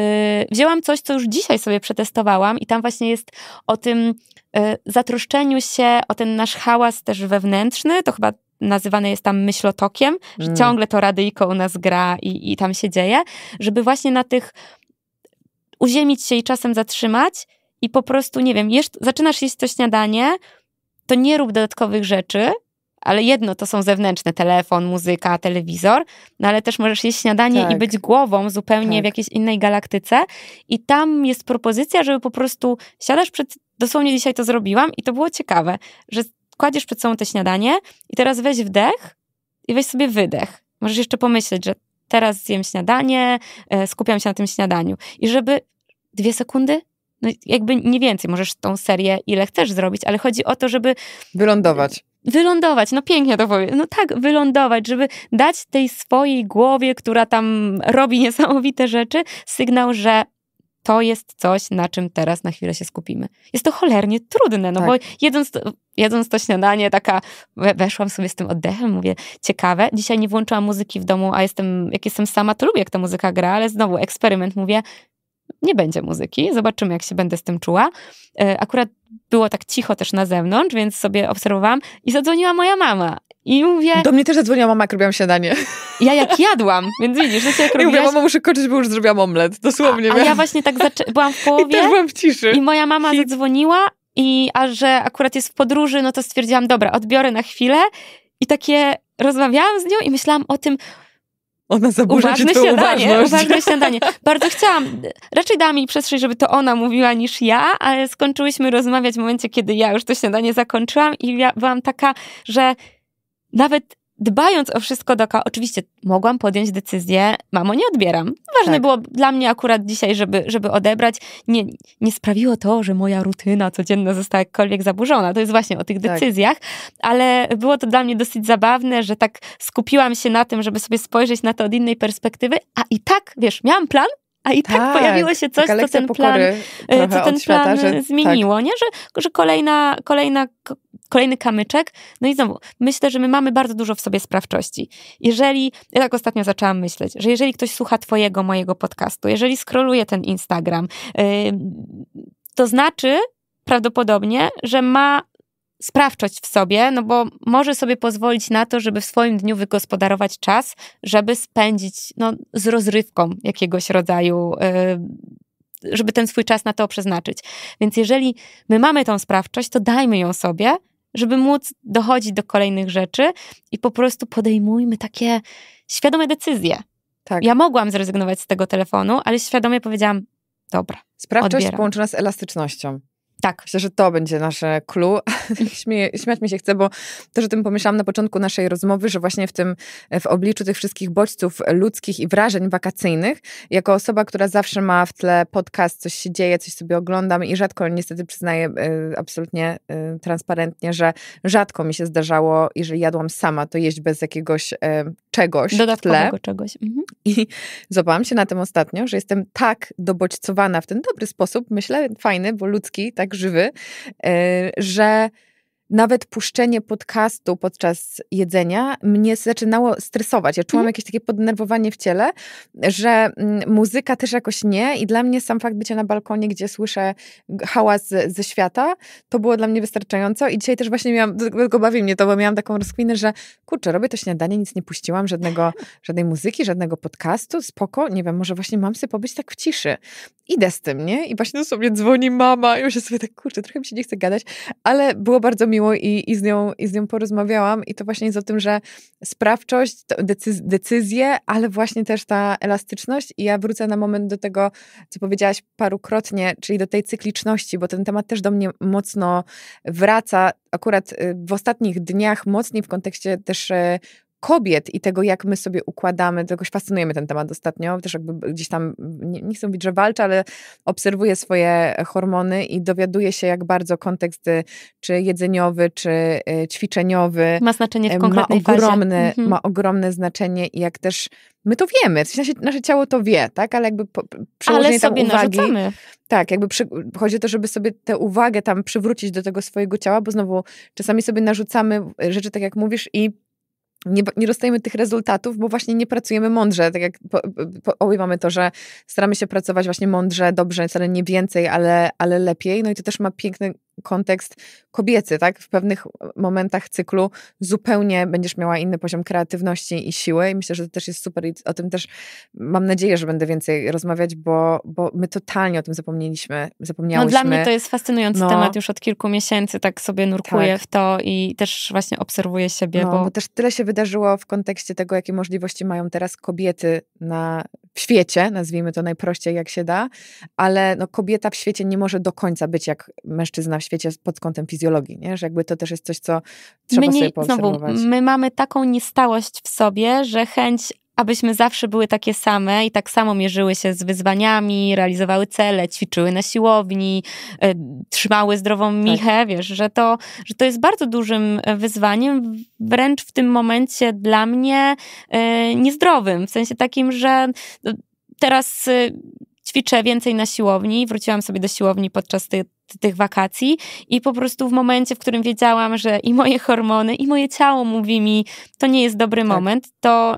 wzięłam coś, co już dzisiaj sobie przetestowałam, i tam właśnie jest o tym yy, zatroszczeniu się, o ten nasz hałas też wewnętrzny. To chyba nazywane jest tam myślotokiem, mm. że ciągle to radyjko u nas gra i, i tam się dzieje, żeby właśnie na tych uziemić się i czasem zatrzymać i po prostu, nie wiem, jesz, zaczynasz jeść to śniadanie, to nie rób dodatkowych rzeczy, ale jedno to są zewnętrzne, telefon, muzyka, telewizor, no ale też możesz jeść śniadanie tak. i być głową zupełnie tak. w jakiejś innej galaktyce. I tam jest propozycja, żeby po prostu siadasz przed, dosłownie dzisiaj to zrobiłam i to było ciekawe, że kładziesz przed sobą to śniadanie i teraz weź wdech i weź sobie wydech. Możesz jeszcze pomyśleć, że teraz zjem śniadanie, e, skupiam się na tym śniadaniu. I żeby dwie sekundy no jakby nie więcej, możesz tą serię ile chcesz zrobić, ale chodzi o to, żeby. Wylądować. Wylądować, no pięknie to powiem. No tak, wylądować, żeby dać tej swojej głowie, która tam robi niesamowite rzeczy, sygnał, że to jest coś, na czym teraz na chwilę się skupimy. Jest to cholernie trudne, no tak. bo jedząc to, jedząc to śniadanie, taka weszłam sobie z tym oddechem, mówię, ciekawe. Dzisiaj nie włączyłam muzyki w domu, a jestem, jak jestem sama, to lubię, jak ta muzyka gra, ale znowu eksperyment, mówię, nie będzie muzyki, zobaczymy, jak się będę z tym czuła. E, akurat było tak cicho też na zewnątrz, więc sobie obserwowałam i zadzwoniła moja mama. I mówię... Do mnie też zadzwoniła mama, jak robiłam śniadanie. Ja jak jadłam, więc widzisz, że się jak robiłaś... mówię, mama, muszę kończyć, bo już zrobiłam omlet, dosłownie. A, a ja właśnie tak zaczę... byłam w połowie. I też byłam w ciszy. I moja mama Hit. zadzwoniła i a że akurat jest w podróży, no to stwierdziłam, dobra, odbiorę na chwilę. I takie rozmawiałam z nią i myślałam o tym, ona zaburza uważne ci śniadanie, uważność. Uważne śniadanie. Bardzo chciałam, raczej dała mi przestrzeń, żeby to ona mówiła niż ja, ale skończyłyśmy rozmawiać w momencie, kiedy ja już to śniadanie zakończyłam i ja byłam taka, że nawet dbając o wszystko doka, oczywiście mogłam podjąć decyzję, mamo, nie odbieram. Ważne tak. było dla mnie akurat dzisiaj, żeby, żeby odebrać. Nie, nie sprawiło to, że moja rutyna codzienna została jakkolwiek zaburzona. To jest właśnie o tych tak. decyzjach, tak. ale było to dla mnie dosyć zabawne, że tak skupiłam się na tym, żeby sobie spojrzeć na to od innej perspektywy, a i tak, wiesz, miałam plan, a i tak, tak, pojawiło się coś, e, co ten plan, co ten plan że, tak. zmieniło, tak. nie? Że, że kolejna, kolejna kolejny kamyczek. No i znowu, myślę, że my mamy bardzo dużo w sobie sprawczości. Jeżeli, ja tak ostatnio zaczęłam myśleć, że jeżeli ktoś słucha Twojego, mojego podcastu, jeżeli skroluje ten Instagram, yy, to znaczy prawdopodobnie, że ma sprawczość w sobie, no bo może sobie pozwolić na to, żeby w swoim dniu wygospodarować czas, żeby spędzić no, z rozrywką jakiegoś rodzaju. żeby ten swój czas na to przeznaczyć. Więc jeżeli my mamy tą sprawczość, to dajmy ją sobie, żeby móc dochodzić do kolejnych rzeczy i po prostu podejmujmy takie świadome decyzje. Tak. Ja mogłam zrezygnować z tego telefonu, ale świadomie powiedziałam, dobra. Sprawczość odbieram. połączona z elastycznością. Tak. Myślę, że to będzie nasze clue. śmiać mi się chce, bo to, o tym pomyślałam na początku naszej rozmowy, że właśnie w tym, w obliczu tych wszystkich bodźców ludzkich i wrażeń wakacyjnych, jako osoba, która zawsze ma w tle podcast, coś się dzieje, coś sobie oglądam i rzadko, niestety przyznaję y, absolutnie y, transparentnie, że rzadko mi się zdarzało, jeżeli jadłam sama, to jeść bez jakiegoś y, czegoś Dodatkowego w tle. czegoś. Mhm. I złapałam się na tym ostatnio, że jestem tak dobodźcowana w ten dobry sposób, myślę, fajny, bo ludzki, tak tak żywy, e, że nawet puszczenie podcastu podczas jedzenia mnie zaczynało stresować. Ja czułam mhm. jakieś takie podnerwowanie w ciele, że mm, muzyka też jakoś nie i dla mnie sam fakt bycia na balkonie, gdzie słyszę hałas ze świata, to było dla mnie wystarczająco i dzisiaj też właśnie miałam, tylko bawi mnie to, bo miałam taką rozkwinę, że kurczę, robię to śniadanie, nic nie puściłam, żadnego, żadnej muzyki, żadnego podcastu, spoko, nie wiem, może właśnie mam sobie pobyć tak w ciszy. Idę z tym, nie? I właśnie sobie dzwoni mama i już sobie tak, kurczę, trochę mi się nie chce gadać, ale było bardzo miło i, i, z nią, i z nią porozmawiałam. I to właśnie jest o tym, że sprawczość, decyz, decyzje, ale właśnie też ta elastyczność. I ja wrócę na moment do tego, co powiedziałaś parukrotnie, czyli do tej cykliczności, bo ten temat też do mnie mocno wraca. Akurat y, w ostatnich dniach, mocniej w kontekście też y, kobiet i tego, jak my sobie układamy, to jakoś fascynujemy ten temat ostatnio, też jakby gdzieś tam, nie, nie chcę mówić, że walczę, ale obserwuję swoje hormony i dowiaduję się, jak bardzo kontekst y, czy jedzeniowy, czy y, ćwiczeniowy ma znaczenie w y, konkretnej ma ogromne, mhm. Ma ogromne znaczenie i jak też my to wiemy, nasze, nasze ciało to wie, tak, ale jakby po, przełożenie ale sobie tam uwagi... Tak, jakby przy, chodzi o to, żeby sobie tę uwagę tam przywrócić do tego swojego ciała, bo znowu czasami sobie narzucamy rzeczy, tak jak mówisz, i nie, nie dostajemy tych rezultatów, bo właśnie nie pracujemy mądrze. Tak jak po, to, że staramy się pracować właśnie mądrze, dobrze, wcale nie więcej, ale, ale lepiej. No i to też ma piękne kontekst kobiecy, tak? W pewnych momentach cyklu zupełnie będziesz miała inny poziom kreatywności i siły i myślę, że to też jest super i o tym też mam nadzieję, że będę więcej rozmawiać, bo, bo my totalnie o tym zapomnieliśmy, zapomniałyśmy. No dla mnie to jest fascynujący no. temat już od kilku miesięcy, tak sobie nurkuję tak. w to i też właśnie obserwuję siebie, no, bo... bo też tyle się wydarzyło w kontekście tego, jakie możliwości mają teraz kobiety na w świecie, nazwijmy to najprościej jak się da, ale no, kobieta w świecie nie może do końca być jak mężczyzna w świecie pod kątem fizjologii, nie? że jakby to też jest coś, co trzeba Mniej, sobie poobserwować. Znowu, my mamy taką niestałość w sobie, że chęć abyśmy zawsze były takie same i tak samo mierzyły się z wyzwaniami, realizowały cele, ćwiczyły na siłowni, e, trzymały zdrową tak. michę, tak. wiesz, że to, że to jest bardzo dużym e, wyzwaniem, wręcz w tym momencie dla mnie e, niezdrowym, w sensie takim, że no, teraz ćwiczę więcej na siłowni, wróciłam sobie do siłowni podczas tych tych wakacji i po prostu w momencie, w którym wiedziałam, że i moje hormony, i moje ciało mówi mi, to nie jest dobry tak. moment, to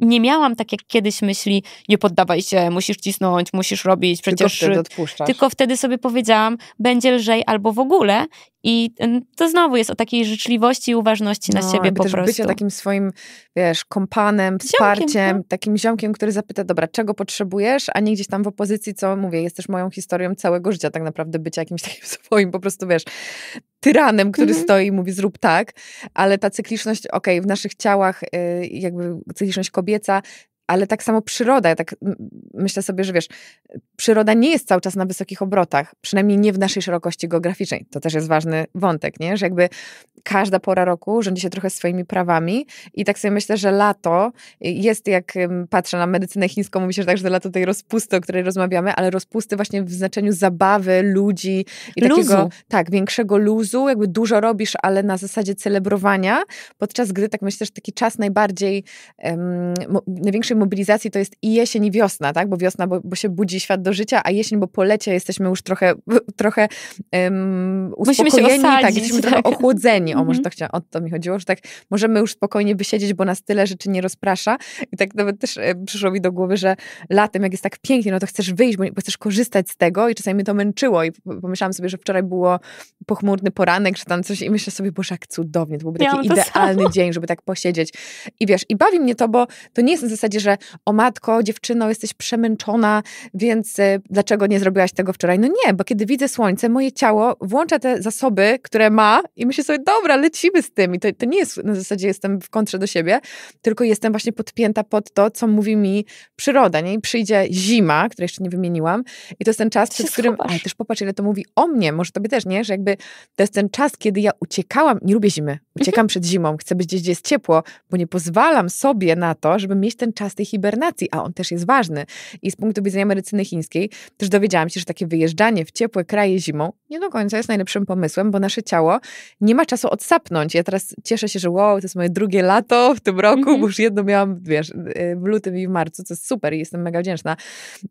nie miałam tak jak kiedyś myśli, nie poddawaj się, musisz cisnąć, musisz robić, przecież... Tylko wtedy, tylko wtedy sobie powiedziałam, będzie lżej albo w ogóle i mm, to znowu jest o takiej życzliwości i uważności na no, siebie po też prostu. Bycie takim swoim, wiesz, kompanem, wsparciem, ziomkiem, no. takim ziomkiem, który zapyta, dobra, czego potrzebujesz, a nie gdzieś tam w opozycji, co mówię, jest też moją historią całego życia tak naprawdę, być jakimś takim swoim, po prostu, wiesz, tyranem, który mhm. stoi i mówi zrób tak, ale ta cykliczność, okej, okay, w naszych ciałach, y, jakby cykliczność kobieca ale tak samo przyroda, ja tak myślę sobie, że wiesz, przyroda nie jest cały czas na wysokich obrotach, przynajmniej nie w naszej szerokości geograficznej. To też jest ważny wątek, nie? Że jakby każda pora roku rządzi się trochę swoimi prawami i tak sobie myślę, że lato jest, jak patrzę na medycynę chińską, myślę, że także lato tej rozpusty, o której rozmawiamy, ale rozpusty właśnie w znaczeniu zabawy, ludzi i luzu. takiego, tak, większego luzu, jakby dużo robisz, ale na zasadzie celebrowania, podczas gdy tak myślę, że taki czas najbardziej, um, największej mobilizacji to jest i jesień, i wiosna, tak? Bo wiosna, bo, bo się budzi świat do życia, a jesień, bo po lecie jesteśmy już trochę, trochę um, uspokojeni, się tak? osadzić, tak, jesteśmy tak. trochę ochłodzeni. O, może mhm. to chciałam, o to mi chodziło, że tak możemy już spokojnie wysiedzieć, bo nas tyle rzeczy nie rozprasza. I tak nawet też e, przyszło mi do głowy, że latem, jak jest tak pięknie, no to chcesz wyjść, bo, bo chcesz korzystać z tego i czasami mnie to męczyło i pomyślałam sobie, że wczoraj było pochmurny poranek, czy tam coś i myślę sobie, boże, jak cudownie, to byłby taki ja idealny samo. dzień, żeby tak posiedzieć. I wiesz, i bawi mnie to, bo to nie jest na zasadzie, że że o matko, dziewczyno, jesteś przemęczona, więc e, dlaczego nie zrobiłaś tego wczoraj? No nie, bo kiedy widzę słońce, moje ciało włącza te zasoby, które ma i myślę sobie, dobra, lecimy z tym. I to, to nie jest na zasadzie jestem w kontrze do siebie, tylko jestem właśnie podpięta pod to, co mówi mi przyroda. Nie? I przyjdzie zima, której jeszcze nie wymieniłam i to jest ten czas, przed którym... Schowasz. Ale też popatrz, ile to mówi o mnie, może tobie też, nie? Że jakby to jest ten czas, kiedy ja uciekałam, nie lubię zimy, uciekam przed zimą, chcę być gdzieś, gdzie jest ciepło, bo nie pozwalam sobie na to, żeby mieć ten czas tej hibernacji, a on też jest ważny. I z punktu widzenia medycyny chińskiej też dowiedziałam się, że takie wyjeżdżanie w ciepłe kraje zimą nie do końca jest najlepszym pomysłem, bo nasze ciało nie ma czasu odsapnąć. Ja teraz cieszę się, że wow, to jest moje drugie lato w tym roku, bo mhm. już jedno miałam, wiesz, y, w lutym i w marcu, co jest super i jestem mega wdzięczna.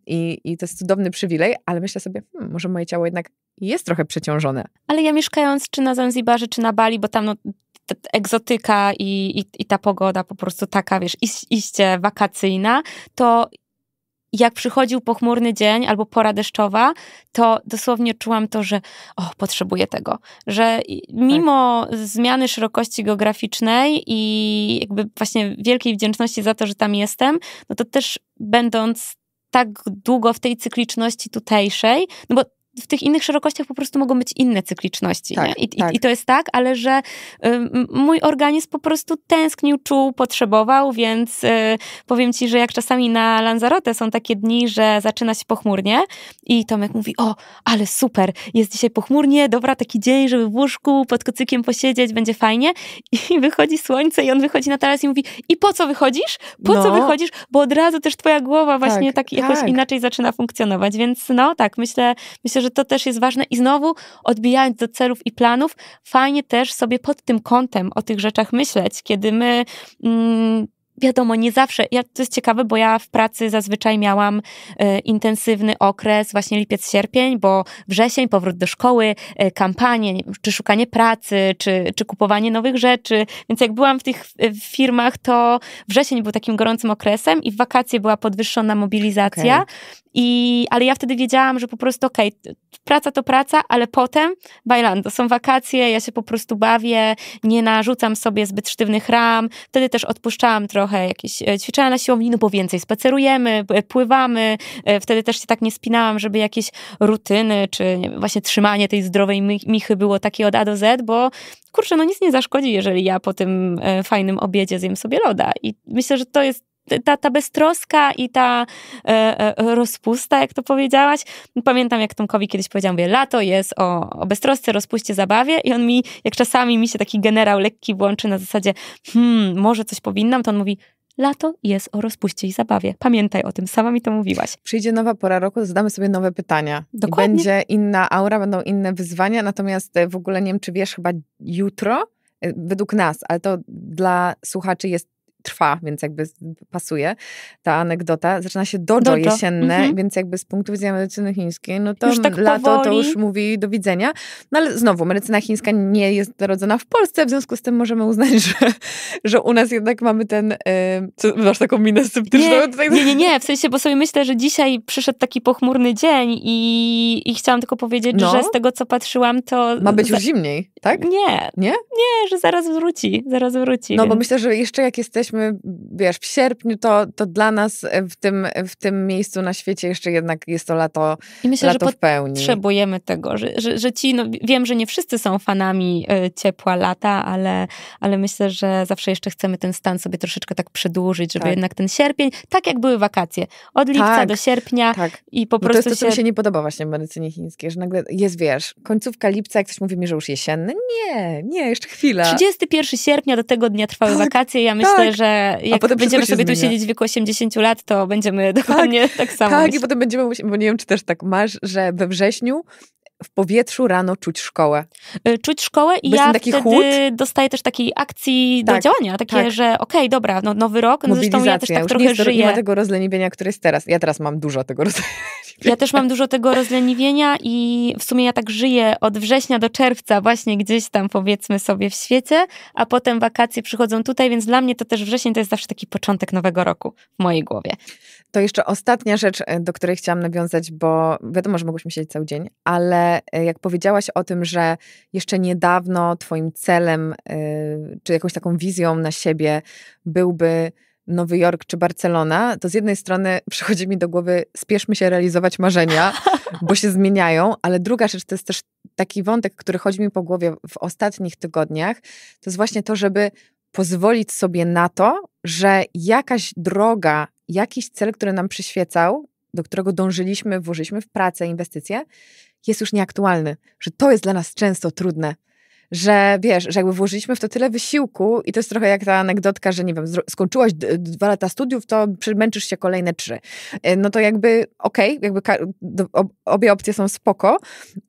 I, i to jest cudowny przywilej, ale myślę sobie, hmm, może moje ciało jednak jest trochę przeciążone. Ale ja mieszkając czy na Zanzibarze, czy na Bali, bo tam no, egzotyka i, i, i, ta pogoda po prostu taka, wiesz, iś, iście wakacyjna, to jak przychodził pochmurny dzień albo pora deszczowa, to dosłownie czułam to, że o, potrzebuję tego. Że mimo tak. zmiany szerokości geograficznej i jakby właśnie wielkiej wdzięczności za to, że tam jestem, no to też będąc tak długo w tej cykliczności tutejszej, no bo w tych innych szerokościach po prostu mogą być inne cykliczności. Tak, I, tak. I, to jest tak, ale że y, mój organizm po prostu tęsknił, czuł, potrzebował, więc y, powiem ci, że jak czasami na Lanzarote są takie dni, że zaczyna się pochmurnie i Tomek mówi, o, ale super, jest dzisiaj pochmurnie, dobra, taki dzień, żeby w łóżku pod kocykiem posiedzieć, będzie fajnie. I wychodzi słońce i on wychodzi na taras i mówi, i po co wychodzisz? Po no. co wychodzisz? Bo od razu też twoja głowa właśnie tak, tak jakoś tak. inaczej zaczyna funkcjonować, więc no tak, myślę, myślę, że że to też jest ważne i znowu odbijając do celów i planów, fajnie też sobie pod tym kątem o tych rzeczach myśleć, kiedy my mm, wiadomo, nie zawsze. Ja, to jest ciekawe, bo ja w pracy zazwyczaj miałam e, intensywny okres, właśnie lipiec-sierpień, bo wrzesień, powrót do szkoły, e, kampanie, czy szukanie pracy, czy, czy kupowanie nowych rzeczy. Więc jak byłam w tych firmach, to wrzesień był takim gorącym okresem i w wakacje była podwyższona mobilizacja. Okay. I, ale ja wtedy wiedziałam, że po prostu okej, okay, praca to praca, ale potem bajlando, są wakacje, ja się po prostu bawię, nie narzucam sobie zbyt sztywnych ram. Wtedy też odpuszczałam trochę trochę jakieś e, ćwiczenia na siłowni, no bo więcej spacerujemy, e, pływamy. E, wtedy też się tak nie spinałam, żeby jakieś rutyny, czy właśnie trzymanie tej zdrowej michy było takie od A do Z, bo kurczę, no nic nie zaszkodzi, jeżeli ja po tym fajnym obiedzie zjem sobie loda. I myślę, że to jest ta, ta beztroska i ta e, e, rozpusta, jak to powiedziałaś. Pamiętam, jak Tomkowi kiedyś powiedziałam, mówię, lato jest o, o beztrosce, rozpuście, zabawie i on mi, jak czasami mi się taki generał lekki włączy na zasadzie, hmm, może coś powinnam, to on mówi, Lato jest o rozpuście i zabawie. Pamiętaj o tym, sama mi to mówiłaś. Przyjdzie nowa pora roku, zadamy sobie nowe pytania. Dokładnie. będzie inna aura, będą inne wyzwania, natomiast e, w ogóle nie wiem, czy wiesz, chyba jutro, e, według nas, ale to dla słuchaczy jest trwa, więc jakby pasuje ta anegdota. Zaczyna się dojo, jesienne, mm -hmm. więc jakby z punktu widzenia medycyny chińskiej, no to już tak lato powoli. to już mówi do widzenia. No ale znowu, medycyna chińska nie jest narodzona w Polsce, w związku z tym możemy uznać, że, że u nas jednak mamy ten... Yy, co, masz taką minę sceptyczną? Nie, tutaj... nie, nie, nie, w sensie, bo sobie myślę, że dzisiaj przyszedł taki pochmurny dzień i, i chciałam tylko powiedzieć, no. że z tego, co patrzyłam, to... Ma być już zimniej, tak? Nie. Nie? Nie, że zaraz wróci, zaraz wróci. No więc. bo myślę, że jeszcze jak jesteś jesteśmy, wiesz, w sierpniu, to, to dla nas w tym, w tym miejscu na świecie jeszcze jednak jest to lato, I myślę, lato że w pełni. potrzebujemy tego, że, że, że ci, no, wiem, że nie wszyscy są fanami e, ciepła lata, ale, ale myślę, że zawsze jeszcze chcemy ten stan sobie troszeczkę tak przedłużyć, żeby tak. jednak ten sierpień, tak jak były wakacje, od lipca tak, do sierpnia tak. i po Bo no prostu to jest to, co się... mi się nie podoba właśnie w medycynie chińskiej, że nagle jest, wiesz, końcówka lipca, jak ktoś mówi mi, że już jesienny, nie, nie, jeszcze chwila. 31 sierpnia do tego dnia trwały tak, wakacje, ja myślę, że tak że jak będziemy sobie tu siedzieć w wieku 80 lat, to będziemy dokładnie tak, tak samo. Tak, i potem będziemy, bo nie wiem, czy też tak masz, że we wrześniu w powietrzu rano czuć szkołę. Y, czuć szkołę i ja taki wtedy chłód. dostaję też takiej akcji tak, do działania, takie, tak. że okej, okay, dobra, no, nowy rok, no zresztą ja też tak trochę nie jest, żyję. Nie ma tego rozleniwienia, które jest teraz. Ja teraz mam dużo tego rozleniwienia. Ja też mam dużo tego rozleniwienia i w sumie ja tak żyję od września do czerwca właśnie gdzieś tam powiedzmy sobie w świecie, a potem wakacje przychodzą tutaj, więc dla mnie to też wrzesień to jest zawsze taki początek nowego roku w mojej głowie. To jeszcze ostatnia rzecz, e, do której chciałam nawiązać, bo wiadomo, że mogłyśmy siedzieć cały dzień, ale e, jak powiedziałaś o tym, że jeszcze niedawno twoim celem e, czy jakąś taką wizją na siebie byłby Nowy Jork czy Barcelona, to z jednej strony przychodzi mi do głowy, spieszmy się realizować marzenia, bo się zmieniają, ale druga rzecz to jest też taki wątek, który chodzi mi po głowie w ostatnich tygodniach, to jest właśnie to, żeby pozwolić sobie na to, że jakaś droga, jakiś cel, który nam przyświecał, do którego dążyliśmy, włożyliśmy w pracę, inwestycje, jest już nieaktualny, że to jest dla nas często trudne, że wiesz, że jakby włożyliśmy w to tyle wysiłku i to jest trochę jak ta anegdotka, że nie wiem, skończyłaś dwa lata studiów, to przemęczysz się kolejne trzy. E, no to jakby okej, okay, jakby obie opcje są spoko,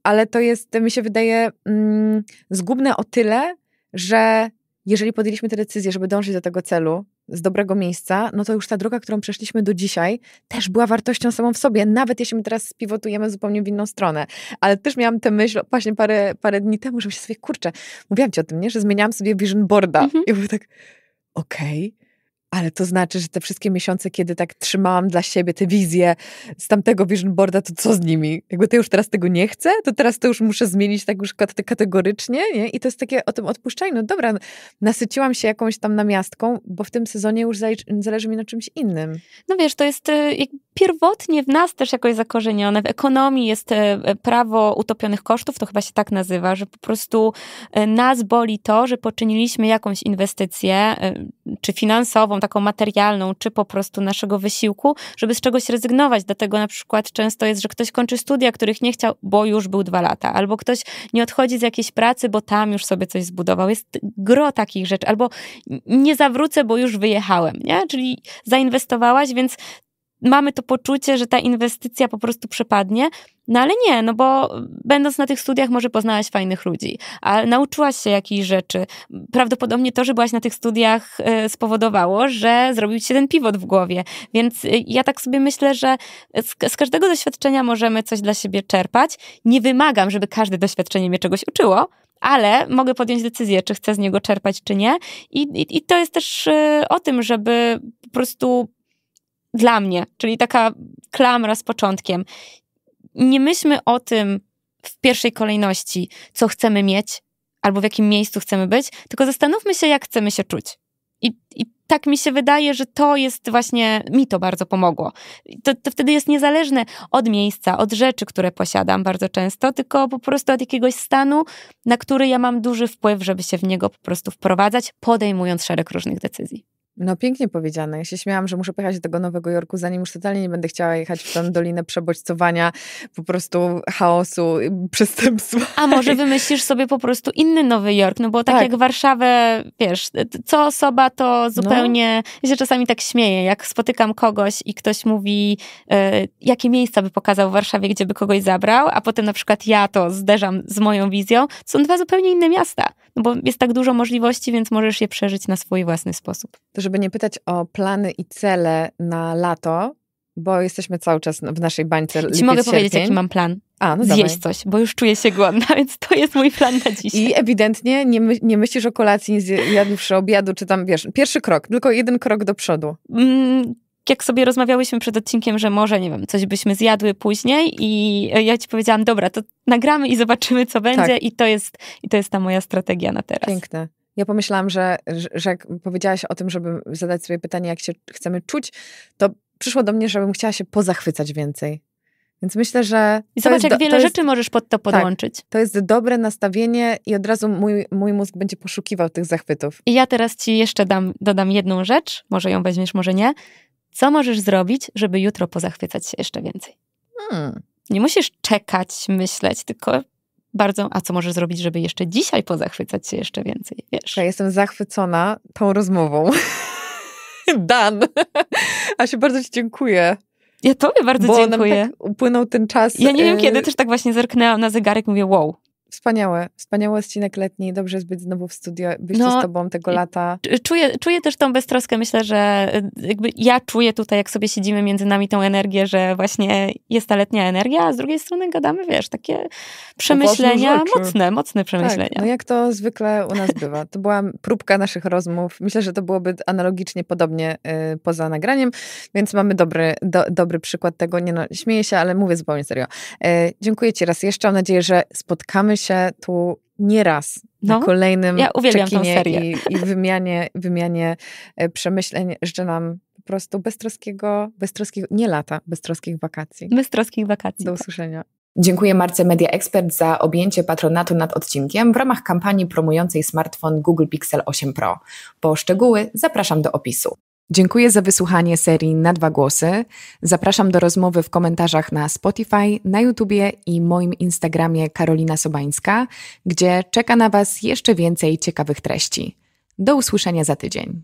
ale to jest, mi się wydaje, mm, zgubne o tyle, że jeżeli podjęliśmy tę decyzję, żeby dążyć do tego celu, z dobrego miejsca, no to już ta droga, którą przeszliśmy do dzisiaj, też była wartością samą w sobie, nawet jeśli my teraz spiwotujemy zupełnie w inną stronę. Ale też miałam tę myśl właśnie parę, parę dni temu, że sobie, kurczę, mówiłam ci o tym, nie? że zmieniałam sobie vision boarda. Mhm. I był tak, okej, okay, ale to znaczy, że te wszystkie miesiące, kiedy tak trzymałam dla siebie te wizje z tamtego vision boarda, to co z nimi? Jakby to już teraz tego nie chcę, to teraz to już muszę zmienić tak już kategorycznie, nie? I to jest takie o tym odpuszczaj. No dobra, nasyciłam się jakąś tam namiastką, bo w tym sezonie już zależy, zależy mi na czymś innym. No wiesz, to jest y, pierwotnie w nas też jakoś zakorzenione. W ekonomii jest y, y, prawo utopionych kosztów, to chyba się tak nazywa, że po prostu nas boli to, że poczyniliśmy jakąś inwestycję, czy finansową, taką materialną, czy po prostu naszego wysiłku, żeby z czegoś rezygnować. Dlatego na przykład często jest, że ktoś kończy studia, których nie chciał, bo już był dwa lata, albo ktoś nie odchodzi z jakiejś pracy, bo tam już sobie coś zbudował. Jest gro takich rzeczy, albo nie zawrócę, bo już wyjechałem, nie? Czyli zainwestowałaś, więc mamy to poczucie, że ta inwestycja po prostu przepadnie. No ale nie, no bo będąc na tych studiach może poznałaś fajnych ludzi, a nauczyłaś się jakichś rzeczy. Prawdopodobnie to, że byłaś na tych studiach y, spowodowało, że zrobił się ten pivot w głowie. Więc y, ja tak sobie myślę, że z, z każdego doświadczenia możemy coś dla siebie czerpać. Nie wymagam, żeby każde doświadczenie mnie czegoś uczyło, ale mogę podjąć decyzję, czy chcę z niego czerpać, czy nie. I, i, i to jest też y, o tym, żeby po prostu dla mnie, czyli taka klamra z początkiem. Nie myślmy o tym w pierwszej kolejności, co chcemy mieć albo w jakim miejscu chcemy być, tylko zastanówmy się, jak chcemy się czuć. I, i tak mi się wydaje, że to jest właśnie, mi to bardzo pomogło. To, to wtedy jest niezależne od miejsca, od rzeczy, które posiadam bardzo często, tylko po prostu od jakiegoś stanu, na który ja mam duży wpływ, żeby się w niego po prostu wprowadzać, podejmując szereg różnych decyzji. No pięknie powiedziane. Ja się śmiałam, że muszę pojechać do tego Nowego Jorku, zanim już totalnie nie będę chciała jechać w tę dolinę przebodźcowania, po prostu chaosu, przestępstwa. A może wymyślisz sobie po prostu inny Nowy Jork, no bo tak, tak. jak Warszawę, wiesz, co osoba to no. zupełnie... No. Ja się czasami tak śmieję, jak spotykam kogoś i ktoś mówi, y, jakie miejsca by pokazał w Warszawie, gdzie by kogoś zabrał, a potem na przykład ja to zderzam z moją wizją. Są dwa zupełnie inne miasta, no bo jest tak dużo możliwości, więc możesz je przeżyć na swój własny sposób żeby nie pytać o plany i cele na lato, bo jesteśmy cały czas w naszej bańce. Lipiec, Ci mogę sierpień. powiedzieć, jaki mam plan. A, no Zjeść dawaj. coś, bo już czuję się głodna, więc to jest mój plan na dzisiaj. I ewidentnie nie, my, nie myślisz o kolacji, nie zjadłszy obiadu, czy tam, wiesz, pierwszy krok, tylko jeden krok do przodu. Mm, jak sobie rozmawiałyśmy przed odcinkiem, że może, nie wiem, coś byśmy zjadły później i e, ja ci powiedziałam, dobra, to nagramy i zobaczymy, co będzie tak. i to jest, i to jest ta moja strategia na teraz. Piękne. Ja pomyślałam, że, że jak powiedziałaś o tym, żeby zadać sobie pytanie, jak się chcemy czuć, to przyszło do mnie, żebym chciała się pozachwycać więcej. Więc myślę, że. I zobacz, jak wiele jest, rzeczy możesz pod to tak, podłączyć. Tak, to jest dobre nastawienie i od razu mój, mój mózg będzie poszukiwał tych zachwytów. I ja teraz ci jeszcze dam, dodam jedną rzecz, może ją weźmiesz, może nie. Co możesz zrobić, żeby jutro pozachwycać się jeszcze więcej? Hmm. Nie musisz czekać, myśleć, tylko bardzo, a co możesz zrobić, żeby jeszcze dzisiaj pozachwycać się jeszcze więcej, wiesz? Ja jestem zachwycona tą rozmową. Dan, a się bardzo Ci dziękuję. Ja Tobie bardzo Bo dziękuję. Nam tak upłynął ten czas. Ja nie wiem y, kiedy, też tak właśnie zerknęłam na zegarek, mówię wow, Wspaniałe, wspaniały odcinek letni. Dobrze zbyt znowu w studio, być no, z tobą tego lata. Czuję, czuję też tą beztroskę. Myślę, że y, jakby ja czuję tutaj, jak sobie siedzimy między nami tą energię, że właśnie jest ta letnia energia, a z drugiej strony gadamy, wiesz, takie przemyślenia, mocne, mocne tak, przemyślenia. Tak, no jak to zwykle u nas bywa. To była próbka naszych rozmów. Myślę, że to byłoby analogicznie podobnie y, poza nagraniem, więc mamy dobry, do, dobry przykład tego. Nie no, śmieję się, ale mówię zupełnie serio. Y, dziękuję ci raz jeszcze. Mam nadzieję, że spotkamy się tu nieraz no, na kolejnym ja i, i, wymianie, wymianie e, przemyśleń. Życzę nam po prostu beztroskiego, beztroskiego, nie lata, beztroskich wakacji. Beztroskich wakacji. Do tak. usłyszenia. Dziękuję Marce Media Expert za objęcie patronatu nad odcinkiem w ramach kampanii promującej smartfon Google Pixel 8 Pro. Po szczegóły zapraszam do opisu. Dziękuję za wysłuchanie serii Na Dwa Głosy. Zapraszam do rozmowy w komentarzach na Spotify, na YouTubie i moim Instagramie Karolina Sobańska, gdzie czeka na Was jeszcze więcej ciekawych treści. Do usłyszenia za tydzień.